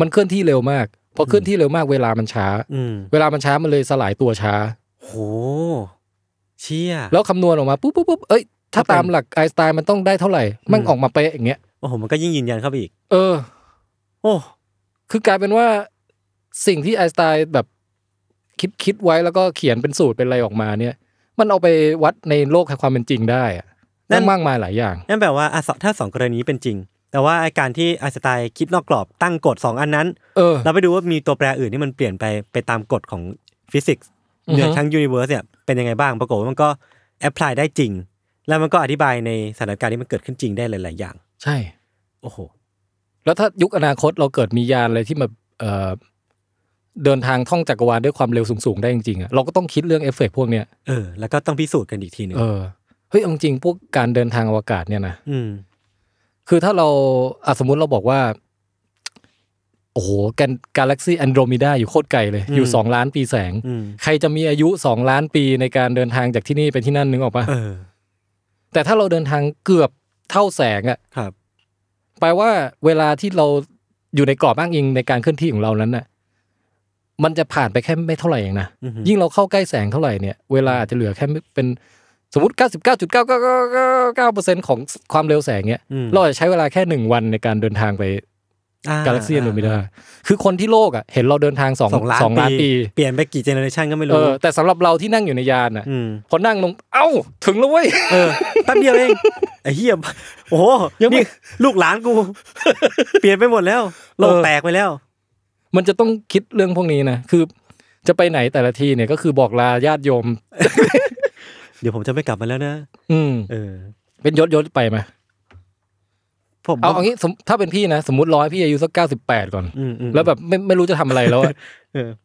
มันเคลื่อนที่เร็วมากพอเคลื่อนที่เร็วมากเวลามันช้าเวลามันช้ามันเลยสลายตัวช้าโหเชี่ยแล้วคำนวณออกมาปุ๊บปุ๊บปุ๊บเอ้ยถ้าตามหลักไอสไตล์มันต้องได้เท่าไหร่มันออกมาเป๊ะอย่างเงี้ย โอ้โห มันก็ยิ่งยืนยันเข้าไปอีก เออ โอ้ คือกลายเป็นว่าสิ่งที่ไอสไตล์แบบคิดคิดไว้แล้วก็เขียนเป็นสูตรเป็นอะไรออกมาเนี่ย มันเอาไปวัดในโลกแห่งความเป็นจริงได้อะนั่นมากมายหลายอย่าง นั่นแปลว่าถ้าสองกรณีเป็นจริง แต่ว่าอาการที่ไอสไตล์คิดนอกกรอบตั้งกฎสองอันนั้นเออเราไปดูว่ามีตัวแปรอื่นที่มันเปลี่ยนไปไปตามกฎของฟิสิกส์เหนือทั้งยูนิเวอร์สเนี่ยเป็นยังไงบ้าง ปรากฏว่ามันก็แอพพลายได้จริงแล้วมันก็อธิบายในสถานการณ์ที่มันเกิดขึ้นจริงได้หลายๆ อย่าง ใช่ โอ้โหแล้วถ้ายุคอนาคตเราเกิดมียาน อะไรที่มาเดินทางท่องจักรวาลด้วยความเร็วสูง ๆ ได้จริงๆอ่ะเราก็ต้องคิดเรื่องเอฟเฟกพวกเนี้ยเออแล้วก็ต้องพิสูจน์กันอีกทีหนึ่งเออเฮ้ย จริงพวกการเดินทางอวกาศเนี่ยนะอืมคือถ้าเราอสมมุติเราบอกว่า โอ้โหกันกาแล็กซี่แอนโดรมิดาอยู่โคตรไกลเลยอยู่สองล้านปีแสงใครจะมีอายุสองล้านปีในการเดินทางจากที่นี่ไปที่นั่นนึกออกปะแต่ถ้าเราเดินทางเกือบเท่าแสงอ่ะ ครับ แปลว่าเวลาที่เราอยู่ในกรอบอ้างอิงในการเคลื่อนที่ของเรานั้นน่ะมันจะผ่านไปแค่ไม่เท่าไหร่เองนะ ยิ่งเราเข้าใกล้แสงเท่าไหร่เนี่ย เวลาอาจจะเหลือแค่เป็นสมมติ99.99999%ของความเร็วแสงเนี่ยเราจะใช้เวลาแค่หนึ่งวันในการเดินทางไปกาแล็กซีอโนมิดาคือคนที่โลกอ่ะเห็นเราเดินทางสองสองล้านปี เปลี่ยนไปกี่เจเนอเรชันก็ไม่รู้แต่สำหรับเราที่นั่งอยู่ในยานอ่ะพอนั่งลง เอ้าถึงแล้วเว้ยตั้งเดียวเองไอ้เหี้ยโอ้โหนี่ ลูกหลานกู เปลี่ยนไปหมดแล้ว โลกแตกไปแล้ว มันจะต้องคิดเรื่องพวกนี้นะ คือจะไปไหนแต่ละทีเนี่ย ก็คือบอกลาญาติโยม เดี๋ยวผมจะไม่กลับมาแล้วนะอืมเออ เป็นยศยศไปไหมผมเอาย่างี้ถ้าเป็นพี่นะ สมมติร้อยพี่อายุสักเก้าสิบแปดก่อน แล้วแบบไม่ไม่รู้จะทำอะไรแล้ว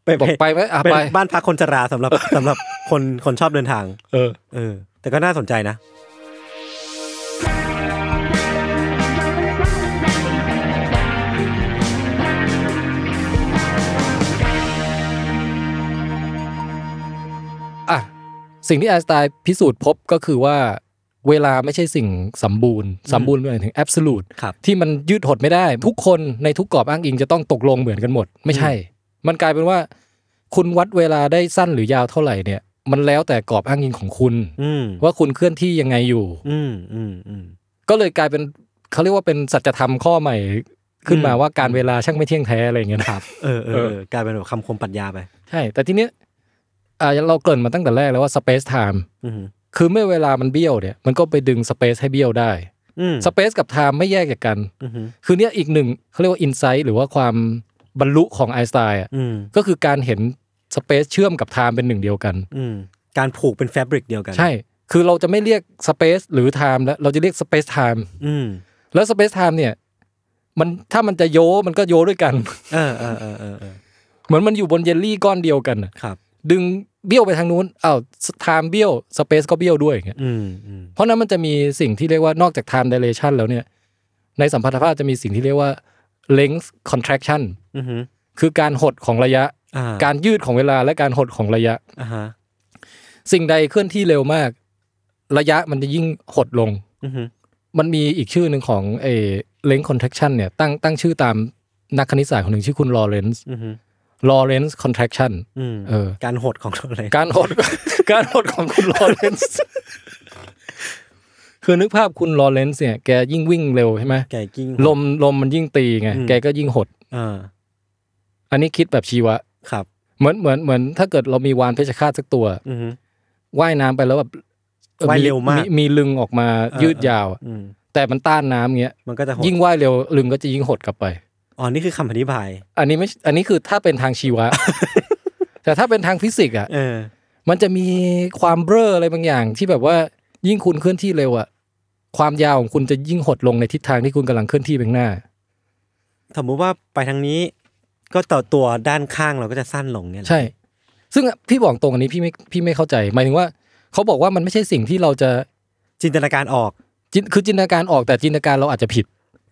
ไปบอกไปไหมไปบ้านพักคนชราสำหรับสำหรับคนคนชอบเดินทาง เออเออ แต่ก็น่าสนใจนะ อ่ะ สิ่งที่ไอน์สไตน์พิสูจน์พบก็คือว่าเวลาไม่ใช่สิ่งสมบูรณ์สมบูรณ์หมายถึงแอบสูตที่มันยืดหดไม่ได้ ทุกคนในทุกกรอบอ้างอิงจะต้องตกลงเหมือนกันหมด ไม่ใช่ มันกลายเป็นว่า คุณวัดเวลาได้สั้นหรือยาวเท่าไหร่เนี่ย มันแล้วแต่กรอบอ้างอิงของคุณว่าคุณเคลื่อนที่ยังไงอยู่ อืก็เลยกลายเป็น เขาเรียกว่าเป็นสัจธรรมข้อใหม่ ขึ้นมาว่าการเวลาช่างไม่เที่ยงแท้อะไรเงี้ยครับเออเออกลายเป็นแบบคำคมปัญญาไปใช่แต่ทีเนี้ยเราเกริ่นมาตั้งแต่แรกแล้วว่าสเปซไทม์คือเมื่อเวลามันเบี้ยวเนี่ยมันก็ไปดึงสเปซให้เบี้ยวได้สเปซกับไทม์ไม่แยกจากกันคือเนี่ยอีกหนึ่งเขาเรียกว่าอินไซต์หรือว่าความบรรลุของไอสไตน์ก็คือการเห็นสเปซเชื่อมกับไทม์เป็นหนึ่งเดียวกันการผูกเป็นแฟบริกเดียวกัน ใช่ คือเราจะไม่เรียกสเปซหรือไทม์แล้ว เราจะเรียกสเปซไทม์แล้วสเปซไทม์เนี่ย มันถ้ามันจะโยมันก็โยด้วยกันเออเออเออเหมือนมันอยู่บนเยลลี่ก้อนเดียวกันครับดึงเบี้ยวไปทางนู้นเอ้าไทม์เบี้ยว สเปซก็เบี้ยวด้วยอย่างเงี้ยเพราะนั้นมันจะมีสิ่งที่เรียกว่านอกจากไทม์เดเลชันแล้วเนี่ย ในสัมพัทธภาพจะมีสิ่งที่เรียกว่า length contraction คือการหดของระยะ การยืดของเวลาและการหดของระยะ สิ่งใดเคลื่อนที่เร็วมาก ระยะมันจะยิ่งหดลง มันมีอีกชื่อหนึ่งของเอ length contraction เนี่ย ตั้งตั้งชื่อตามนักคณิตศาสตร์คนหนึ่งชื่อคุณลอเรนซ์ลอเรนซ์คอนแทคชั่นการหดของอะไรการหด การหดของคุณลอเรนซ์คือนึกภาพคุณลอเรนซ์เนี่ย แกยิ่งวิ่งเร็วใช่ไหมแกยิ่งลมลมมันยิ่งตีไงแกก็ยิ่งหดออันนี้คิดแบบชีวะ ครับ เหมือนเหมือนเหมือนถ้าเกิดเรามีวานเพชรฆาตสักตัวว่ายน้ำไปแล้วแบบว่ายเร็วมากมีลึงออกมายืดยาวแต่มันต้านน้ำเงี้ยมันก็จะยิ่งว่ายเร็ว ลึงก็จะยิ่งหดกลับไปอ๋อ นี่คือคำอธิบาย อันนี้ไม่ อันนี้คือถ้าเป็นทางชีวะ แต่ถ้าเป็นทางฟิสิกส์อ่ะมันจะมีความเบ้ออะไรบางอย่าง ที่แบบว่ายิ่งคุณเคลื่อนที่เร็วอ่ะ ความยาวของคุณจะยิ่งหดลงในทิศทางที่คุณกำลังเคลื่อนที่ไปหน้า สมมุติว่าไปทางนี้ก็ต่อตัวด้านข้างเราก็จะสั้นลงเนี่ยใช่ ซึ่งพี่บอกตรงอันนี้พี่ไม่พี่ไม่เข้าใจหมายถึงว่าเขาบอกว่ามันไม่ใช่สิ่งที่เราจะจินตนาการออก คือจินตนาการออกแต่จินตนาการเราอาจจะผิด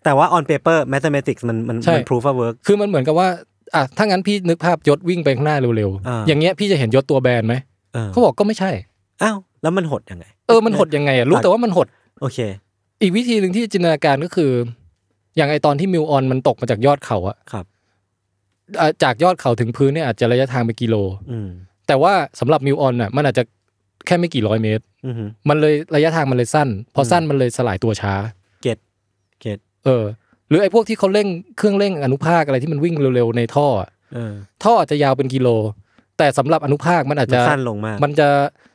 แต่ว่า on paper mathematics มันมันมัน proof of work คือมันเหมือนกับว่าอ่ะถ้างั้นพี่นึกภาพยศวิ่งไปข้างหน้าเร็วๆ อย่างเงี้ยพี่จะเห็นยศตัวแบนไหมเขาบอกก็ไม่ใช่อ้าว แล้วมันหดยังไงเออมันหดยังไงอ่ะรู้แต่ว่ามันหด โอเค อีกวิธีหนึ่งที่จินตนาการก็คือ อย่างไอตอนที่มิวออนมันตกมาจากยอดเขาอะครับจากยอดเขาถึงพื้นเนี่ยอาจจะระยะทางไปกิโล อืแต่ว่าสำหรับมิวออนอ่ะมันอาจจะแค่ไม่กี่ร้อยเมตรมันเลยระยะทางมันเลยสั้นพอสั้นมันเลยสลายตัวช้าเกตเกตเออหรือไอ้พวกที่เขาเร่งเครื่องเร่งอนุภาคอะไรที่มันวิ่งเร็วๆในท่อท่ออาจจะยาวเป็นกิโลแต่สำหรับอนุภาคมันอาจจะสั้นลงมากมันจะ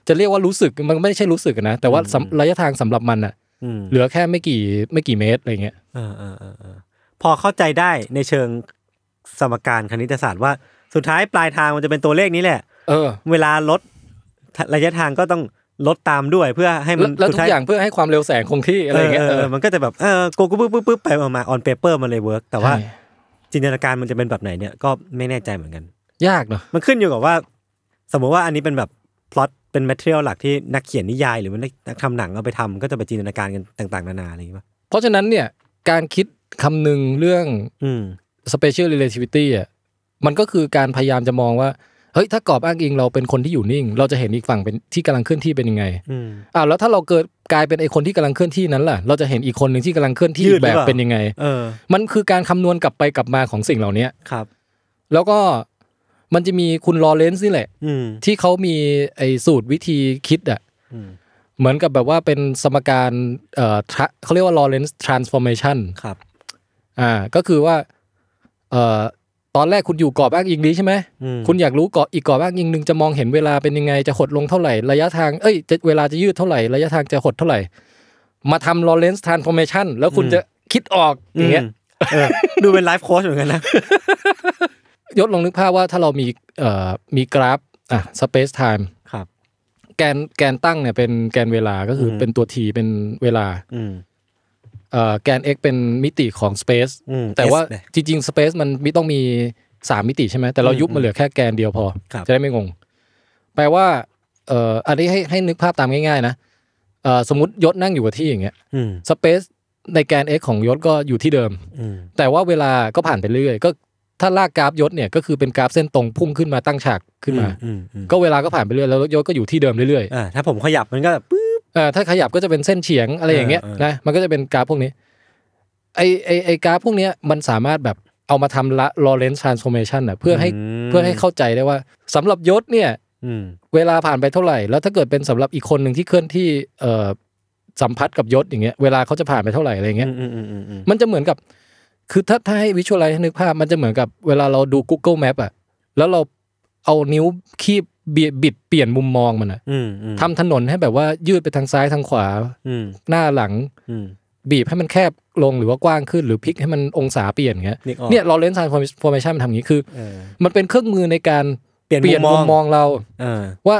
จะเรียกว่ารู้สึกมันไม่ใช่รู้สึกนะแต่ว่าระยะทางสำหรับมันอ่ะเหลือแค่ไม่กี่ไม่กี่เมตรอะไรเงี้ยพอเข้าใจได้ในเชิงสมการคณิตศาสตร์ว่าสุดท้ายปลายทางมันจะเป็นตัวเลขนี้แหละ เออ เวลาลดระยะทางก็ต้องลดตามด้วยเพื่อให้มันแล้วทุกอย่างเพื่อให้ความเร็วแสงคงที่อะไรเงี้ยมันก็จะแบบเออโกกูปุ๊บปุ๊บไปมาออนเปเปอร์มันเลยเวิร์กแต่ว่า จินตนาการมันจะเป็นแบบไหนเนี่ย ก็ไม่แน่ใจเหมือนกัน ยากเนอะมันขึ้นอยู่กับว่าสมมติว่าอันนี้เป็นแบบพล็อตเป็นแมทเทียลหลักที่นักเขียนนิยาย หรือนักทำหนังเอาไปทำก็จะไปจินตนาการกันต่างๆ นานาอะไรอย่างเงี้ยเพราะฉะนั้นเนี่ยการคิดคำนึงเรื่องสเปเชียลเรล a t วิตี้อ่ะมันก็คือการพยายามจะมองว่าเฮ้ยถ้ากรอบอ้างอิงเราเป็นคนที่อยู่นิ่ง เราจะเห็นอีกฝั่งเป็นที่กำลังเคลื่อนที่เป็นยังไงอ้าวแล้วถ้าเราเกิดกลายเป็นไอคนที่กำลังเคลื่อนที่นั้นล่ะ เราจะเห็นอีกคนหนึ่งที่กำลังเคลื่อนที่แบบเป็นยังไงอมันคือการคำนวณกลับไปกลับมาของสิ่งเหล่านี้ครับ แล้วก็มันจะมีคุณลอเรนซ์นี่แหละที่เขามีไอสูตรวิธีคิดอ่ะเหมือนกับแบบว่าเป็นสมการ เอ่อเขาเรียกว่าลอเรนซ์ทรานส์ฟอร์เมชันครับ อ่า ก็คือว่า เอ่อตอนแรกคุณอยู่กรอบอ้างอิงนี้ใช่ไหมคุณอยากรู้เกาะอีกกรอบอ้างอิงหนึ่งจะมองเห็นเวลาเป็นยังไง จะหดลงเท่าไหร่ระยะทางเอ้ยเวลาจะยืดเท่าไหร่ ระยะทางจะหดเท่าไหร่ มาทำลอเรนซ์ทรานส์ฟอร์เมชันแล้วคุณจะคิดออกอย่างเงี้ยดูเป็นไลฟ์โค้ชเหมือนกันนะยศลองนึกภาพว่าถ้าเรามีเอ่อมีกราฟอ่ะสเปซไทม์ครับ แกนแกนตั้งเนี่ยเป็นแกนเวลาก็คือเป็นตัวทีเป็นเวลาแกน x เป็นมิติของ space แต่ว่าจริงๆ space มันมีต้องมีสามมิติใช่ไหมแต่เรายุบมาเหลือแค่แกนเดียวพอ จะได้ไม่งง แปลว่าเอ่ออันนี้ให้ให้นึกภาพตามง่ายๆนะเอ่อสมมติยศนั่งอยู่กับที่อย่างเงี้ยสเปซในแกน x ของยศก็อยู่ที่เดิมแต่ว่าเวลาก็ผ่านไปเรื่อยก็ถ้าลากกราฟยศเนี่ยก็คือเป็นกราฟเส้นตรงพุ่งขึ้นมาตั้งฉากขึ้นมาก็เวลาก็ผ่านไปเรื่อยแล้วยศก็อยู่ที่เดิมเรื่อยๆถ้าผมขยับมันก็ปือ่าถ้าขยับก็จะเป็นเส้นเฉียงอะไรอย่างเงี้ยนะมันก็จะเป็นกราฟพวกนี้ ไอไอไอกราฟพวกเนี้ยมันสามารถแบบเอามาทำละ Lorentz t r a n s f o r m เ t ชันอ่ะเพื่อให้เพื่อให้เข้าใจได้ว่าสำหรับยศเนี่ยเวลาผ่านไปเท่าไหร่แล้วถ้าเกิดเป็นสำหรับอีกคนหนึ่งที่เคลื่อนที่เอ่อสัมผัสกับยศอย่างเงี้ย เวลาเขาจะผ่านไปเท่าไหร่อะไรเงี้ยมันจะเหมือนกับคือถ้าถ้าให้วิชวลไลท์นึกภาพ มันจะเหมือนกับเวลาเราดู Google Map อ่ะแล้วเราเอานิ้วคีบเบียดบิดเปลี่ยนมุมมองมันอ่ะทำถนนให้แบบว่ายืดไปทางซ้ายทางขวาหน้าหลังบีบให้มันแคบลงหรือว่ากว้างขึ้น หรือพลิกให้มันองศาเปลี่ยนเงี้ย เนี่ยเราเลนส์ไซน์ฟอร์มชั่นมันทำอย่างนี้คือ มันเป็นเครื่องมือในการเปลี่ยนมุมมองเราว่า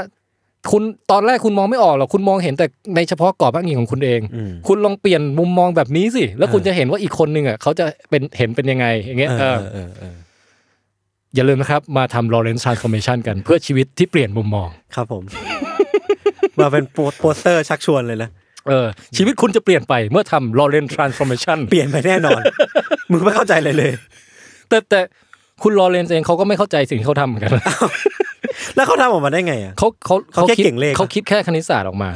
คุณตอนแรกคุณมองไม่ออกหรอกคุณมองเห็นแต่ในเฉพาะกรอบบางอย่างของคุณเอง คุณลองเปลี่ยนมุมมองแบบนี้สิ แล้วคุณจะเห็นว่าอีกคนนึงอ่ะเขาจะเป็นเห็นเป็นยังไงอย่างเงี้ยอย่าลืมนะครับมาทำ Lawrence Transformation กันเพื่อชีวิตที่เปลี่ยนมุมมอง ครับผมมาเป็นโปสเตอร์ชักชวนเลยนะเออ ชีวิตคุณจะเปลี่ยนไปเมื่อทำ Lawrence Transformation เปลี่ยนไปแน่นอน มึงไม่เข้าใจเลยเลย แต่แต่คุณลอเรนซ์เองเขาก็ไม่เข้าใจสิ่งที่เขาทำเหมือนกัน แล้วเขาทำออกมาได้ไงอ่ะเขาเขาเขาแค่เก่งเลขเขาคิดแค่คณิตศาสตร์ออกมา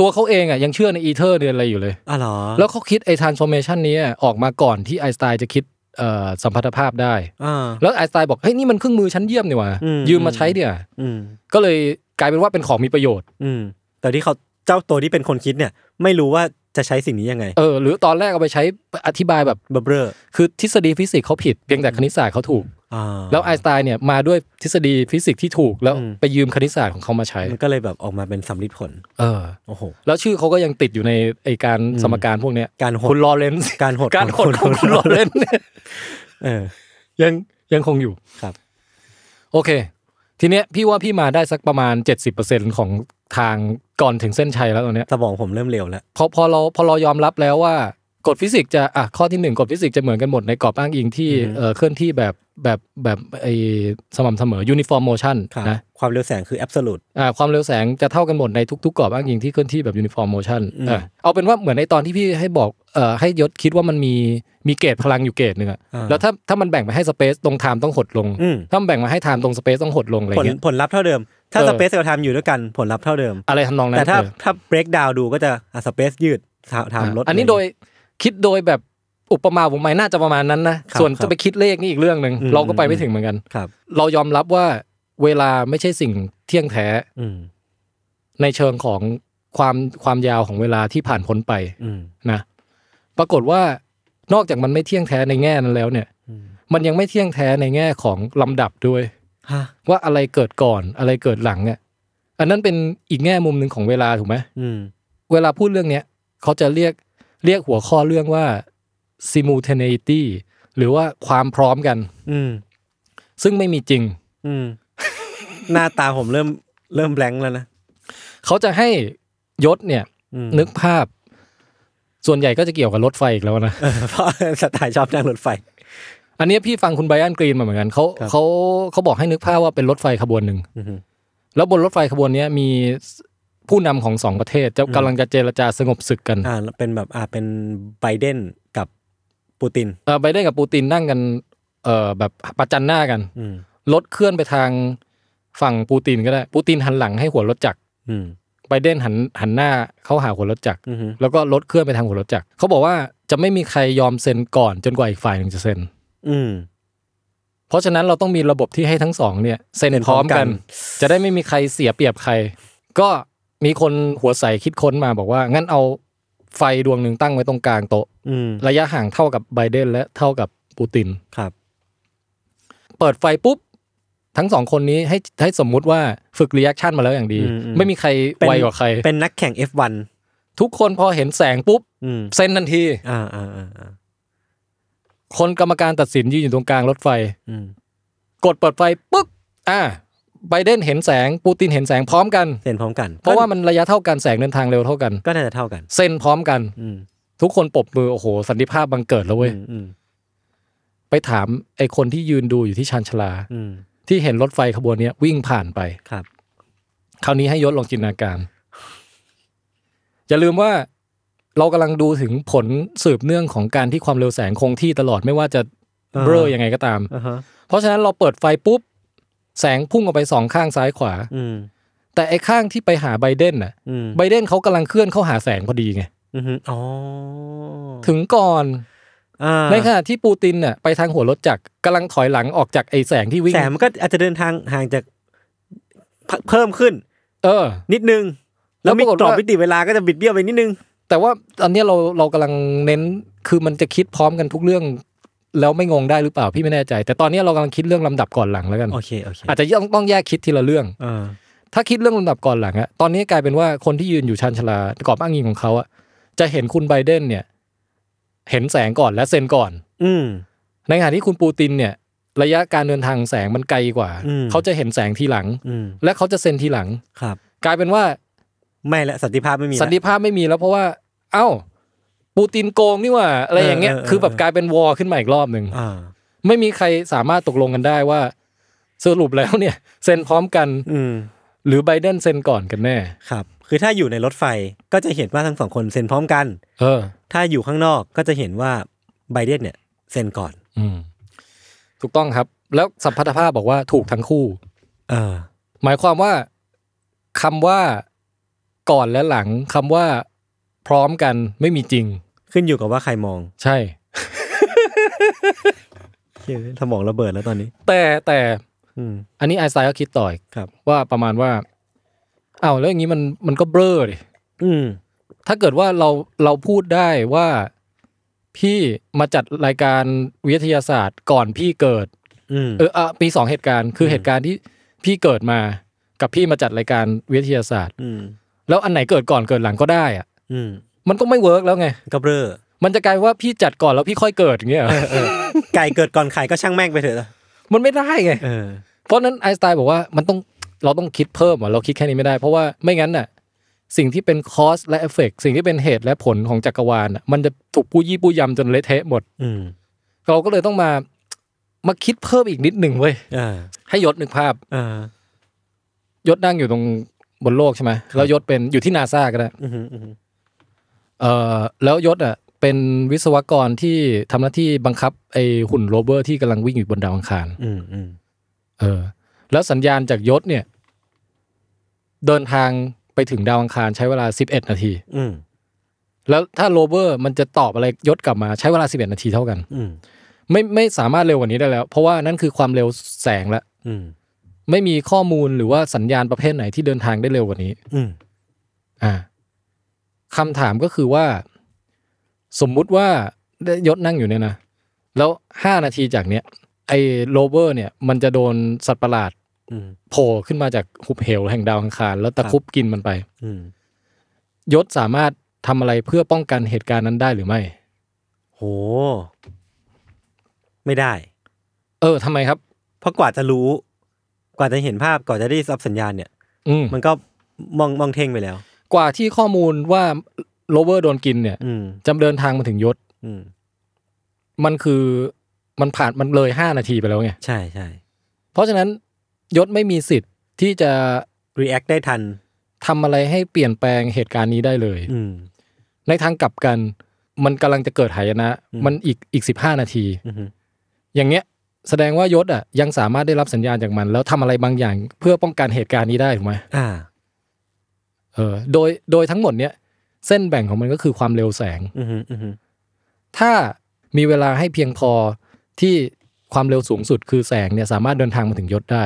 ตัวเขาเองอ่ะยังเชื่อในอีเทอร์เนอะไรอยู่เลยอ๋อเหรอแล้วเขาคิดไอทรานส์ฟอร์เมชันนี้ออกมาก่อนที่ไอสไตน์จะคิดสัมพัทธภาพได้ แล้วไอสไตล์บอก เฮ้ย นี่มันเครื่องมือชั้นเยี่ยมเนี่ยว่ะยืมมาใช้เดี๋ยก็เลยกลายเป็นว่าเป็นของมีประโยชน์ อืแต่ที่เขาเจ้าตัวที่เป็นคนคิดเนี่ย ไม่รู้ว่าจะใช้สิ่งนี้ยังไง เออ หรือตอนแรกเอาไปใช้อธิบายแบบเบลอคือทฤษฎีฟิสิกส์เขาผิดเพียงแต่คณิตศาสตร์เขาถูกแล้วไอน์สไตน์เนี่ยมาด้วยทฤษฎีฟิสิกส์ที่ถูกแล้วไปยืมคณิตศาสตร์ของเขามาใช้มันก็เลยแบบออกมาเป็นสทธิ์ผล เออ โอ้โห แล้วชื่อเขาก็ยังติดอยู่ในไอการสมการพวกเนี้ยการคุณลอเรนซ์การหดการหดของคุณลอเรนซ์เออ ยังยังคงอยู่ ครับ โอเค ทีเนี้ยพี่ว่าพี่มาได้สักประมาณ70%ของทางก่อนถึงเส้นชัยแล้วตอนเนี้ยสมองผมเริ่มเร็วแล้วพอพอเราพอเรายอมรับแล้วว่ากฎฟิสิกส์จะอ่ะข้อที่หนึ่งกฎฟิสิกส์จะเหมือนกันหมดในกรอบอ้างอิงที่เคลื่อนที่แบบแบบ แบบไอสม่ำเสมอยูนิฟอร์มโมชันนะความเร็วแสงคือแอบสูตอ่าความเร็วแสง จะเท่ากันหมดในทุกๆกรอบอ้างอิง ที่เคลื่อนที่แบบยูนิฟอร์มโมชันอ่เอาเป็นว่าเหมือนในตอนที่พี่ให้บอกเอ่อให้ยศคิดว่ามันมีมีเกตพลังอยู่เกตหนึ่งอะแล้วถ้าถ้ามันแบ่งไปให้สเปซตรงไทม์ต้องหดลงถ้ามันแบ่งมาให้ไทม์ตรงสเปซต้องหดลงอะไรเงี้ยผลลัพธ์เท่าเดิม ถ้าสเปซกับไทม์อยู่ด้วยกันผลลัพธ์เท่าเดิมอะไรทำนองนั้นแต่ถ้าถ้าเบรกดาวดูก็จะอ่ะสเปซยืดไทม์ลดอันนี้โดยคิดโดยแบบอุปมาผมหมายน่าจะประมาณนั้นนะส่วนจะไปคิดเลขนี่อีกเรื่องหนึ่งเราก็ไปไม่ถึงเหมือนกัน ครับ เรายอมรับว่าเวลาไม่ใช่สิ่งเที่ยงแท้ในเชิงของความความยาวของเวลาที่ผ่านพ้นไปนะปรากฏว่า นอกจากมันไม่เที่ยงแท้ในแง่นั้นแล้ว เนี่ยมันยังไม่เที่ยงแท้ในแง่ของลำดับด้วยว่าอะไรเกิดก่อนอะไรเกิดหลังเนี่ยอันนั้นเป็นอีกแง่มุมหนึ่งของเวลาถูกไหมเวลาพูดเรื่องเนี้ยเขาจะเรียกเรียกหัวข้อเรื่องว่า simultaneity หรือว่าความพร้อมกัน อืซึ่งไม่มีจริง อืหน้าตาผมเริ่มเริ่มแบงค์แล้วนะ เขาจะให้ยศเนี่ย นึกภาพ ส่วนใหญ่ก็จะเกี่ยวกับรถไฟอีกแล้วนะ เพราะสไตล์ชอบนั่งรถไฟ อันนี้พี่ฟังคุณไบรอันกรีนมาเหมือนกันเขาเขาเขาบอกให้นึกภาพว่าเป็นรถไฟขบวนหนึ่ง แล้วบนรถไฟขบวนนี้มีผู้นำของสองประเทศจะกำลังจะเจรจาสงบศึกกัน อ่า เป็นแบบอ่าเป็นไบเดนปูตินเออไบเดนกับปูตินนั่งกัน เออแบบประจันหน้ากันรถเคลื่อนไปทางฝั่งปูตินก็ได้ ปูตินหันหลังให้หัวรถจักรไบเดนหันหันหน้าเข้าหาหัวรถจักรแล้วก็รถเคลื่อนไปทางหัวรถจักรเขาบอกว่าจะไม่มีใครยอมเซ็นก่อน จนกว่าอีกฝ่ายหนึ่งจะเซ็นอืเพราะฉะนั้นเราต้องมีระบบที่ให้ทั้งสอง เนี่ยเซ็นพร้อมกัน จะได้ไม่มีใครเสียเปรียบใคร ก็มีคนหัวใสคิดค้นมาบอกว่า งั้นเอาไฟดวงหนึ่งตั้งไว้ตรงกลางโต๊ะระยะห่างเท่ากับไบเดนและเท่ากับปูตินครับ เปิดไฟปุ๊บทั้งสองคนนี้ให้ให้สมมุติว่าฝึกรีแอคชั่นมาแล้วอย่างดี ไม่มีใครไวกว่าใคร เป็นนักแข่ง F1 ทุกคนพอเห็นแสงปุ๊บเซนทันทีคนกรรมการตัดสินยืนอยู่ตรงกลางรถไฟกดเปิดไฟปุ๊บอ่าไบเดนเห็นแสง ปูติน เห็นแสงพร้อมกันเซ็นพร้อมกัน เพราะว่ามันระยะเท่ากัน แสงเดินทางเร็วเท่ากัน ก็น่าจะเท่ากันเซ็นพร้อมกัน ทุกคนปบมือ โอ้โห สันติภาพบังเกิดแล้วเว้ยไปถามไอ้คนที่ยืนดูอยู่ที่ชานชลา ที่เห็นรถไฟขบวนนี้วิ่งผ่านไป ครับ คราวนี้ให้ยศลองจินตนาการ อย่าลืมว่า เรากำลังดูถึงผลสืบเนื่องของการที่ความเร็วแสงคงที่ตลอดไม่ว่าจะเบลอยังไงก็ตามเพราะฉะนั้นเราเปิดไฟปุ๊บแสงพุ่งออกไปสองข้างซ้ายขวา อืแต่ไอ้ข้างที่ไปหาไบเดนน่ะไบเดนเขากำลังเคลื่อนเข้าหาแสงพอดีไงถึงก่อนอ่ในขณะที่ปูตินน่ะไปทางหัวรถจักรกำลังถอยหลังออกจากไอ้แสงที่วิ่ง แสงมันก็อาจจะเดินทางห่างจากเพิ่มขึ้น เออ นิดนึง แล้แล้วมีรกรอบวิติเวลาก็จะบิดเบี้ยวไปนิดนึง แต่ว่าตอนนี้เราเรากำลังเน้นคือมันจะคิดพร้อมกันทุกเรื่องแล้วไม่งงได้หรือเปล่า พี่ไม่แน่ใจ แต่ตอนนี้เรากำลังคิดเรื่องลำดับก่อนหลัง แล้วกันโอเคโอเคอาจจะต้องต้องแยกคิดทีละเรื่องอถ้าคิดเรื่องลำดับก่อนหลังอะตอนนี้กลายเป็นว่าคนที่ยืนอยู่ชันชลากรอบอ้างอิงของเขาอะจะเห็นคุณไบเดนเนี่ย เห็นแสงก่อนและเซ็นก่อน อืในขณะที่คุณปูตินเนี่ย ระยะการเดินทางแสงมันไกลกว่าเขาจะเห็นแสงทีหลังและเขาจะเซ็นทีหลังครับ กลายเป็นว่า ไม่ละสันติภาพไม่มี สันติภาพไม่มีแล้วเพราะว่าเอ้าปูตินโกงนี่ว่าอะไรอย่างเงี้ยคือแบบกลายเป็นวอ ขึ้นมาอีกรอบหนึ่งไม่มีใครสามารถตกลงกันได้ว่าสรุปแล้วเนี่ยเซ็นพร้อมกัน อืหรือไบเดนเซ็นก่อนกันแน่ ครับ คือถ้าอยู่ในรถไฟก็จะเห็นว่าทั้งสองคนเซ็นพร้อมกัน เออ ถ้าอยู่ข้างนอกก็จะเห็นว่าไบเดนเนี่ยเซ็นก่อน อืถูกต้องครับ แล้วสัมพัทธภาพบอกว่าถูกทั้งคู่เออหมายความว่าคำว่าก่อนและหลัง คำว่าพร้อมกันไม่มีจริงขึ้นอยู่กับว่าใครมอง ใช่สมองระเบิดแล้วตอนนี้ แต่แต่อันนี้ไอซายก็คิดต่อยครับ ว่าประมาณว่า เอาแล้วอย่างนี้มันมันก็เบ้อเลยถ้าเกิดว่าเราเราพูดได้ว่าพี่มาจัดรายการวิทยาศาสตร์ ก่อนพี่เกิดเอออปีสองเหตุการณ์คือเหตุการณ์ที่พี่เกิดมากับพี่มาจัดรายการวิทยาศาสตร์แล้วอันไหนเกิดก่อนเกิดหลังก็ได้อะมันก็ไม่เวิร์กแล้วไงก็เบ้อมันจะกลายว่าพี่จัดก่อนแล้วพี่ค่อยเกิดอย่างเงี้ยไก่เกิดก่อนไข่ก็ช่างแม่งไปเถอะมันไม่ได้ไงเพราะนั้นไอสไตล์บอกว่ามันต้อง เราต้องคิดเพิ่มอ่ะเราคิดแค่นี้ไม่ได้ เพราะว่าไม่งั้นน่ะ สิ่งที่เป็นคอสและเอฟเฟกสิ่งที่เป็นเหตุและผลของจักรวาลอ่ะมันจะถูกปู้ยี่ปู้ยำจนเละเทะหมดอเราก็เลยต้องมามาคิดเพิ่มอีกนิดหนึ่งเว้ยให้ยศหนึ่งภาพยศนั่งอยู่ตรงบนโลกใช่ไหมแล้วยศเป็นอยู่ที่นาซาก็ได้เอ่อแล้วยศอ่ะ เป็นวิศวกรที่ทำหน้าที่บังคับไอหุ่นโรเวอร์ที่กำลังวิ่งอยู่บนดาวอังคารเออ แล้วสัญญาณจากยศเนี่ย เดินทางไปถึงดาวอังคารใช้เวลาสิบเอ็ดนาทีแล้วถ้าโรเวอร์มันจะตอบอะไรยศกลับมาใช้เวลาสิบเอ็ดนาทีเท่ากันไม่ไม่สามารถเร็วกว่านี้ได้แล้ว เพราะว่านั่นคือความเร็วแสงละไม่มีข้อมูลหรือว่าสัญญาณประเภทไหน ที่เดินทางได้เร็วกว่านี้อ่าคำถามก็คือว่าสมมุติว่ายศนั่งอยู่เนี่ยนะแล้วห้านาทีจากเนี้ย ไอ้โรเวอร์เนี่ย มันจะโดนสัตว์ประหลาดโผล่ขึ้นมาจากหุบเหว แห่งดาวอังคารแล้วตะคุบกินมันไปยศสามารถทำอะไรเพื่อป้องกันเหตุการณ์นั้นได้หรือไม่ โห ไม่ได้ เออทำไมครับ เพราะกว่าจะรู้ กว่าจะเห็นภาพ กว่าจะได้รับสัญญาณเนี่ยมันก็มองมองเท่งไปแล้วกว่าที่ข้อมูลว่าโลเวอร์โดนกินเนี่ยจำเดินทางมาถึงยศมันคือมันผ่านมันเลยห้านาทีไปแล้วไงใช่ใช่เพราะฉะนั้นยศไม่มีสิทธิ์ที่จะรีแอคได้ทันทำอะไรให้เปลี่ยนแปลงเหตุการณ์นี้ได้เลยในทางกลับกัน มันกำลังจะเกิดหายนะมันอีกอีกสิบห้านาทีอย่างเงี้ย แสดงว่ายศอ่ะยังสามารถได้รับสัญญาณจากมัน แล้วทำอะไรบางอย่าง เพื่อป้องกันเหตุการณ์นี้ได้ถูกไหมอ่าเออโดยโดยทั้งหมดเนี้ยเส้นแบ่งของมันก็คือความเร็วแสงถ้ามีเวลาให้เพียงพอที่ความเร็วสูงสุด คือแสงเนี่ย สามารถเดินทางมาถึงยศได้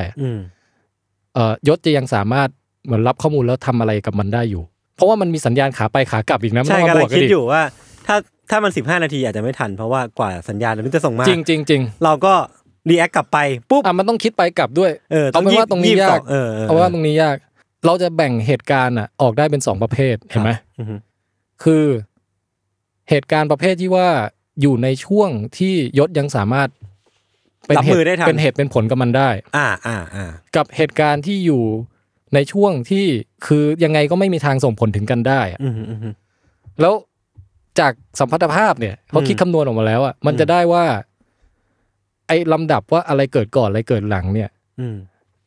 เออยศจะยังสามารถเหมือนรับข้อมูลแล้วทำอะไรกับมันได้อยู่ เพราะว่ามันมีสัญญาณขาไปขากลับอีกนะใช่กำลังคิดอยู่ว่า ถ้าถ้ามันสิบห้านาที อาจจะไม่ทันเพราะว่ากว่าสัญญาณมันจะส่งมาจริงจริงจริงเราก็รีแอคกลับไปปุ๊บอ่ะมันต้องคิดไปกลับด้วยเออ้องว่าตรงนี้ยากเอาะว่าตรงนี้ยากเราจะแบ่งเหตุการณ์อ่ะออกได้เป็นสองประเภทเห็นไหมคือเหตุการณ์ประเภทที่ว่าอยู่ในช่วงที่ยศยังสามารถเป็นเหตุเป็นเหตุเป็นผลกับมันได้ อ่าอ่าอ่ากับเหตุการณ์ที่อยู่ในช่วงที่คือยังไงก็ไม่มีทางส่งผลถึงกันได้อืแล้วจากสัมพัทธภาพเนี่ยเขาคิดคำนวณออกมาแล้วอ่ะมันจะได้ว่า ไอ้ลำดับว่าอะไรเกิดก่อนอะไรเกิดหลัง เนี่ย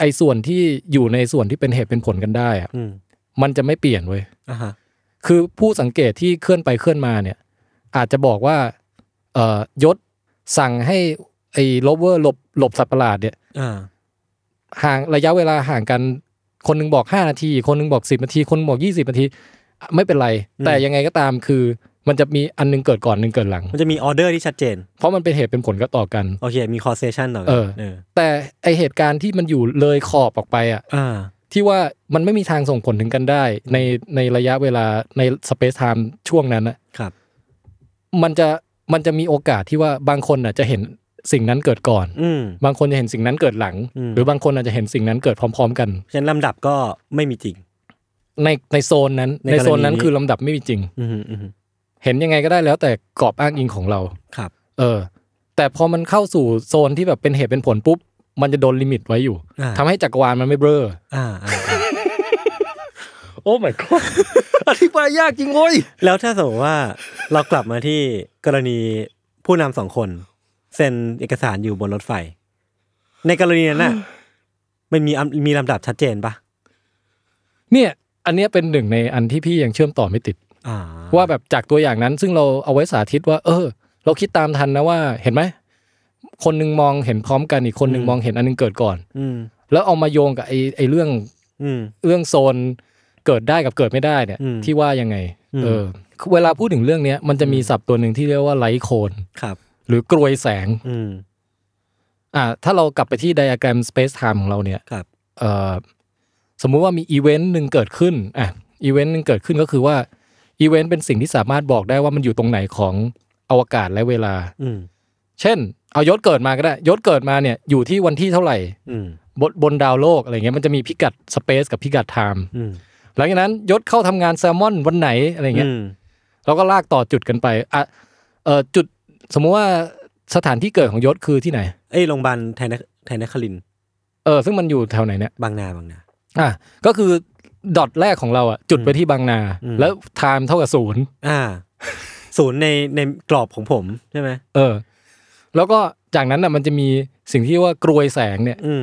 ไอ้ส่วนที่อยู่ในส่วนที่เป็นเหตุเป็นผลกันได้อ่ะมันจะไม่เปลี่ยนเว้ยคือผู้สังเกตที่เคลื่อนไปเคลื่อนมาเนี่ย อาจจะบอกว่า เอ่อยศสั่งให้ไอ้โบเวอร์หลบหลบสัตว์ประหลาดเนี่ยห่างระยะเวลาห่างกัน คนนึงบอกห้านาที คนนึงบอกสิบนาที คนบอกยี่สิบนาทีไม่เป็นไร แต่ยังไงก็ตามคือมันจะมีอันนึงเกิดก่อนนึงเกิดหลัง มันจะมีออเดอร์ที่ชัดเจน เพราะมันเป็นเหตุเป็นผลก็ต่อกัน โอเค มีคอเซชันต่อกันเออแต่ไอเหตุการณ์ที่มันอยู่เลยขอบออกไปอ่ะที่ว่ามันไม่มีทางส่งผลถึงกันได้ ในในระยะเวลาในสเปซไทม์ช่วงนั้นนะครับ มันจะมันจะมีโอกาสที่ว่าบางคนอ่ะ จะเห็นสิ่งนั้นเกิดก่อนบางคนจะเห็นสิ่งนั้นเกิดหลัง หรือบางคนอาจจะเห็นสิ่งนั้นเกิดพร้อม ๆ กันฉะนั้นลำดับก็ไม่มีจริง ในในโซนนั้น ในโซนนั้นคือลำดับไม่มีจริงเห็นยังไงก็ได้แล้วแต่กรอบอ้างอิงของเราครับ เออ แต่พอมันเข้าสู่โซนที่แบบเป็นเหตุเป็นผลปุ๊บ มันจะโดนลิมิตไว้อยู่ทำให้จักรวาลมันไม่เบ้ออ่าโอ้ my god อธิบายยากจริงโว้ย แล้วถ้าสมมติว่า เรากลับมาที่กรณีผู้นำสองคน เซ็นเอกสารอยู่บนรถไฟ ในกรณีนั้นน่ะมันมีมีลำดับชัดเจนปะเนี่ย อันนี้เป็นหนึ่งในอันที่พี่ยังเชื่อมต่อไม่ติดว่าแบบจากตัวอย่างนั้นซึ่งเราเอาไว้สาธิตว่า เออ เราคิดตามทันนะว่า เห็นไหมคนนึงมองเห็นพร้อมกันอีกคนนึงมองเห็นอันนึงเกิดก่อน อืแล้วเอามาโยงกับไอ้ไอ้เรื่องเรื่องโซนเกิดได้กับเกิดไม่ได้เนี่ย ที่ว่ายังไงเออเวลาพูดถึงเรื่องเนี้ยมันจะมีศัพท์ตัวหนึ่งที่เรียกว่าไลท์โคนครับ หรือกรวยแสงอ่า ถ้าเรากลับไปที่ไดอะแกรม space time ของเราเนี่ยครับเออสมมุติว่ามีอีเวนต์หนึ่งเกิดขึ้น อ่ะอีเวนต์หนึ่งเกิดขึ้นก็คือว่าอีเวนต์เป็นสิ่งที่สามารถบอกได้ว่ามันอยู่ตรงไหนของอวกาศและเวลาอืเช่น เอายศเกิดมาก็ได้ ยศเกิดมาเนี่ยอยู่ที่วันที่เท่าไหร่บนบนดาวโลกอะไรเงี้ยมันจะมีพิกัดสเปซกับพิกัดไทม์หลังจากนั้น ยศเข้าทำงานแซลมอนวันไหนอะไรเงี้ยเราก็ลากต่อจุดกันไปอ่ะเออจุดสมมุติว่าสถานที่เกิดของยศคือที่ไหนเอ้ยโรงพยาบาลไทยนไทนนคลินเออซึ่งมันอยู่แถวไหนเนี่ยบางนาบางนาอ่ะก็คือดอทแรกของเราอ่ะจุดไปที่บางนา แล้วไทม์เท่ากับศูนย์อ่าศูนย์ในในกรอบของผมใช่ไหมเออแล้วก็จากนั้นอ่ะมันจะมีสิ่งที่ว่ากรวยแสงเนี่ย อื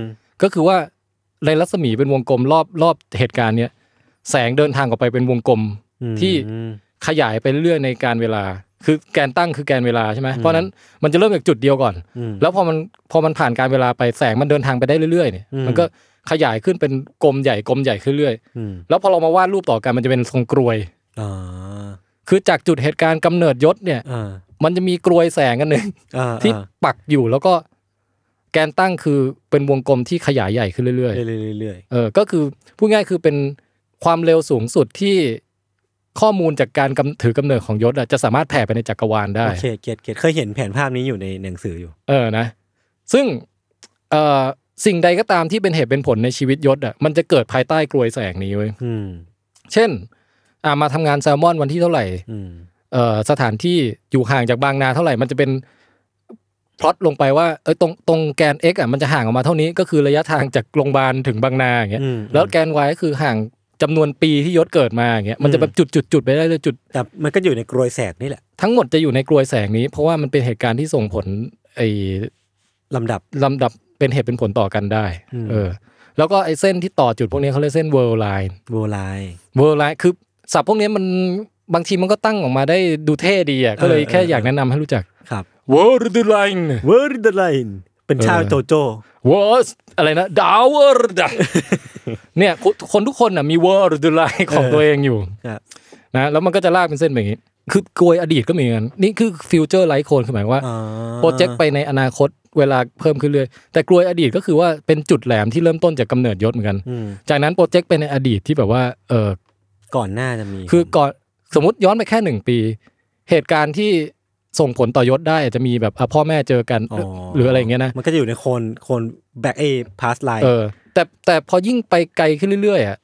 ก็คือว่าในรัศมีเป็นวงกลมรอบรอบเหตุการณ์เนี้ยแสงเดินทางออกไปเป็นวงกลมที่ขยายไปเรื่อยในการเวลาคือแกนตั้งคือแกนเวลาใช่ไหมเพราะนั้นมันจะเริ่มจากจุดเดียวก่อน แล้วพอมันพอมันผ่านการเวลาไปแสงมันเดินทางไปได้เรื่อยๆเนี่ยมันก็ขยายขึ้นเป็นกลมใหญ่กลมใหญ่ขึ้นเรื่อยแล้วพอเรามาวาดรูปต่อกันมันจะเป็นทรงกรวยคือจากจุดเหตุการณ์กำเนิดยศเนี่ยมันจะมีกรวยแสงกันหนึ่งที่ปักอยู่แล้วก็แกนตั้งคือเป็นวงกลมที่ขยายใหญ่ขึ้นเรื่อยๆเรื่อยๆเออก็คือพูดง่ายคือเป็นความเร็วสูงสุดที่ข้อมูลจากการถือกำเนิดของยศจะสามารถแผ่ไปในจักรวาลได้โอเคเกตเกตเคยเห็นแผนภาพนี้อยู่ในหนังสืออยู่ เออนะ ซึ่งเออสิ่งใดก็ตามที่เป็นเหตุเป็นผลในชีวิตยศอ่ะมันจะเกิดภายใต้กลวยแสงนี้เว้ยเช่น อ่ามาทำงานแซลมอนวันที่เท่าไหร่เอ่อสถานที่อยู่ห่างจากบางนาเท่าไหร่มันจะเป็นพลอตลงไปว่าเอ้ยตรงตรงแกน x อ่ะมันจะห่างออกมาเท่านี้ก็คือระยะทางจากโรงพยาบาลถึงบางนาอย่างเงี้ยแล้วแกน y ก็คือห่างจำนวนปีที่ยศเกิดมาอย่างเงี้ยมันจะแบบจุดจุดจุดไปได้เลยจุดแต่มันก็อยู่ในกลวยแสงนี่แหละทั้งหมดจะอยู่ในกลวยแสงนี้ เพราะว่ามันเป็นเหตุการณ์ที่ส่งผลไอ้ลำดับลำดับเป็นเหตุเป็นผลต่อกันได้ เออ แล้วก็ไอ้เส้นที่ต่อจุดพวกนี้เขาเรียกเส้นเวิร์ไลน์เวิร์ไลน์เวิร์ไลน์คือสับพวกนี้มันบางทีมันก็ตั้งออกมาได้ดูเท่ดีอ่ะ ก็เลยแค่อยากแนะนำให้รู้จัก ครับ World Line World Line เป็นชาวโจโจ World อะไรนะดาวเวอร์ดเนี่ยคนทุกคนอ่ะมี World Line ของตัวเองอยู่นะ แล้วมันก็จะลากเป็นเส้นแบบนี้คือกลวยอดีตก็มีกัน นี่คือฟิวเจอร์ไลท์โคนคือหมายว่าโปรเจกต์ไปในอนาคตเวลาเพิ่มขึ้นเรื่อย แต่กลวยอดีตก็คือว่าเป็นจุดแหลมที่เริ่มต้นจากกาเนิดยศเหมือนกัน จากนั้นโปรเจกต์ไปในอดีตที่แบบว่าเออก่อนหน้าจะมีคือก่อนสมมติย้อนไปแค่หนึ่งปี เหตุการณ์ที่ส่งผลต่อยศได้อาจจะมีแบบพ่อแม่เจอกันหรืออะไรเงี้ยนะมันก็จะอยู่ในคนคนแบ็กเอพาสไลน์เออแต่แต่พอยิ่งไปไกลขึ้นเรื่อยๆอ่ะ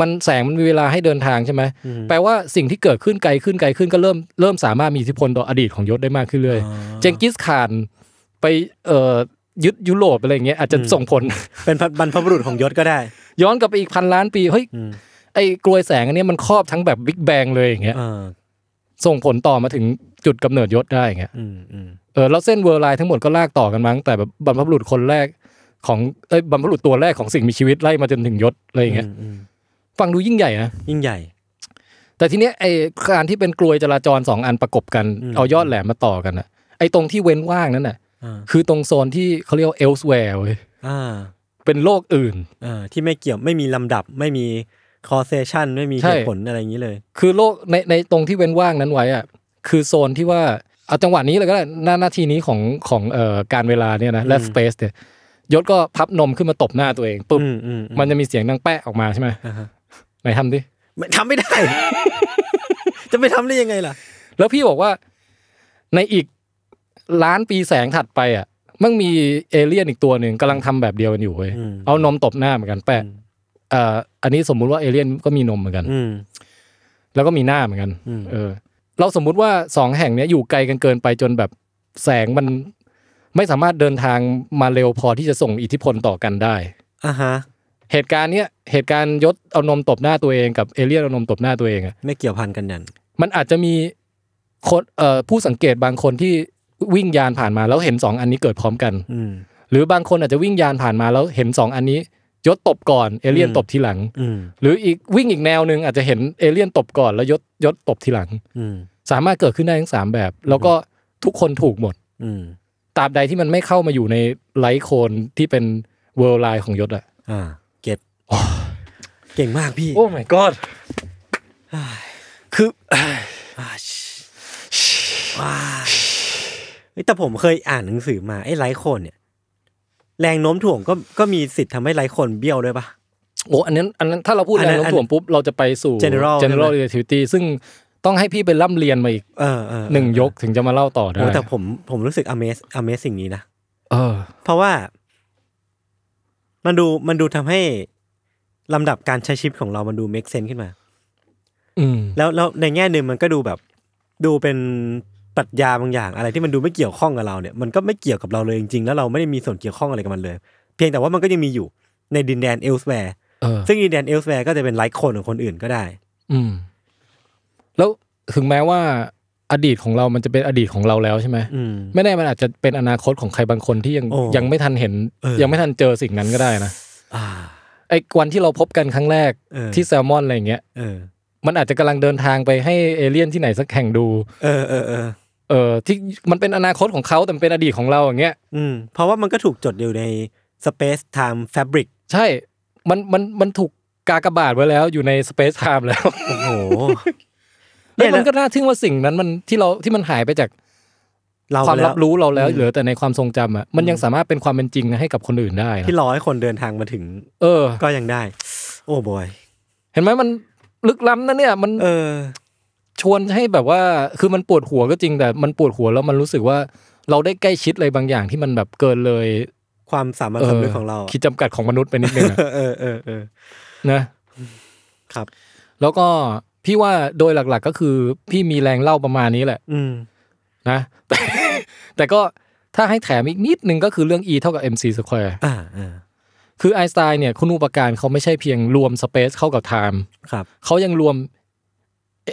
มันแสงมันมีเวลาให้เดินทางใช่ไหมแปลว่าสิ่งที่เกิดขึ้นไกลขึ้นไกลขึ้นก็เริ่มเริ่มสามารถมีอิทธิพลต่ออดีตของยศได้มากขึ้นเรื่อยเจงกิสข่านไปเอ่อยึดยุโรปอะไรเงี้ยอาจจะส่งผลเป็นบรรพบุรุษของยศก็ได้ ย้อนกลับไปอีกพันล้านปีเฮ้ยไอ้กลวยแสงอันนี้มันครอบทั้งแบบบิ๊กแบงเลยอย่างเงี้ยส่งผลต่อมาถึงจุดกำเนิดยศได้อย่างเงี้ยเออแล้วเส้นเวอร์ไลน์ทั้งหมดก็ลากต่อกันมั้งแต่แบบบรรพบุรุษคนแรกของเอ้ยบรรพบุรุษตัวแรกของสิ่งมีชีวิตไล่มาจนถึงยศอะไรอย่างเงี้ยฟังดูยิ่งใหญ่นะ ยิ่งใหญ่ แต่ทีเนี้ยไอการที่เป็นกลวยจราจรสองอันประกบกัน เอายอดแหลมมาต่อกันอะไอตรงที่เว้นว่างนั้นน่ะคือตรงโซนที่เขาเรียกว่า elsewhere เว้ยเป็นโลกอื่นอที่ไม่เกี่ยวไม่มีลำดับ ไม่มีคอเซชันไม่มีเหตุผลอะไรอย่างนี้เลย คือโลกในในตรงที่เว้นว่างนั้นไว้อะคือโซนที่ว่าเอาจังหวะนี้เลยก็ได้หน้าหน้าทีนี้ของของเอ่อการเวลาเนี่ยนะและสเปซเนี่ยยศก็พับนมขึ้นมาตบหน้าตัวเองปุ๊บมันจะมีเสียงดังแปะออกมาใช่ไหมไหนทำดิทำไม่ได้ จะไปทำได้ยังไงล่ะ แล้วพี่บอกว่าในอีกล้านปีแสงถัดไปอ่ะมันมีเอเลี่ยนอีกตัวหนึ่งกำลังทำแบบเดียวกันอยู่เว้ยเอานมตบหน้าเหมือนกันแปะเอ่ออันนี้สมมุติว่าเอเลี่ยนก็มีนมเหมือนกันแล้วก็มีหน้าเหมือนกันเออ เราสมมุติว่าสองแห่งเนี้ยอยู่ไกลกันเกินไปจนแบบแสงมันไม่สามารถเดินทางมาเร็วพอที่จะส่งอิทธิพลต่อกันได้อ่าฮะเหตุการณ์เนี้ยเหตุการณ์ยศเอานมตบหน้าตัวเองกับเอเลี่ยนเอานมตบหน้าตัวเองอะไม่เกี่ยวพันกันนั่นมันอาจจะมีคนเอ่อผู้สังเกตบางคนที่วิ่งยานผ่านมา แล้วเห็นสองอันนี้เกิดพร้อมกันหรือบางคนอาจจะวิ่งยานผ่านมา แล้วเห็นสองอันนี้ ยศตบก่อนเอเลี่ยนตบทีหลังหรืออีกวิ่งอีกแนวหนึ่งอาจจะเห็นเอเลี่ยนตบก่อน แล้วยศยศตบทีหลังสามารถเกิดขึ้นได้ทั้งสามแบบ แล้วก็ทุกคนถูกหมดตราบใดที่มันไม่เข้ามาอยู่ในไลท์โคนที่เป็นเวิร์ลไลน์ของยศอ่ะเก่งมากพี่โอ้ my god คือแต่ผมเคยอ่านหนังสือมาไอ้ไรคนเนี่ย แรงโน้มถ่วงก็ก็มีสิทธิ์ทำให้ไรคนเบี้ยวด้วยปะโอ้อันนั้นอันนั้น ถ้าเราพูดแรงโน้มถ่วงปุ๊บเราจะไปสู่ general general relativity ซึ่งต้องให้พี่ไปร่ำเรียนมาอีกหนึ่งยกถึงจะมาเล่าต่อได้แต่ผมผมรู้สึก amaze amaze สิ่งนี้นะเพราะว่า มันดูมันดูทำให้ลำดับการใช้ชีวิตของเรามันดูเมคเซนขึ้นมาอืม แล้วแล้วในแง่หนึ่งมันก็ดูแบบ ดูเป็นปรัชญาบางอย่าง อะไรที่มันดูไม่เกี่ยวข้องกับเราเนี่ยมันก็ไม่เกี่ยวกับเราเลยจริงๆแล้วเราไม่ได้มีส่วนเกี่ยวข้องอะไรกับมันเลย เพียงแต่ว่ามันก็ยังมีอยู่ ในดินแดนเอลส์แวร์ซึ่งดินแดนเอลส์แวร์ก็จะเป็นไลค์คนของคนอื่นก็ได้ อืม แล้วถึงแม้ว่า อดีตของเรามันจะเป็นอดีตของเราแล้วใช่ไหมไม่แน่มันอาจจะเป็นอนาคตของใครบางคนที่ยังยังไม่ทันเห็นยังไม่ทันเจอสิ่งนั้นก็ได้นะไอ้วันที่เราพบกันครั้งแรกที่แซลมอนอะไรเงี้ยมันอาจจะกำลังเดินทางไปให้เอเลี่ยนที่ไหนสักแห่งดู เออเออเออเออที่มันเป็นอนาคตของเขาแต่เป็นอดีตของเราอย่างเงี้ย อืม เพราะว่ามันก็ถูกจดอยู่ใน Space Time Fabric ใช่ มันมันมันถูกกากบาดไว้แล้วอยู่ใน Space Time แล้วโอ้โหแนี่มันก็น่าทึ่งว่าสิ่งนั้นมันที่เราที่มันหายไปจากเราความรับรู้เราแล้วเหลือแต่ในความทรงจำอ่ะมันยังสามารถเป็นความเป็นจริงให้กับคนอื่นได้ที่รอให้คนเดินทางมาถึง เออ ก็ยังได้ โอ้บอยเห็นไหมมันลึกล้ำนะเนี่ย มันเออ ชวนให้แบบว่า คือมันปวดหัวก็จริงแต่มันปวดหัวแล้วมันรู้สึกว่า เราได้ใกล้ชิดอะไรบางอย่างที่มันแบบเกินเลย ความสามารถสำนึกของเราขีดจำกัดของมนุษย์ไปนิดนึงเออเออเออนะครับ แล้วก็พี่ว่าโดยหลัก ๆก็คือ พี่มีแรงเล่าประมาณนี้แหละ อืนะแต่แต่ก็ถ้าให้แถมอีกนิดนึงก็คือเรื่อง e เท่ากับ mc square อ่าคือไอน์สไตน์เนี่ยคุณอุปการเขาไม่ใช่เพียงรวมสเปซเข้ากับไทม์ครับเขายังรวม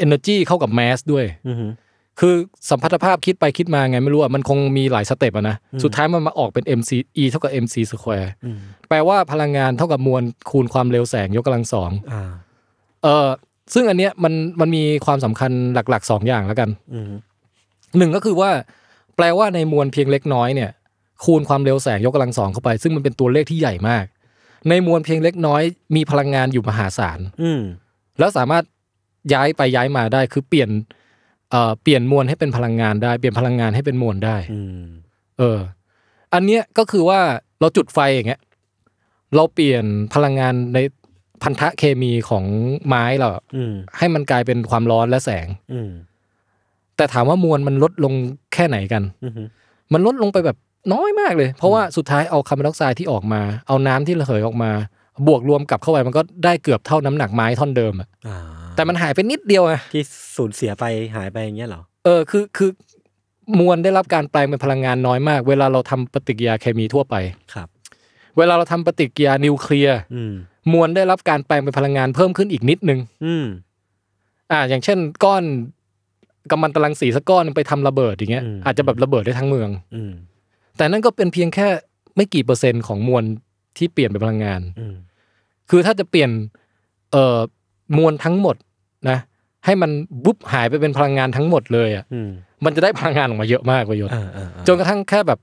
energy เข้ากับ mass ด้วย คือสัมพัทธภาพคิดไปคิดมาไงไม่รู้อ่ะมันคงมีหลายสเต็ปอะนะ สุดท้ายมันมาออกเป็น mc e เท่ากับ mc square แปลว่าพลังงานเท่ากับมวลคูณความเร็วแสง ยกกำลังสองเออซึ่งอันเนี้ยมันมันมีความสำคัญหลักๆสองอย่างแล้วกันหนึ่งก็คือว่าแปลว่าในมวลเพียงเล็กน้อยเนี่ย คูณความเร็วแสงยกกำลังสองเข้าไป ซึ่งมันเป็นตัวเลขที่ใหญ่มาก ในมวลเพียงเล็กน้อยมีพลังงานอยู่มหาศาลอืแล้วสามารถย้ายไปย้ายมาได้ คือเปลี่ยนเอ่อเปลี่ยนมวลให้เป็นพลังงานได้ เปลี่ยนพลังงานให้เป็นมวลได้เออ อันเนี้ยก็คือว่าเราจุดไฟอย่างเงี้ยเราเปลี่ยนพลังงานในพันธะเคมีของไม้เราให้มันกลายเป็นความร้อนและแสง อืแต่ถามว่ามวลมันลดลงแค่ไหนกันมันลดลงไปแบบน้อยมากเลย เพราะว่าสุดท้ายเอาคาร์บอนไดออกไซด์ที่ออกมา เอาน้ำที่ระเหยออกมา บวกรวมกับเข้าไปมันก็ได้เกือบเท่าน้ำหนักไม้ท่อนเดิมอ่ะแต่มันหายไปนิดเดียวไงที่สูญเสียไปหายไปอย่างเงี้ยเหรอ เออคือคือ มวลได้รับการแปลงเป็นพลังงานน้อยมาก เวลาเราทำปฏิกิริยาเคมีทั่วไปครับ เวลาเราทำปฏิกิริยานิวเคลียร์มวลได้รับการแปลงเป็นพลังงานเพิ่มขึ้นอีกนิดนึง อืมอ่าอย่างเช่นก้อนกำมันตรังสีสักก้อนไปทำระเบิด อย่างเงี้ย อาจจะแบบระเบิดได้ทั้งเมือง อืแต่นั่นก็เป็นเพียงแค่ไม่กี่เปอร์เซ็นต์ของมวลที่เปลี่ยนเป็นพลังงานคือถ้าจะเปลี่ยนเออมวลทั้งหมดนะ ให้มันบุบหายไปเป็นพลังงานทั้งหมดเลยอ่ะมันจะได้พลังงานออกมาเยอะมากวลยยศจนกระทั่งแค่แบบ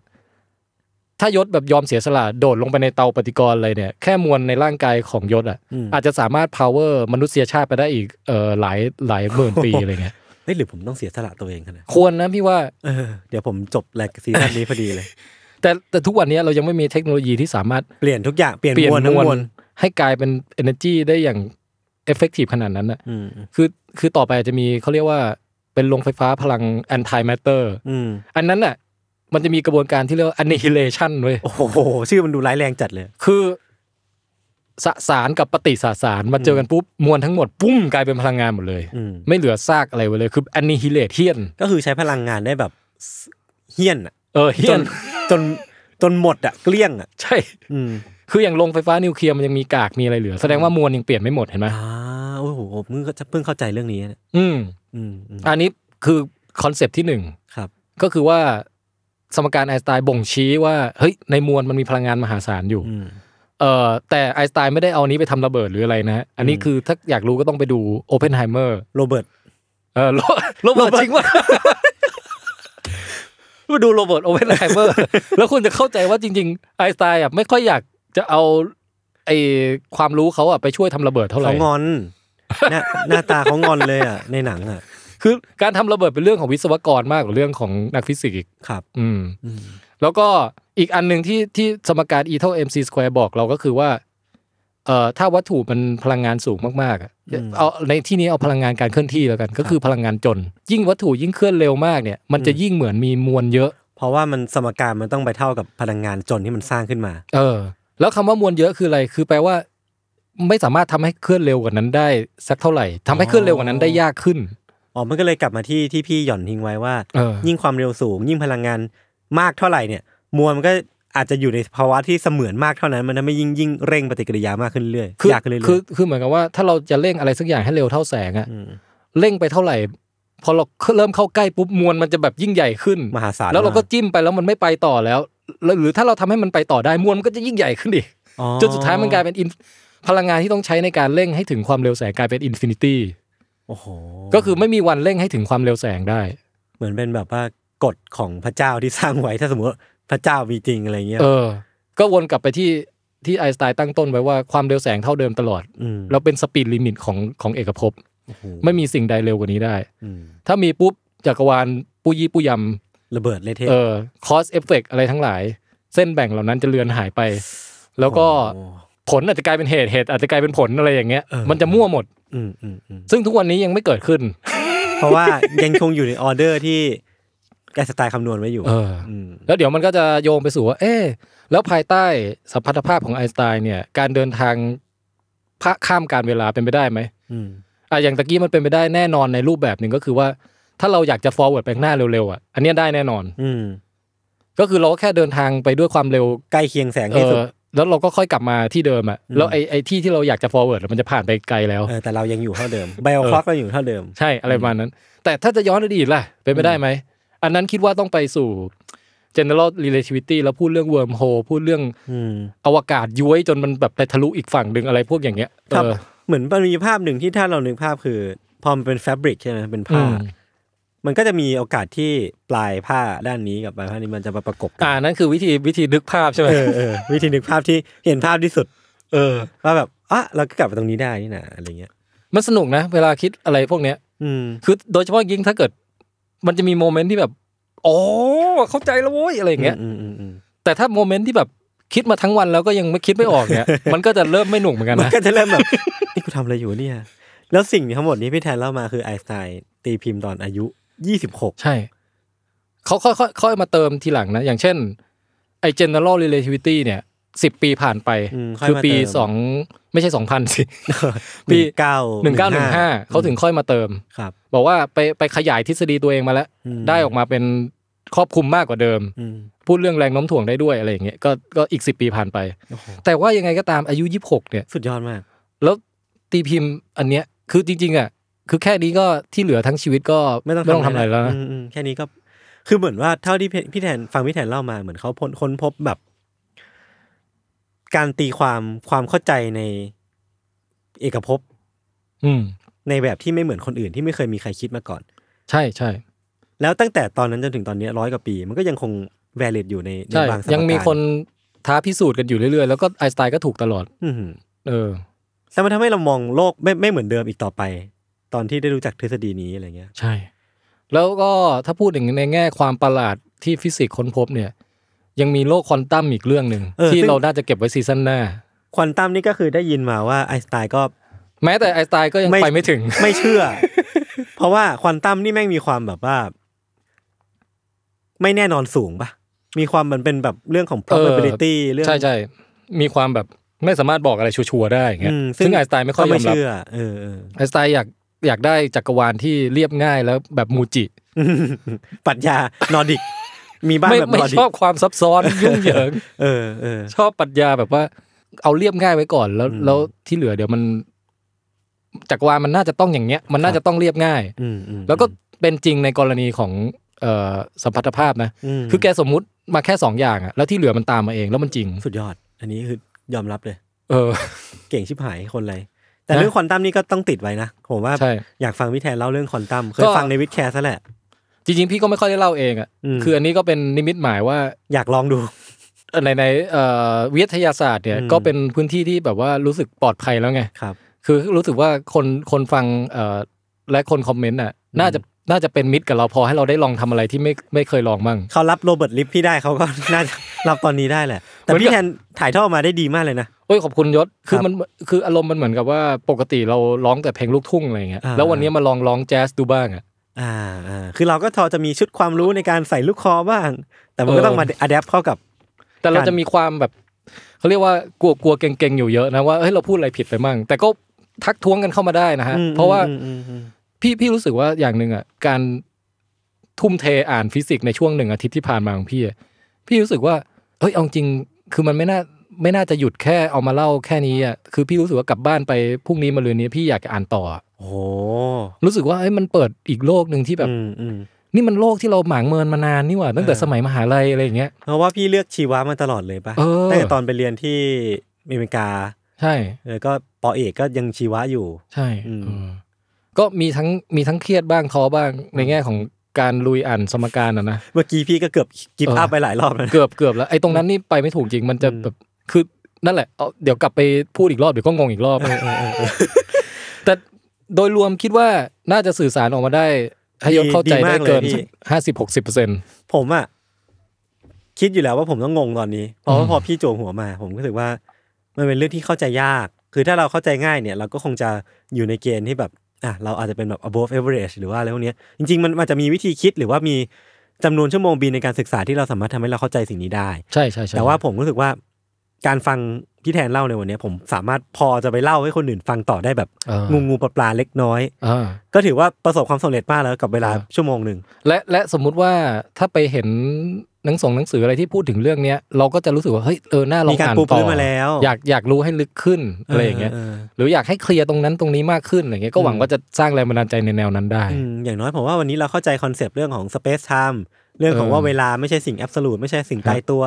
ถ้ายศแบบยอมเสียสละโดดลงไปในเตาปฏิกรณ์อะไรเนี่ยแค่มวลในร่างกายของยศ อ่ะ อาจจะสามารถ power มนุษยชาติไปได้อีกเออหลายหลายหมื่นปีอะไรเงี้ยเฮ้ยหรือผมต้องเสียสละตัวเองขนาดควรนะพี่ว่าเออเดี๋ยวผมจบแลกซีซั่นนี้พอดีเลย แต่แต่ทุกวันนี้เรายังไม่มีเทคโนโลยีที่สามารถ เปลี่ยนทุกอย่างเปลี่ยนมวลทั้งมวลให้กลายเป็น energy ได้อย่างเอฟเฟกตีฟขนาดนั้นนะคือคือต่อไปจะมีเขาเรียกว่าเป็นโรงไฟฟ้าพลังแอนตี้แมตเตอร์อันนั้นน่ะมันจะมีกระบวนการที่เรียกว่าอ n นนิฮิเลชันเว้ย โอ้โหชื่อมันดูร้ายแรงจัดเลย คือสสารกับปฏิสสาร มาเจอกันปุ๊บ มวลทั้งหมด ปุ้มกลายเป็นพลังงานหมดเลย ไม่เหลือซากอะไรไว้เลย คืออันนี้ฮิเลตเฮียน ก็คือใช้พลังงานได้แบบ เฮียนอ่ะเออเฮียนจนจนหมดอ่ะเกลี้ยงอ่ะใช่อืคืออย่างโรงไฟฟ้านิวเคลียร์มันยังมีกากมีอะไรเหลือ แสดงว่ามวลยังเปลี่ยนไม่หมดเห็นไหมอ่าโอ้โหเก็่ะเพิ่งเข้าใจเรื่องนี้อืมอืมอันนี้คือคอนเซปที่หนึ่งครับก็คือว่าสมการไอน์สไตน์บ่งชี้ว่า เฮ้ยในมวลมันมีพลังงานมหาศาลอยู่เอ่อแต่ไอสไตน์ไม่ได้เอานี้ไปทำระเบิดหรืออะไรนะ อันนี้คือถ้าอยากรู้ก็ต้องไปดูโอเพนไฮเมอร์ โรเบิร์ตเออโรเบิร์ตจริงว่ามาดูโรเบิร์ตโอเพนไฮเมอร์ แล้วคุณจะเข้าใจว่าจริง ๆไอสไตน์อ่ะไม่ค่อยอยากจะเอาไอความรู้เขาอ่ะไปช่วยทำระเบิดเท่าไหร่เขางอนหน้าตาเขางอนเลยอ่ะในหนังอ่ะคือการทำระเบิดเป็นเรื่องของวิศวกรมากกว่าเรื่องของนักฟิสิกส์ครับ อืมแล้วก็อีกอันหนึ่งที่ที่สมการ e เท่า mc square บอกเราก็คือว่า เอ่อ ถ้าวัตถุมันพลังงานสูงมากๆเอาในที่นี้เอาพลังงานการเคลื่อนที่แล้วกันก็คือพลังงานจน ยิ่งวัตถุยิ่งเคลื่อนเร็วมากเนี่ย มันจะยิ่งเหมือนมีมวลเยอะ เพราะว่ามันสมการมันต้องไปเท่ากับพลังงานจนที่มันสร้างขึ้นมา เออ แล้วคำว่ามวลเยอะคืออะไร คือแปลว่าไม่สามารถทำให้เคลื่อนเร็วกว่านั้นได้สักเท่าไหร่ทำให้เคลื่อนเร็วกว่านั้นได้ยากขึ้น อ๋อ มันก็เลยกลับมาที่ที่พี่หย่อนทิ้งไว้ว่า ยิ่งความเร็วสูง ยิ่งพลังงานมากเท่าไหร่เนี่ยมวลมันก็อาจจะอยู่ในภาวะที่เสมือนมากเท่านั้น มันไม่ยิ่งยิ่งเร่งปฏิกิริยามากขึ้นเรื่อยๆยากขึ้นเรื่อยๆคือคือเหมือนกับว่าถ้าเราจะเร่งอะไรสักอย่างให้เร็วเท่าแสงอะเร่งไปเท่าไหร่ พอเราเริ่มเข้าใกล้ปุ๊บมวลมันจะแบบยิ่งใหญ่ขึ้นมหาศาลแล้วเราก็จิ้มไปแล้วมันไม่ไปต่อแล้ว หรือถ้าเราทำให้มันไปต่อได้มวลมันก็จะยิ่งใหญ่ขึ้นดิจนสุดท้ายมันกลายเป็นอินพลังงานที่ต้องใช้ในการเร่งให้ถึงความเร็วแสงกลายเป็นอินฟินิตี้ก็คือไม่มีวันเร่งให้ถึงความเร็วแสงได้ เหมือนเป็นแบบว่ากฎของพระเจ้าที่สร้างไว้ถ้าสมมติพระเจ้ามีจริงอะไรเงี้ย เออ ก็วนกลับไปที่ที่ไอสไตน์ตั้งต้นไว้ว่าความเร็วแสงเท่าเดิมตลอดเราเป็นสปีดลิมิตของของเอกภพไม่มีสิ่งใดเร็วกว่านี้ได้ ถ้ามีปุ๊บจักรวาลปุยี่ปุยำ ระเบิดเลยเทเออ คอสเอฟเฟกอะไรทั้งหลาย เส้นแบ่งเหล่านั้นจะเลือนหายไป แล้วก็ผลอาจจะกลายเป็นเหตุเหตุอาจจะกลายเป็นผลอะไรอย่างเงี้ย มันจะมั่วหมด อืซึ่งทุกวันนี้ยังไม่เกิดขึ้น เพราะว่ายังคงอยู่ในออเดอร์ที่แกสไตล์คำนวณไว้อยู่เออ แล้วเดี๋ยวมันก็จะโยงไปสู่ว่าเอ๊แล้วภายใต้สัมพัทธภาพของไอน์สไตน์เนี่ย การเดินทางข้ามการเวลาเป็นไปได้ไหมอ่าอย่างตะกี้มันเป็นไปได้แน่นอนในรูปแบบหนึ่งก็คือว่าถ้าเราอยากจะฟอร์เวิร์ดไปข้างหน้าเร็วๆอ่ะอันนี้ได้แน่นอน อืก็คือเราก็แค่เดินทางไปด้วยความเร็วใกล้เคียงแสงที่สุดแล้วเราก็ค่อยกลับมาที่เดิมอ่ะแล้วไอ้ไอ้ที่ที่เราอยากจะฟอร์เวิร์ดมันจะผ่านไปไกลแล้วแต่เรายังอยู่เท่าเดิมไบโอคล็อกเรอยู่เท่าเดิม ใช่อะไรประมาณนั้น แต่ถ้าจะย้อนอดีตล่ะเป็นไปได้ไหมอันนั้นคิดว่าต้องไปสู่ general relativity แล้วพูดเรื่อง worm hole พูดเรื่องอวกาศย้วย จนมันแบบไปทะลุอีกฝั่งหนึ่งอะไรพวกอย่างเงี้ยครับเหมือนมันมีภาพหนึ่งที่ถ้าเรานึกภาพคือ พอมันเป็นแฟบริกใช่ไหมเป็นผ้า มันก็จะมีโอกาสที่ปลายผ้าด้านนี้กับปลายผ้านี้มันจะมาประกบกันอ่านั่นคือวิธีวิธีนึกภาพใช่ไหมออวิธีนึกภาพที่เห็นภาพที่สุด เออว่าแบบอ่ะเราก็กลับไปตรงนี้ได้นี่นะอะไรเงี้ย มันสนุกนะเวลาคิดอะไรพวกเนี้ย อืมคือโดยเฉพาะยิ่งถ้าเกิดมันจะมีโมเมนต์ที่แบบ อ๋อ เข้าใจแล้วโว้ยอะไรอย่างเงี้ยแต่ถ้าโมเมนต์ที่แบบคิดมาทั้งวันแล้วก็ยังไม่คิดไม่ออกเนี่ยมันก็จะเริ่มไม่หนุกเหมือนกันนะ มันก็จะเริ่มแบบ นี่กูทำอะไรอยู่เนี่ย แล้วสิ่งทั้งหมดนี้พี่แทนเล่ามาคือ ไอสไตน์ตีพิมพ์ตอนอายุยี่สิบหกใช่ เขาค่อยๆค่อยมาเติมทีหลังนะ อย่างเช่นไอเนอเรลล r เล a ิวิตี้เนี่ยสิบปีผ่านไปคือปีสองไม่ใช่สองพันสิปีเก้าหนึ่งเก้าหนึ่งห้าเขาถึงค่อยมาเติมครับ บอกว่าไปไปขยายทฤษฎีตัวเองมาแล้ว ได้ออกมาเป็นครอบคลุมมากกว่าเดิม พูดเรื่องแรงน้มถ่วงได้ด้วยอะไรอย่างเงี้ยก็ก็อีกสิบปีผ่านไป แต่ว่ายังไงก็ตามอายุยี่สิบหกเนี่ย สุดยอดมาก แล้วตีพิมพ์อันเนี้ยคือจริง ๆอ่ะคือแค่นี้ก็ที่เหลือทั้งชีวิตก็ไม่ต้องไม่ต้องทำอะไรแล้วนะแค่นี้ก็คือเหมือนว่าเท่าที่พี่แทนฟังพี่แทนเล่ามาเหมือนเขาค้นพบแบบการตีความความเข้าใจในเอกภพในแบบที่ไม่เหมือนคนอื่นที่ไม่เคยมีใครคิดมาก่อน ใช่ใช่แล้วตั้งแต่ตอนนั้น จนถึงตอนนี้ร้อยกว่าปี มันก็ยังคงแวลิดอยู่ในในบางสยังมีคนท้าพิสูจน์กันอยู่เรื่อยๆแล้วก็ไอสไตล์ก็ถูกตลอด อืเออแต่มันทำให้เรามองโลกไม่ไม่เหมือนเดิมอีกต่อไป ตอนที่ได้รู้จักทฤษฎีนี้อะไรเงี้ย ใช่ แล้วก็ถ้าพูดอย่างในแง่ความประหลาดที่ฟิสิกส์ค้นพบเนี่ยยังมีโลกควอนตัมอีกเรื่องหนึ่งที่เราน่าจะเก็บไว้ซีซั่นหน้าควอนตัมนี่ก็คือได้ยินมาว่าไอสไตล์ก็ แม้แต่ไอสไตล์ก็ยังไปไม่ถึง ไม่เชื่อ เพราะว่าควอนตัมนี่แม่งมีความแบบว่า ไม่แน่นอนสูงปะมีความมันเป็นแบบเรื่องของ probability เรื่องใช่ใช่มีความแบบไม่สามารถบอกอะไรชัวร์ได้เงี้ยซึ่งไอสไตล์ไม่ค่อยยอมรับไอสไตล์อยากอยากได้จักรวาลที่เรียบง่ายแล้วแบบมูจิปัญญานอร์ดิกมีบ้างแบบไม่ชอบความซับซ้อนยุ่งเหยิงเออเออชอบปรัชญาแบบว่า เอาเรียบง่ายไว้ก่อนแล้วแล้วที่เหลือเดี๋ยวมันจักรวาลมันน่าจะต้องอย่างเงี้ยมันน่าจะต้องเรียบง่ายแล้วก็เป็นจริงในกรณีของสัมพัทธภาพนะคือแกสมมุติมาแค่สองอย่างอะแล้วที่เหลือมันตามมาเอง แล้วมันจริงสุดยอด อันนี้คือยอมรับเลย เออ เก่งชิบหายคนเลยแต่เรื่องควอนตัมนี่ก็ต้องติดไว้นะผมว่าอยากฟังวิแทนเล่าเรื่องควอนตัมเคยฟังในวิดแคสแหละจริงๆพี่ก็ไม่ค่อยได้เล่าเองอ่ะคืออันนี้ก็เป็นนิมิตหมายว่า อยากลองดูในในวิทยาศาสตร์เนี่ยก็เป็นพื้นที่ที่แบบว่ารู้สึกปลอดภัยแล้วไงครับคือรู้สึกว่าคนคนฟังและคนคอมเมนต์น่ะน่าจะน่าจะเป็นมิตรกับเราพอให้เราได้ลองทำอะไรที่ไม่ไม่เคยลองบ้างเขารับโรเบิร์ตลิฟพี่ได้เขาก็น่ารับตอนนี้ได้แหละแต่พี่แทนถ่ายทอดมาได้ดีมากเลยนะโอ้ยขอบคุณยศคือมันคืออารมณ์มันเหมือนกับว่าปกติเราร้องแต่เพลงลูกทุ่งอะไรเงี้ยแล้ววันนี้มาลองร้องแจ๊สดูบ้างอ่ะอ่าอ่าคือเราก็ทอจะมีชุดความรู้ในการใส่ลูกคอบ้าง แต่มันก็ต้องมาอัดแอปเข้ากับ แต่เราจะมีความแบบเขาเรียกว่ากลัวกลัวเก่งๆอยู่เยอะนะว่าเฮ้ยเราพูดอะไรผิดไปมั่ง แต่ก็ทักท้วงกันเข้ามาได้นะฮะเพราะว่าพี่พี่รู้สึกว่าอย่างหนึ่งอ่ะการทุ่มเทอ่านฟิสิกส์ในช่วงหนึ่งอาทิตย์ที่ผ่านมาของพี่พี่รู้สึกว่าเฮ้ยเอาจริงคือมันไม่น่าไม่น่าจะหยุดแค่เอามาเล่าแค่นี้อ่ะคือพี่รู้สึกว่ากลับบ้านไปพรุ่งนี้มาเรือนี้พี่อยากจะอ่านต่อโอ้ รู้สึกว่ามันเปิดอีกโลกหนึ่งที่แบบนี่มันโลกที่เราหมางเมินมานานนี่หว่า ตั้งแต่สมัยมหาลัยอะไรอย่างเงี้ยเพราะว่าพี่เลือกชีวะมาตลอดเลยปะ่ะตั้งแต่ตอนไปเรียนที่อเมริกาใช่แล้วก็ปอเอกก็ยังชีวะอยู่ ใช่ก็มีทั้งมีทั้งเครียดบ้างท้อบ้างในแง่ของการลุยอ่านสมการอ่ะนะเมื่อกี้พี่ก็เกือบกิฟต์อัพไปหลายรอบแล้วเกือบเกือบแล้วไอ้ตรงนั้นนี่ไปไม่ถูกจริงมันจะแบบคือนั่นแหละเอาเดี๋ยวกลับไปพูดอีกรอบเดี๋ยวก็งงอีกรอบแต่โดยรวมคิดว่าน่าจะสื่อสารออกมาได้ให้ยศเข้าใจได้เกิน ห้าสิบหกสิบเปอร์เซ็นผมอ่ะ คิดอยู่แล้วว่าผมต้องงงตอนนี้เพราะว่าพอพี่โจหัวมา ผมก็รู้สึกว่า มันเป็นเรื่องที่เข้าใจยาก คือถ้าเราเข้าใจง่ายเนี่ย เราก็คงจะอยู่ในเกณฑ์ที่แบบ อ่ะเราอาจจะเป็นแบบ above average หรือว่าอะไรพวกนี้จริง ๆมันอาจจะมีวิธีคิด หรือว่ามีจำนวนชั่วโมงบินในการศึกษาที่เราสามารถทำให้เราเข้าใจสิ่งนี้ได้ใช่ใช่ใช่แต่ว่าผมรู้สึกว่าการฟังพี่แทนเล่าในวันนี้ผมสามารถพอจะไปเล่าให้คนอื่นฟังต่อได้แบบงูงูปลาปลาเล็กน้อยอก็ถือว่าประสบความสำเร็จมากแล้วกับเวลาชั่วโมงหนึ่งและและสมมุติว่าถ้าไปเห็นหนังส่งหนังสืออะไรที่พูดถึงเรื่องเนี้ย เราก็จะรู้สึกว่าเฮ้ยเออหน้าเราอ่านต่อมาแล้วอยากอยากรู้ให้ลึกขึ้นอะไรอย่างเงี้ยหรืออยากให้เคลียร์ตรงนั้นตรงนี้มากขึ้นอะไรเงี้ยก็หวังว่าจะสร้างแรงบันดาลใจในแนวนั้นได้อย่างน้อยผมว่าวันนี้เราเข้าใจคอนเซปต์เรื่องของ Space Time เรื่องของว่าเวลาไม่ใช่สิ่งแอบสูตไม่ใช่สิ่งตายตัว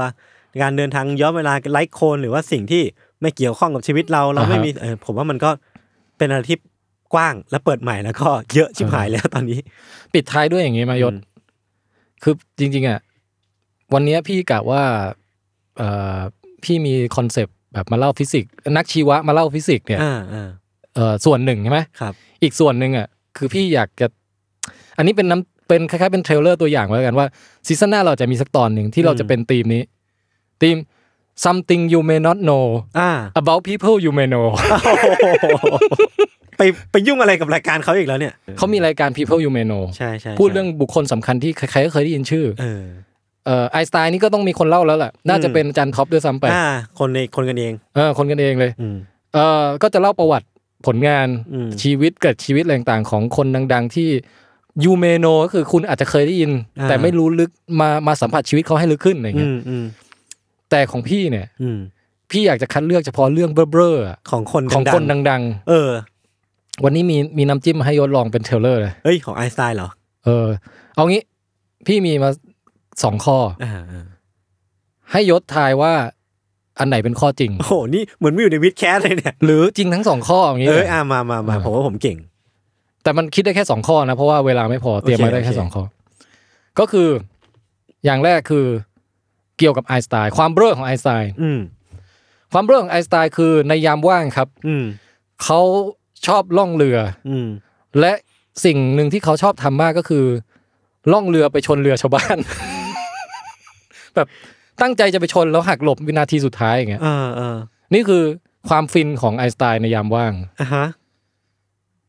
การเดินทางย้อนเวลาไลค์โคน หรือว่าสิ่งที่ไม่เกี่ยวข้องกับชีวิตเราเราไม่มีผมว่ามันก็เป็นอะไรที่กว้างและเปิดใหม่แล้วก็เยอะชิบหายแล้วตอนนี้ ปิดท้ายด้วยอย่างนี้มายศคือจริง ๆ อ่ะ วันนี้พี่กะว่าเอพี่มีคอนเซปต์แบบมาเล่าฟิสิกส์นักชีวะมาเล่าฟิสิกส์เนี่ยเออส่วนหนึ่งใช่ไหมครับ อีกส่วนหนึ่งอ่ะ คือพี่อยากจะอันนี้เป็นน้ำเป็นคล้ายๆเป็นเทรลเลอร์ตัวอย่างไว้กันว่าซีซั่นหน้าเราจะมีสักตอนหนึ่งที่เราจะเป็นธีมนี้ทีม something you may not know about people you may know ไปไปยุ่งอะไรกับรายการเขาอีกแล้วเนี่ยเขามีรายการ people you may know ใช่ใพูดเรื่องบุคคลสำคัญที่ใครก็เคยได้ยินชื่อ เอ่อไอสไตล์นี่ก็ต้องมีคนเล่าแล้วแหละ น่าจะเป็นจันท็อปด้วยซ้ำไปคนในคนกันเอง เออ คนกันเองเลยเออก็จะเล่าประวัติผลงานชีวิตเกิดชีวิตแรงต่างของคนดังๆ ที่ยูเมโนก็คือคุณอาจจะเคยได้ยิน แต่ไม่รู้ลึกมามาสัมผัสชีวิตเขาให้ลึกขึ้นอะไรเงี้ยแต่ของพี่เนี่ยพี่อยากจะคัดเลือกเฉพาะเรื่องเบ้อๆของคนของคนดัง ๆ เออ วันนี้มีมีน้ำจิ้มให้ยศลองเป็นเทเลอร์เลยเอ้ย ของไอสไตล์เหรอ เออ เอางี้พี่มีมาสองข้ออให้ยศทายว่าอันไหนเป็นข้อจริง โอ้โห นี่เหมือนไม่อยู่ในวิดแคสเลยเนี่ย หรือจริงทั้งสองข้ออย่างนี้ เอออ่ามามามาผมว่าผมเก่ง แต่มันคิดได้แค่สองข้อนะ เพราะว่าเวลาไม่พอเตรียมมาได้แค่สองข้อ ก็คืออย่างแรกคือเกี่ยวกับไอสไตล์ความเบื่อของไอสไตล์ความเบ่อของไอสไตล์คือในยามว่างครับ อืเขาชอบล่องเรือ อืและสิ่งหนึ่งที่เขาชอบทำมากก็คือ ล่องเรือไปชนเรือชาวบ้าน แบบตั้งใจจะไปชนแล้วหักหลบวินาทีสุดท้ายอย่างเงี้ยนี่คือความฟินของไอสไตล์ ในยามว่างอ่ะฮะ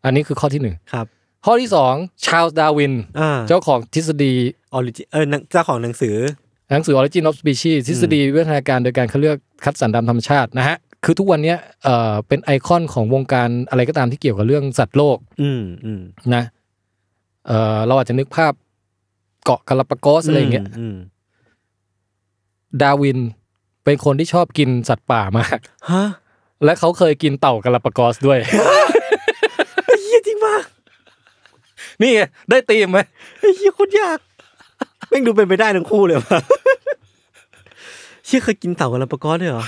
อันนี้คือข้อที่หนึ่งครับ ข้อที่สองชาลส์ดาวินเจ้าของทฤษฎีออริจิเออเจ้าของหนังสือหนังสือ Origin of Species ทฤษฎีวิวัฒนาการโดยการคัดเลือกคัดสรรตามธรรมชาตินะฮะ คือทุกวันนี้เอ่อเป็นไอคอนของวงการอะไรก็ตามที่เกี่ยวกับเรื่องสัตว์โลก อืมอืมนะเอ่อเราอาจจะนึกภาพเกาะกาลาปากอสอะไรอย่างเงี้ยดาวินเป็นคนที่ชอบกินสัตว์ป่ามากฮะและเขาเคยกินเต่ากาลาปากอสด้วยเฮียจริงมากนี่ได้ตีมไหมเฮ้ยคุณยากแม่งดูเป็นไปได้ทั้งคู่เลยว่ะเชื่อเคยกินเต่ากับลำปะก้อนด้วยเหรอ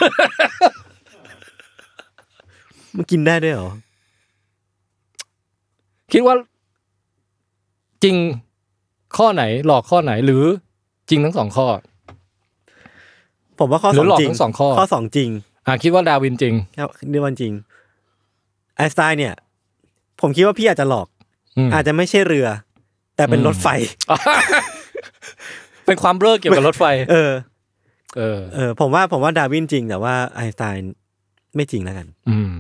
มันกินได้ด้วยเหรอ คิดว่า จริงข้อไหนหลอกข้อไหนหรือ จริงทั้งสองข้อ ผมว่าข้อสองจริงสองข้อ ข้อสองจริงอ่ะคิดว่าดาวินจริงดรืวินจริง ไอสไตน์เนี่ย ผมคิดว่าพี่อาจจะหลอก อาจจะไม่ใช่เรือ แต่เป็นรถไฟเป็นความเบลอเกี่ยวกับรถไฟ เออ เออ เออ ผมว่าผมว่าดาวินจริง แต่ว่าไอน์สไตน์ไม่จริงแล้วกัน อืม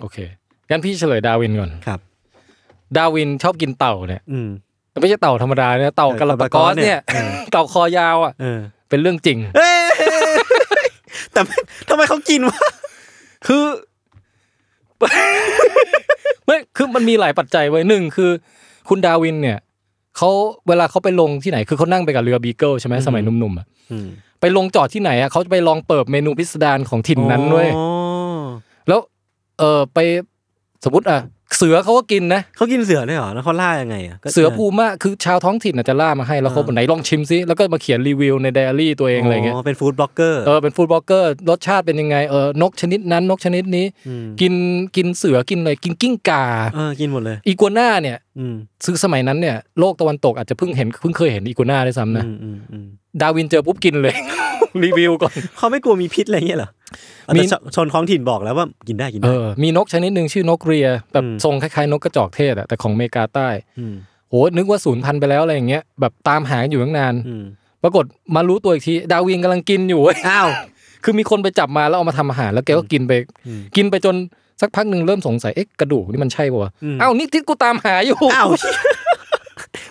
โอเค งั้นพี่เฉลยดาวินก่อน ครับ ดาวินชอบกินเต่าเนี่ย อืมไม่ใช่เต่าธรรมดาเนี่ยเต่ากระปากอสเนี่ยเต่าคอยาวอ่ะเป็นเรื่องจริง แต่ทำไมเขากินวะคือ ไม่ คือมันมีหลายปัจจัยไว้หนึ่งคือ คุณดาวินเนี่ยเขาเวลาเขาไปลงที่ไหนคือเขานั่งไปกับเรือบีเกิลใช่ไหมสมัยหนุ่มๆอ่ะไปลงจอดที่ไหนอ่ะเขาจะไปลองเปิดเมนูพิสดารของถิ่นนั้นด้วยแล้ว เออไปสมมติอ่ะเสือเขาก็กินนะเขากินเสือได้หรอแล้วเขาล่ายังไงอ่ะเสือภูมิคือชาวท้องถิ่นอาจจะล่ามาให้แล้วเขาไหนลองชิมซิแล้วก็มาเขียนรีวิวในไดอารี่ตัวเองอะไรเงี้ยเป็นฟู้ดบล็อกเกอร์เออเป็นฟู้ดบล็อกเกอร์รสชาติเป็นยังไงเออนกชนิดนั้นนกชนิดนี้กินกินเสือกินอะไร กินกิ้งก่าเออกินหมดเลยอีกัวน่าเนี่ยซื้อสมัยนั้นเนี่ย โลกตะวันตกอาจจะเพิ่งเห็นเพิ่งเคยเห็นอีกัวน่าด้วยซ้ำนะดาวินเจอปุ๊บกินเลยรีวิวก่อนเขาไม่กลัวมีพิษอะไรเงี้ยเหรอมีชนของถิ่นบอกแล้วว่า กินได้กินได้มีนกชนิดหนึ่งชื่อนกเรีย แบบทรงคล้ายๆ นกกระจอกเทศอะแต่ของเมกาใต้โหนึกว่าศูนย์พันไปแล้วอะไรอย่างเงี้ยแบบตามหาอยู่ตั้งนานปรากฏมารู้ตัวอีกที ดาวินกำลังกินอยู่อ้าวคือมีคนไปจับมาแล้วเอามาทำอาหาร แล้วแกก็กินไป กินไปจนสักพักหนึ่งเริ่มสงสัยเอ๊ะกระดูกนี่มันใช่ปะอ้าวนี่ทิศกูตามหาอยู่อ้า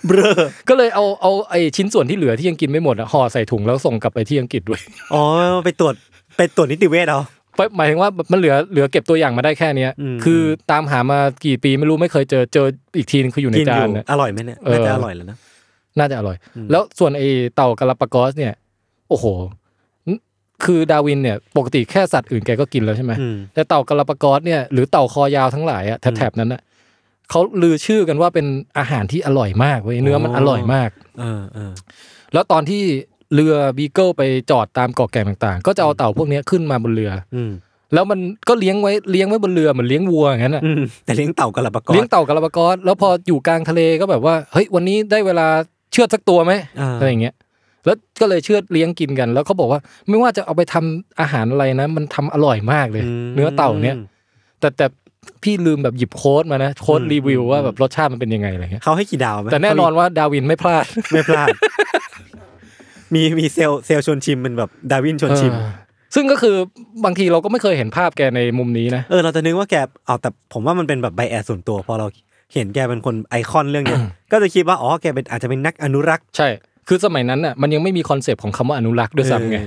เบรอก็เลยเอาเอา ไอชิ้นส่วนที่เหลือที่ยังกินไม่หมดอะห่อใส่ถุงแล้วส่งกลับไปที่อังกฤษด้วยอ๋อไปตรวจเป็นตรวจนิติเวชเอาหมายถึงว่ามันเหลือเหลือเก็บตัวอย่างมาได้แค่เนี้ยคือตามหามากี่ปีไม่รู้ไม่เคยเจอเจออีกทีนึงคืออยู่ในจานอร่อยไหมเนี่ยน่าจะอร่อยแล้วนะน่าจะอร่อย แล้วส่วนไอเต่ากาลาปากอสเนี่ย โอ้โห คือดาวินเนี่ย ปกติแค่สัตว์อื่นแกก็กินแล้วใช่ไหมแต่เต่ากาลาปากอสเนี่ยหรือเต่าคอยาวทั้งหลายอะแถบนั้นอะเขาลือชื่อกันว่าเป็นอาหารที่อร่อยมากเว้ยเนื้อมันอร่อยมากเออแล้วตอนที่เรือบีเกิลไปจอดตามเกาะแก่งต่างๆ ก็จะเอาเต่าพวกนี้ขึ้นมาบนเรือ อืแล้วมันก็เลี้ยงไว้เลี้ยงไว้บนเรือเหมือนเลี้ยงวัวอย่างนั้นอ่ะแต่เลี้ยงเต่ากระปกอเลี้ยงเต่ากระปกอ แล้วพออยู่กลางทะเลก็แบบว่า เฮ้ยวันนี้ได้เวลาเชือดสักตัวไหมอะไรอย่างเงี้ย แล้วก็เลยเชือดเลี้ยงกินกัน แล้วเขาบอกว่าไม่ว่าจะเอาไปทำอาหารอะไรนะ มันทำอร่อยมากเลย เนื้อเต่าเนี้ยแต่แต่พี่ลืมแบบหยิบโค้ดมานะโค้ดรีวิวว่าแบบรสชาติมันเป็นยังไงอะไรเงี้ยเขาให้กี่ดาวไหมแต่แน่นอนว่าดาวินไม่พลาดไม่พลาดมีมีเซลเซลชนชิมเป็นแบบดาวินชนชิม ซึ่งก็คือบางทีเราก็ไม่เคยเห็นภาพแกในมุมนี้นะเออ เราจะนึกว่าแก เอาแต่ผมว่ามันเป็นแบบไบแอสส่วนตัวพอเราเห็นแกเป็นคนไอคอนเรื่องนี้ก็จะคิดว่า อ๋อแกเป็นอาจจะเป็นนักอนุรักษ์ใช่ คือสมัยนั้นน่ะมันยังไม่มีคอนเซปต์ของคำว่าอนุรักษ์ด้วยซ้ำไง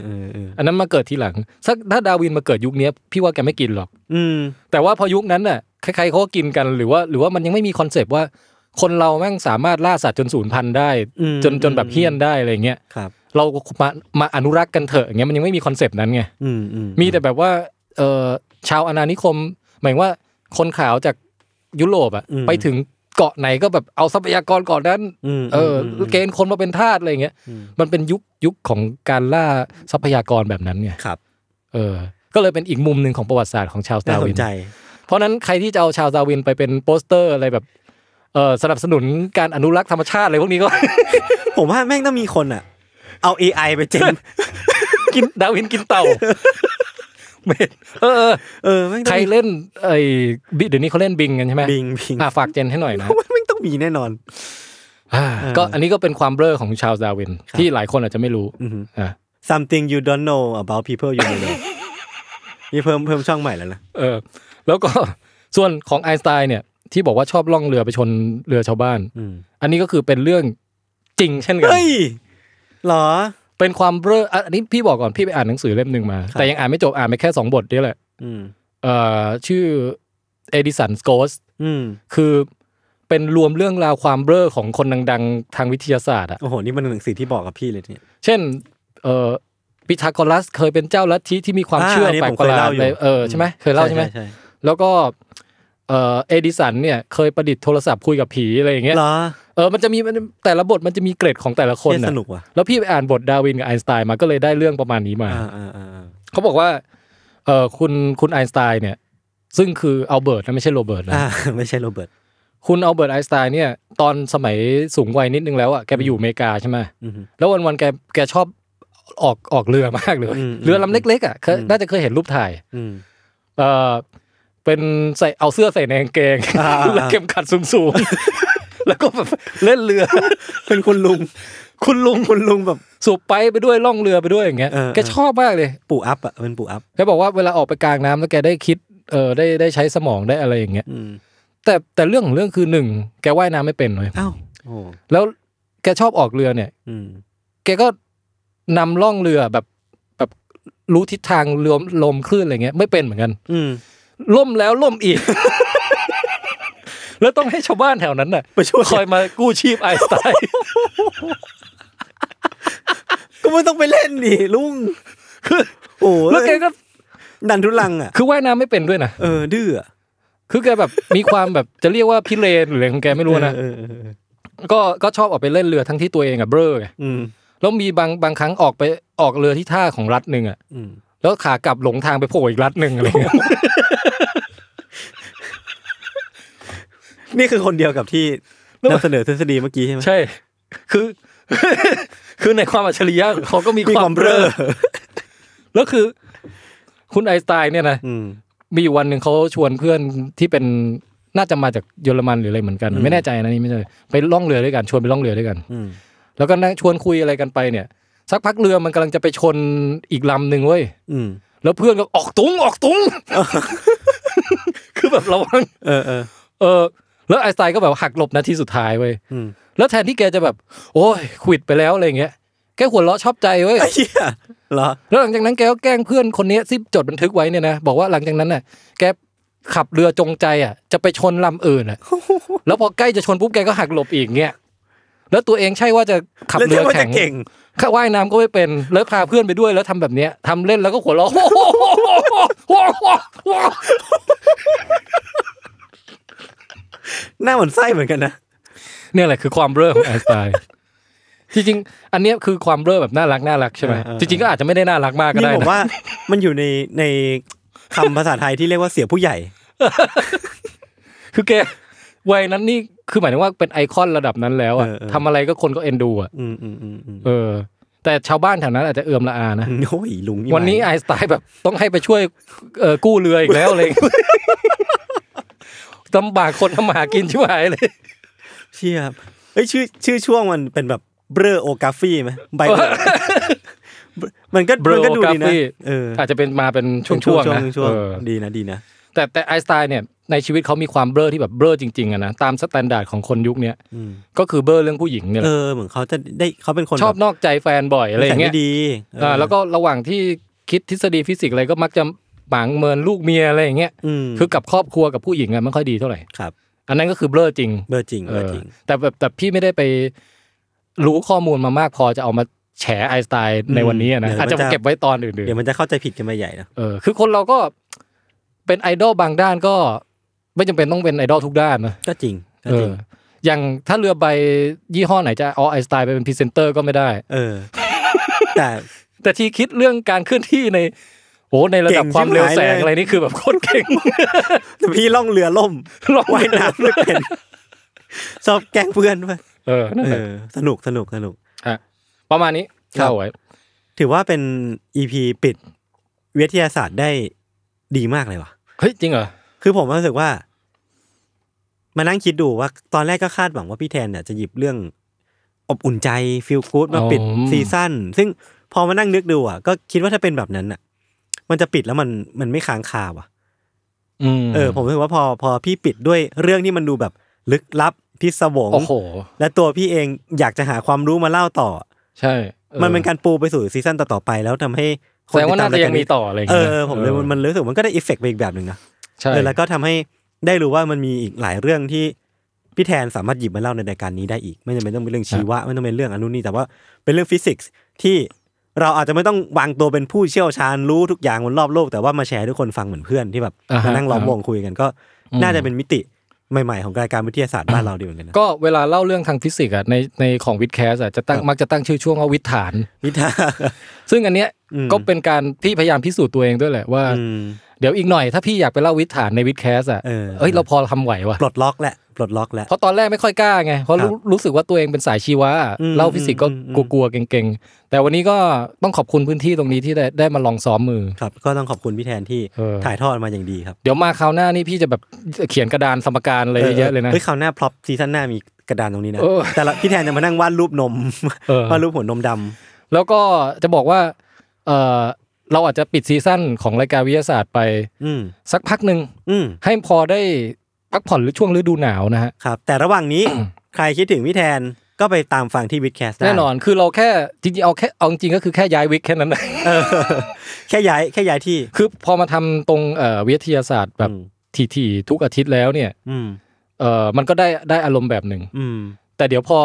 อันนั้นมาเกิดทีหลังสักถ้าดาวินมาเกิดยุคนี้พี่ว่าแกไม่กินหรอก อืมแต่ว่าพอยุคนั้นน่ะใครๆเขาก็กินกันหรือว่าหรือว่ามันยังไม่มีคอนเซปต์ว่าคนเราแม่งสามารถล่าสัตว์จนสูญพันธุ์ได้ จนจนแบบเฮี้ยนได้อะไรเงี้ยครับเรามามาอนุรักษ์กันเถอะอย่างเงี้ยมันยังไม่มีคอนเซปต์นั้นไงมีแต่แบบว่า เออชาวอาณานิคมหมายว่าคนขาวจากยุโรปอะไปถึงเกาะไหนก็แบบเอาทรัพยากรเกาะนั้นเออ เกณฑ์คนมาเป็นทาสอะไรเงี้ยมันเป็นยุคยุคของการล่าทรัพยากรแบบนั้นไงครับเออก็เลยเป็นอีกมุมหนึ่งของประวัติศาสตร์ของชาวดาวินเพราะนั้นใครที่จะเอาชาวดาวินไปเป็นโปสเตอร์อะไรแบบเออสนับสนุนการอนุรักษ์ธรรมชาติอะไรพวกนี้ก็ ผมว่าแม่งต้องมีคนอ่ะเอา AI ไปเจนกินดาวินกินเต่าเมอเออ เออใครเล่นไอ้เดี๋ยวนี้เขาเล่นบิงกันใช่ไหมบิงบิงฝากเจนให้หน่อยนะไม่ต้องมีแน่นอนก็อันนี้ก็เป็นความเบลอของชาวดาวินที่หลายคนอาจจะไม่รู้อ่า something you don't know about people you know นี่เพิ่มเพิ่มช่องใหม่แล้วนะเออ แล้วก็ส่วนของไอน์สไตน์เนี่ย ที่บอกว่าชอบล่องเรือไปชนเรือชาวบ้านอันนี้ก็คือเป็นเรื่องจริง เช่นกันหรอเป็นความเบ้ออันนี้พี่บอกก่อน พี่ไปอ่านหนังสือเล่มหนึ่งมา แต่ยังอ่านไม่จบอ่านไปแค่สองบทนี่แหละเอ่อชื่อเอดิสันสโกสคือเป็นรวมเรื่องราวความเบ้อของคนดังๆทางวิทยาศาสตร์อ่ะโอ้โหนี่มันหนังสือที่บอกกับพี่เลยเนี่ยเช่นเอ่อปิทาโกรัสเคยเป็นเจ้าลัทธิที่มีความเชื่อแปลกประหลาดเลยเออใช่ไหมเคยเล่าใช่ไหมแล้วก็เอดิสันเนี่ยเคยประดิษฐ์โทรศัพท์คุยกับผีอะไรอย่างเงี้ยเออ มันจะมีมันแต่ละบทมันจะมีเกรดของแต่ละคนนะสนุกว่ะแล้วพี่ไปอ่านบทดาวินกับไอน์สไตน์มาก็เลยได้เรื่องประมาณนี้มาเขาบอกว่า เออคุณคุณไอน์สไตน์เนี่ย ซึ่งคือเอาเบิร์ตนะ ไม่ใช่โรเบิร์ตนะไม่ใช่โรเบิร์ตคุณเอาเบิร์ตไอน์สไตน์เนี่ย ตอนสมัยสูงวัยนิดนึงแล้วอ่ะแกไปอยู่อเมริกาใช่ไหมแล้ววันวันแกแกชอบออกออกเรือมากเลย เรือลำเล็กๆอ่ะน่าจะเคยเห็นรูปถ่ายเออเป็นใส่เอาเสื้อใส่ในกางเกงแล้วเข็มขัดสูงๆแล้วก็แบบเล่นเรือ เป็นคุณลุงคุณลุงคุณลุงแบบ สูบไปไปด้วยล่องเรือไปด้วยอย่างเงี้ยแกชอบมากเลยปู่อัพอ่ะเป็นปู่อัพแกบอกว่าเวลาออกไปกลางน้ำแล้วแกได้คิดเออได้ได้ใช้สมองได้อะไรอย่างเงี้ยแต่แต่เรื่องของเรื่องคือหนึ่งแกว่ายน้ำไม่เป็นเลยอ้าวแล้วแกชอบออกเรือเนี่ย อืแกก็นำล่องเรือแบบแบบรู้ทิศทางลมลมคลื่นอะไรเงี้ย ไม่เป็นเหมือนกัน อืล่มแล้วล่มอีกแล้วต้องให้ชาวบ้านแถวนั้นน่ะไปช่วยคอยมากู้ชีพไอสไตล์ก็ไม่ต้องไปเล่นดิลุงคือ โอ้แล้วแกก็ ดันทุลังอ่ะคือว่ายน้ำไม่เป็นด้วยนะเออดื้อคือแกแบบมีความแบบจะเรียกว่าพิเรนหรืออะไรของแกไม่รู้นะก็ก็ชอบออกไปเล่นเรือทั้งที่ตัวเองอ่ะเบ้อไงแล้วมีบางบางครั้งออกไปออกเรือที่ท่าของรัฐหนึ่งอ่ะแล้วขากลับหลงทางไปโผล่อีกรัฐหนึ่งอะไรเงี้ยนี่คือคนเดียวกับที่นำเสนอทฤษฎีเมื่อกี้ใช่ไหมใช่ คือ คือในความอัจฉริยะเขาก็มีความเบลอแล้วคือคุณไอสไตน์เนี่ยนะมีวันหนึ่งเขาชวนเพื่อนที่เป็นน่าจะมาจากเยอรมันหรืออะไรเหมือนกัน ไม่แน่ใจนะนี่ไม่ใช่ไปล่องเรือด้วยกัน ชวนไปล่องเรือด้วยกันแล้วก็นั่งชวนคุยอะไรกันไปเนี่ย สักพักเรือมันกำลังจะไปชนอีกลำหนึ่งเว้ยแล้วเพื่อนก็ออกตุ้งออกตุ้งคือแบบระวังเออเออแล้วไอสไตล์ก็แบบหักหลบนาทีสุดท้ายเว้ยแล้วแทนที่แกจะแบบ โอ้ยขวิดไปแล้วอะไรเงี้ย แกหัวเราะชอบใจเว้ยเหรอแล้วหลังจากนั้นแกก็แกล้งเพื่อนคนนี้ซิจดบันทึกไว้เนี่ยนะบอกว่าหลังจากนั้นน่ะแกขับเรือจงใจอ่ะ จะไปชนลำอื่นอ่ะ แล้วพอใกล้จะชนปุ๊บแกก็หักหลบอีกเงี้ย แล้วตัวเองใช่ว่าจะขับเรือแข่งข้าว่ายน้ำก็ไม่เป็นแล้วพาเพื่อนไปด้วยแล้วทำแบบเนี้ยทำเล่นแล้วก็หัวเราะหน้าเหมือนไส้เหมือนกันนะเนี่ยแหละคือความเบลอของไอสไตล์จริงๆอันนี้คือความเบ่อแบบน่ารักน่ารักใช่ไหมจริงๆก็อาจจะไม่ได้น่ารักมากก็ได้นี่ผมว่า มันอยู่ในในคำภาษาไทยที่เรียกว่าเสียผู้ใหญ่คือแกวัยนั้นนี่คือหมายถึงว่าเป็นไอคอนระดับนั้นแล้วอ่ะทำอะไรก็คนก็เอ็นดูอ่ะเออ แต่ชาวบ้านแถวนั้นอาจจะเอื่มละอานะโอ้ยลุงวันนี้ไอสไตล์แบบต้องให้ไปช่วยกู้เรืออีกแล้วอะไรลำบากคนทำหากินชยอะไยเลยเชี่ยรเอ้ชื่อชื่อช่วงมันเป็นแบบเบรโอกราฟี่ไหมใบ มันก็มันก็ดูดีนะเอออาจจะเป็นมาเป็นช่วงช่วงนะดีนะดีนะ แต่แต่ไอสไตล์เนี่ยในชีวิตเขามีความเบลอที่แบบเบลอจริงๆอะนะตามสแตนดาร์ดของคนยุคนี้ก็คือเบลอเรื่องผู้หญิงเนี่ยเออเหมือนเขาจะได้เขาเป็นคนชอบนอกใจแฟนบ่อยอะไรอย่างเงี้ยดีอ่าแล้วก็ระหว่างที่คิดทฤษฎีฟิสิกส์อะไรก็มักจะหมางเมินลูกเมียอะไรอย่างเงี้ยคือกับครอบครัวกับผู้หญิงอะไม่ค่อยดีเท่าไหร่ครับอันนั้นก็คือเบลอจริง เบลอจริงเบลอจริงแต่แบบแต่พี่ไม่ได้ไปรู้ข้อมูลมามากพอจะเอามาแฉไอสไตล์ในวันนี้นะอาจจะเก็บไว้ตอนอื่นๆเดี๋ยวมันจะเข้าใจผิดกันไปใหญ่นะเออคือคนเราก็เป็นไอดอลบางด้านก็ไม่จำเป็นต้องเป็นไอดอลทุกด้านนะ ก็จริงก็จริงอย่างถ้าเรือใบยี่ห้อไหน จะเอาไอสไตล์ไปเป็นพรีเซนเตอร์ก็ไม่ได้ เออแต่ แต่ที่คิดเรื่องการเคลื่อนที่ในโอ้ในระดับความเร็วแสง อะไรนี่คือแบบโคตรเก่งแต่พี่ล่องเรือล่มล่องว่ายน้ำไม่เป็นชอบแกงเพื่อนไปเออสนุกสนุกสนุก ฮะประมาณนี้เข้าไว้ถือว่าเป็นอีพีปิดวิทยาศาสตร์ได้ดีมากเลยว่ะ เฮ้ย จริงเหรอคือผมรู้สึกว่า มานั่งคิดดูว่า ตอนแรกก็คาดหวังว่าพี่แทนเนี่ยจะหยิบเรื่อง อบอุ่นใจฟิลกู๊ดมาปิดซีซั่นซึ่งพอมานั่งนึกดูอ่ะก็คิดว่าถ้าเป็นแบบนั้นอ่ะมันจะปิดแล้วมันมันไม่ค้างคาว่ะเออ ผมคิดว่าพอพอพี่ปิดด้วยเรื่องที่มันดูแบบลึกลับพิศวงโอ้โหและตัวพี่เองอยากจะหาความรู้มาเล่าต่อ ใช่ มันเป็นการปูไปสู่ซีซั่นต่อ ๆ ไปแล้วทำให้คนติดตามยังมีต่ออะไรเี้เออผมเลยมันรู้สึกมันก็ได้ออฟเฟกไปอีกแบบหนึ่งนะใช่แล้วก็ทำให้ได้รู้ว่ามันมีอีกหลายเรื่องที่ พี่แทนสามารถหยิบมาเล่าในรายการนี้ได้อีก ไม่จำเป็นต้องเป็นเรื่องชีวะไม่ต้องเป็นเรื่องอนุนี่แต่ว่าเป็นเรื่องฟิสิกส์ที่เราอาจจะไม่ต้องวางตัวเป็นผู้เชี่ยวชาญรู้ทุกอย่างบนรอบโลก แต่ว่ามาแชร์ทุกคนฟังเหมือนเพื่อนที่แบบนั่งล้อมวงคุยกันก็น่าจะเป็นมิติใหม่ๆ ของรายการวิทยาศาสตร์บ้านเราดีเหมือนกัน ก็เวลาเล่าเรื่องทางฟิสิกส์ในในของวิดแคสอจะตั้งมักจะตั้งชื่อช่วงว่าวิฐานวิฐาน ซึ่งอันเนี้ยก็เป็นการพี่พยายามพิสูจน์ตัวเองด้วยแหละว่าเดี๋ยวอีกหน่อยถ้าพี่อยากไปเล่าวิฐานในวิดแคสอ่ะเอ้ยเราพอทำไหววะปลดล็อกแหละปลดล็อกแล้วเพราะตอนแรกไม่ค่อยกล้าไงเพราะรู้สึกว่าตัวเองเป็นสายชีวะเล่าฟิสิกส์ก็กลัวๆเก่งๆแต่วันนี้ก็ต้องขอบคุณพื้นที่ตรงนี้ที่ได้ได้มาลองซ้อมมือครับ ก็ต้องขอบคุณพี่แทนที่ถ่ายทอดมาอย่างดีครับ เดี๋ยวมาคราวหน้านี่พี่จะแบบเขียนกระดานสมการเลยเยอะเลยนะเฮ้ยคราวหน้าพร็อพซีซั่นหน้ามีกระดานตรงนี้นะ แต่พี่แทนจะมานั่งวาดรูปนมวาดรูปหัวนมดำ แล้วก็จะบอกว่าเเราอาจจะปิดซีซั่นของรายการวิทยาศาสตร์ไปสักพักหนึ่งให้พอได้พักผ่อนหรือช่วงฤดูหนาวนะฮะ ครับ แต่ระหว่างนี้ใครคิดถึงพี่แทนก็ไปตามฟังที่วิดแคสแน่นอน คือเราแค่ จริงๆ เอาแค่เอาจริงก็คือแค่ย้ายวิกแค่นั้นเองแค่ย้ายแค่ย้ายที่ คือพอมาทำตรงวิทยาศาสตร์ แบบถี่ๆทุกอาทิตย์แล้วเนี่ยอืเออมันก็ได้ได้อารมณ์แบบหนึ่ง แต่เดี๋ยวพอ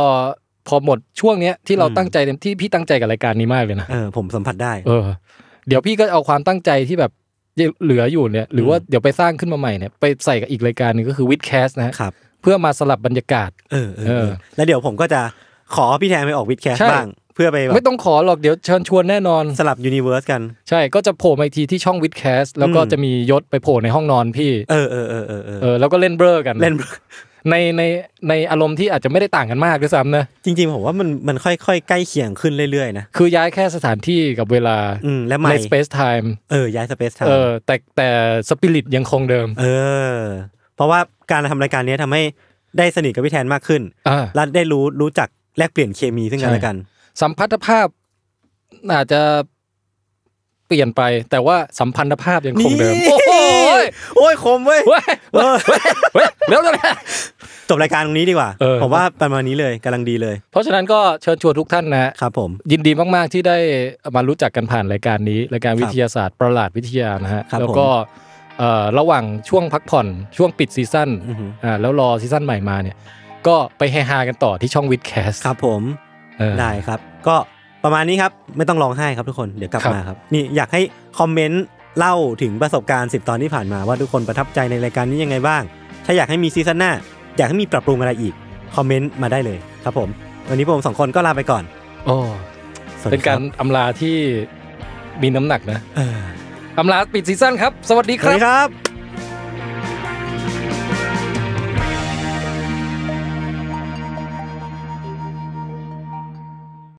พอหมดช่วงเนี้ยที่เราตั้งใจเต็มที่พี่ตั้งใจกับรายการนี้มากเลยนะเออผมสัมผัสได้ เออเดี๋ยวพี่ก็เอาความตั้งใจที่แบบเหลืออยู่เนี่ยหรือว่าเดี๋ยวไปสร้างขึ้นมาใหม่เนี่ยไปใส่กับอีกรายการหนึ่งก็คือวิดแคสนะครับเพื่อมาสลับบรรยากาศเออเออแล้วเดี๋ยวผมก็จะขอพี่แทนไปออกวิดแคสบ้าง เพื่อไปไม่ต้องขอหรอกเดี๋ยวเชิญชวนแน่นอนสลับยูนิเวอร์สกันใช่ ก็จะโผล่มาอีกทีที่ช่องวิดแคสแล้วก็จะมียศไปโผล่ในห้องนอนพี่เออเออเออเออแล้วก็เล่นเบร์กันเล่นในในในอารมณ์ที่อาจจะไม่ได้ต่างกันมากด้วยซ้ำนะจริงๆผมว่ามันมันค่อยๆ ใกล้เคียงขึ้นเรื่อยๆนะคือย้ายแค่สถานที่กับเวลาและใน space time เออ ย้าย space time เออแต่แต่สปิริตยังคงเดิม เออ เพราะว่าการทำรายการนี้ทำให้ได้สนิทกับพี่แทนมากขึ้นและได้รู้ รู้จัก แลกเปลี่ยนเคมีซึ่งกันและกัน สัมพัทธภาพอาจจะเปลี่ยนไปแต่ว่าสัมพันธภาพยังคงเดิมโอ้โหโอ้ยคมเว้ยเร็วเร็วจบรายการตรงนี้ดีกว่าผมว่าประมาณนี้เลยกำลังดีเลยเพราะฉะนั้นก็เชิญชวนทุกท่าน นะครับผมยินดีมาก ๆ ที่ได้มารู้จักกันผ่านรายการนี้ รายการวิทยาศาสตร์ ประหลาดวิทยานะฮะแล้วก็ระหว่างช่วงพักผ่อนช่วงปิดซีซั่นอ่าแล้วรอซีซั่นใหม่มาเนี่ยก็ไปเฮฮากันต่อที่ช่องวิดแคสครับผมได้ครับก็ประมาณนี้ครับไม่ต้องร้องไห้ครับทุกคน เดี๋ยวกลับมาครับ นี่อยากให้คอมเมนต์เล่าถึงประสบการณ์ 10 ตอนที่ผ่านมาว่าทุกคนประทับใจในรายการนี้ยังไงบ้าง ถ้าอยากให้มีซีซั่นหน้า อยากให้มีปรับปรุงอะไรอีกคอมเมนต์มาได้เลย ครับผมวันนี้ผมสองคนก็ลาไปก่อนโอ้เป็นการอำลาที่มีน้ำหนักนะอำลาปิดซีซั่นครับสวัสดีครับสวัสดีครับ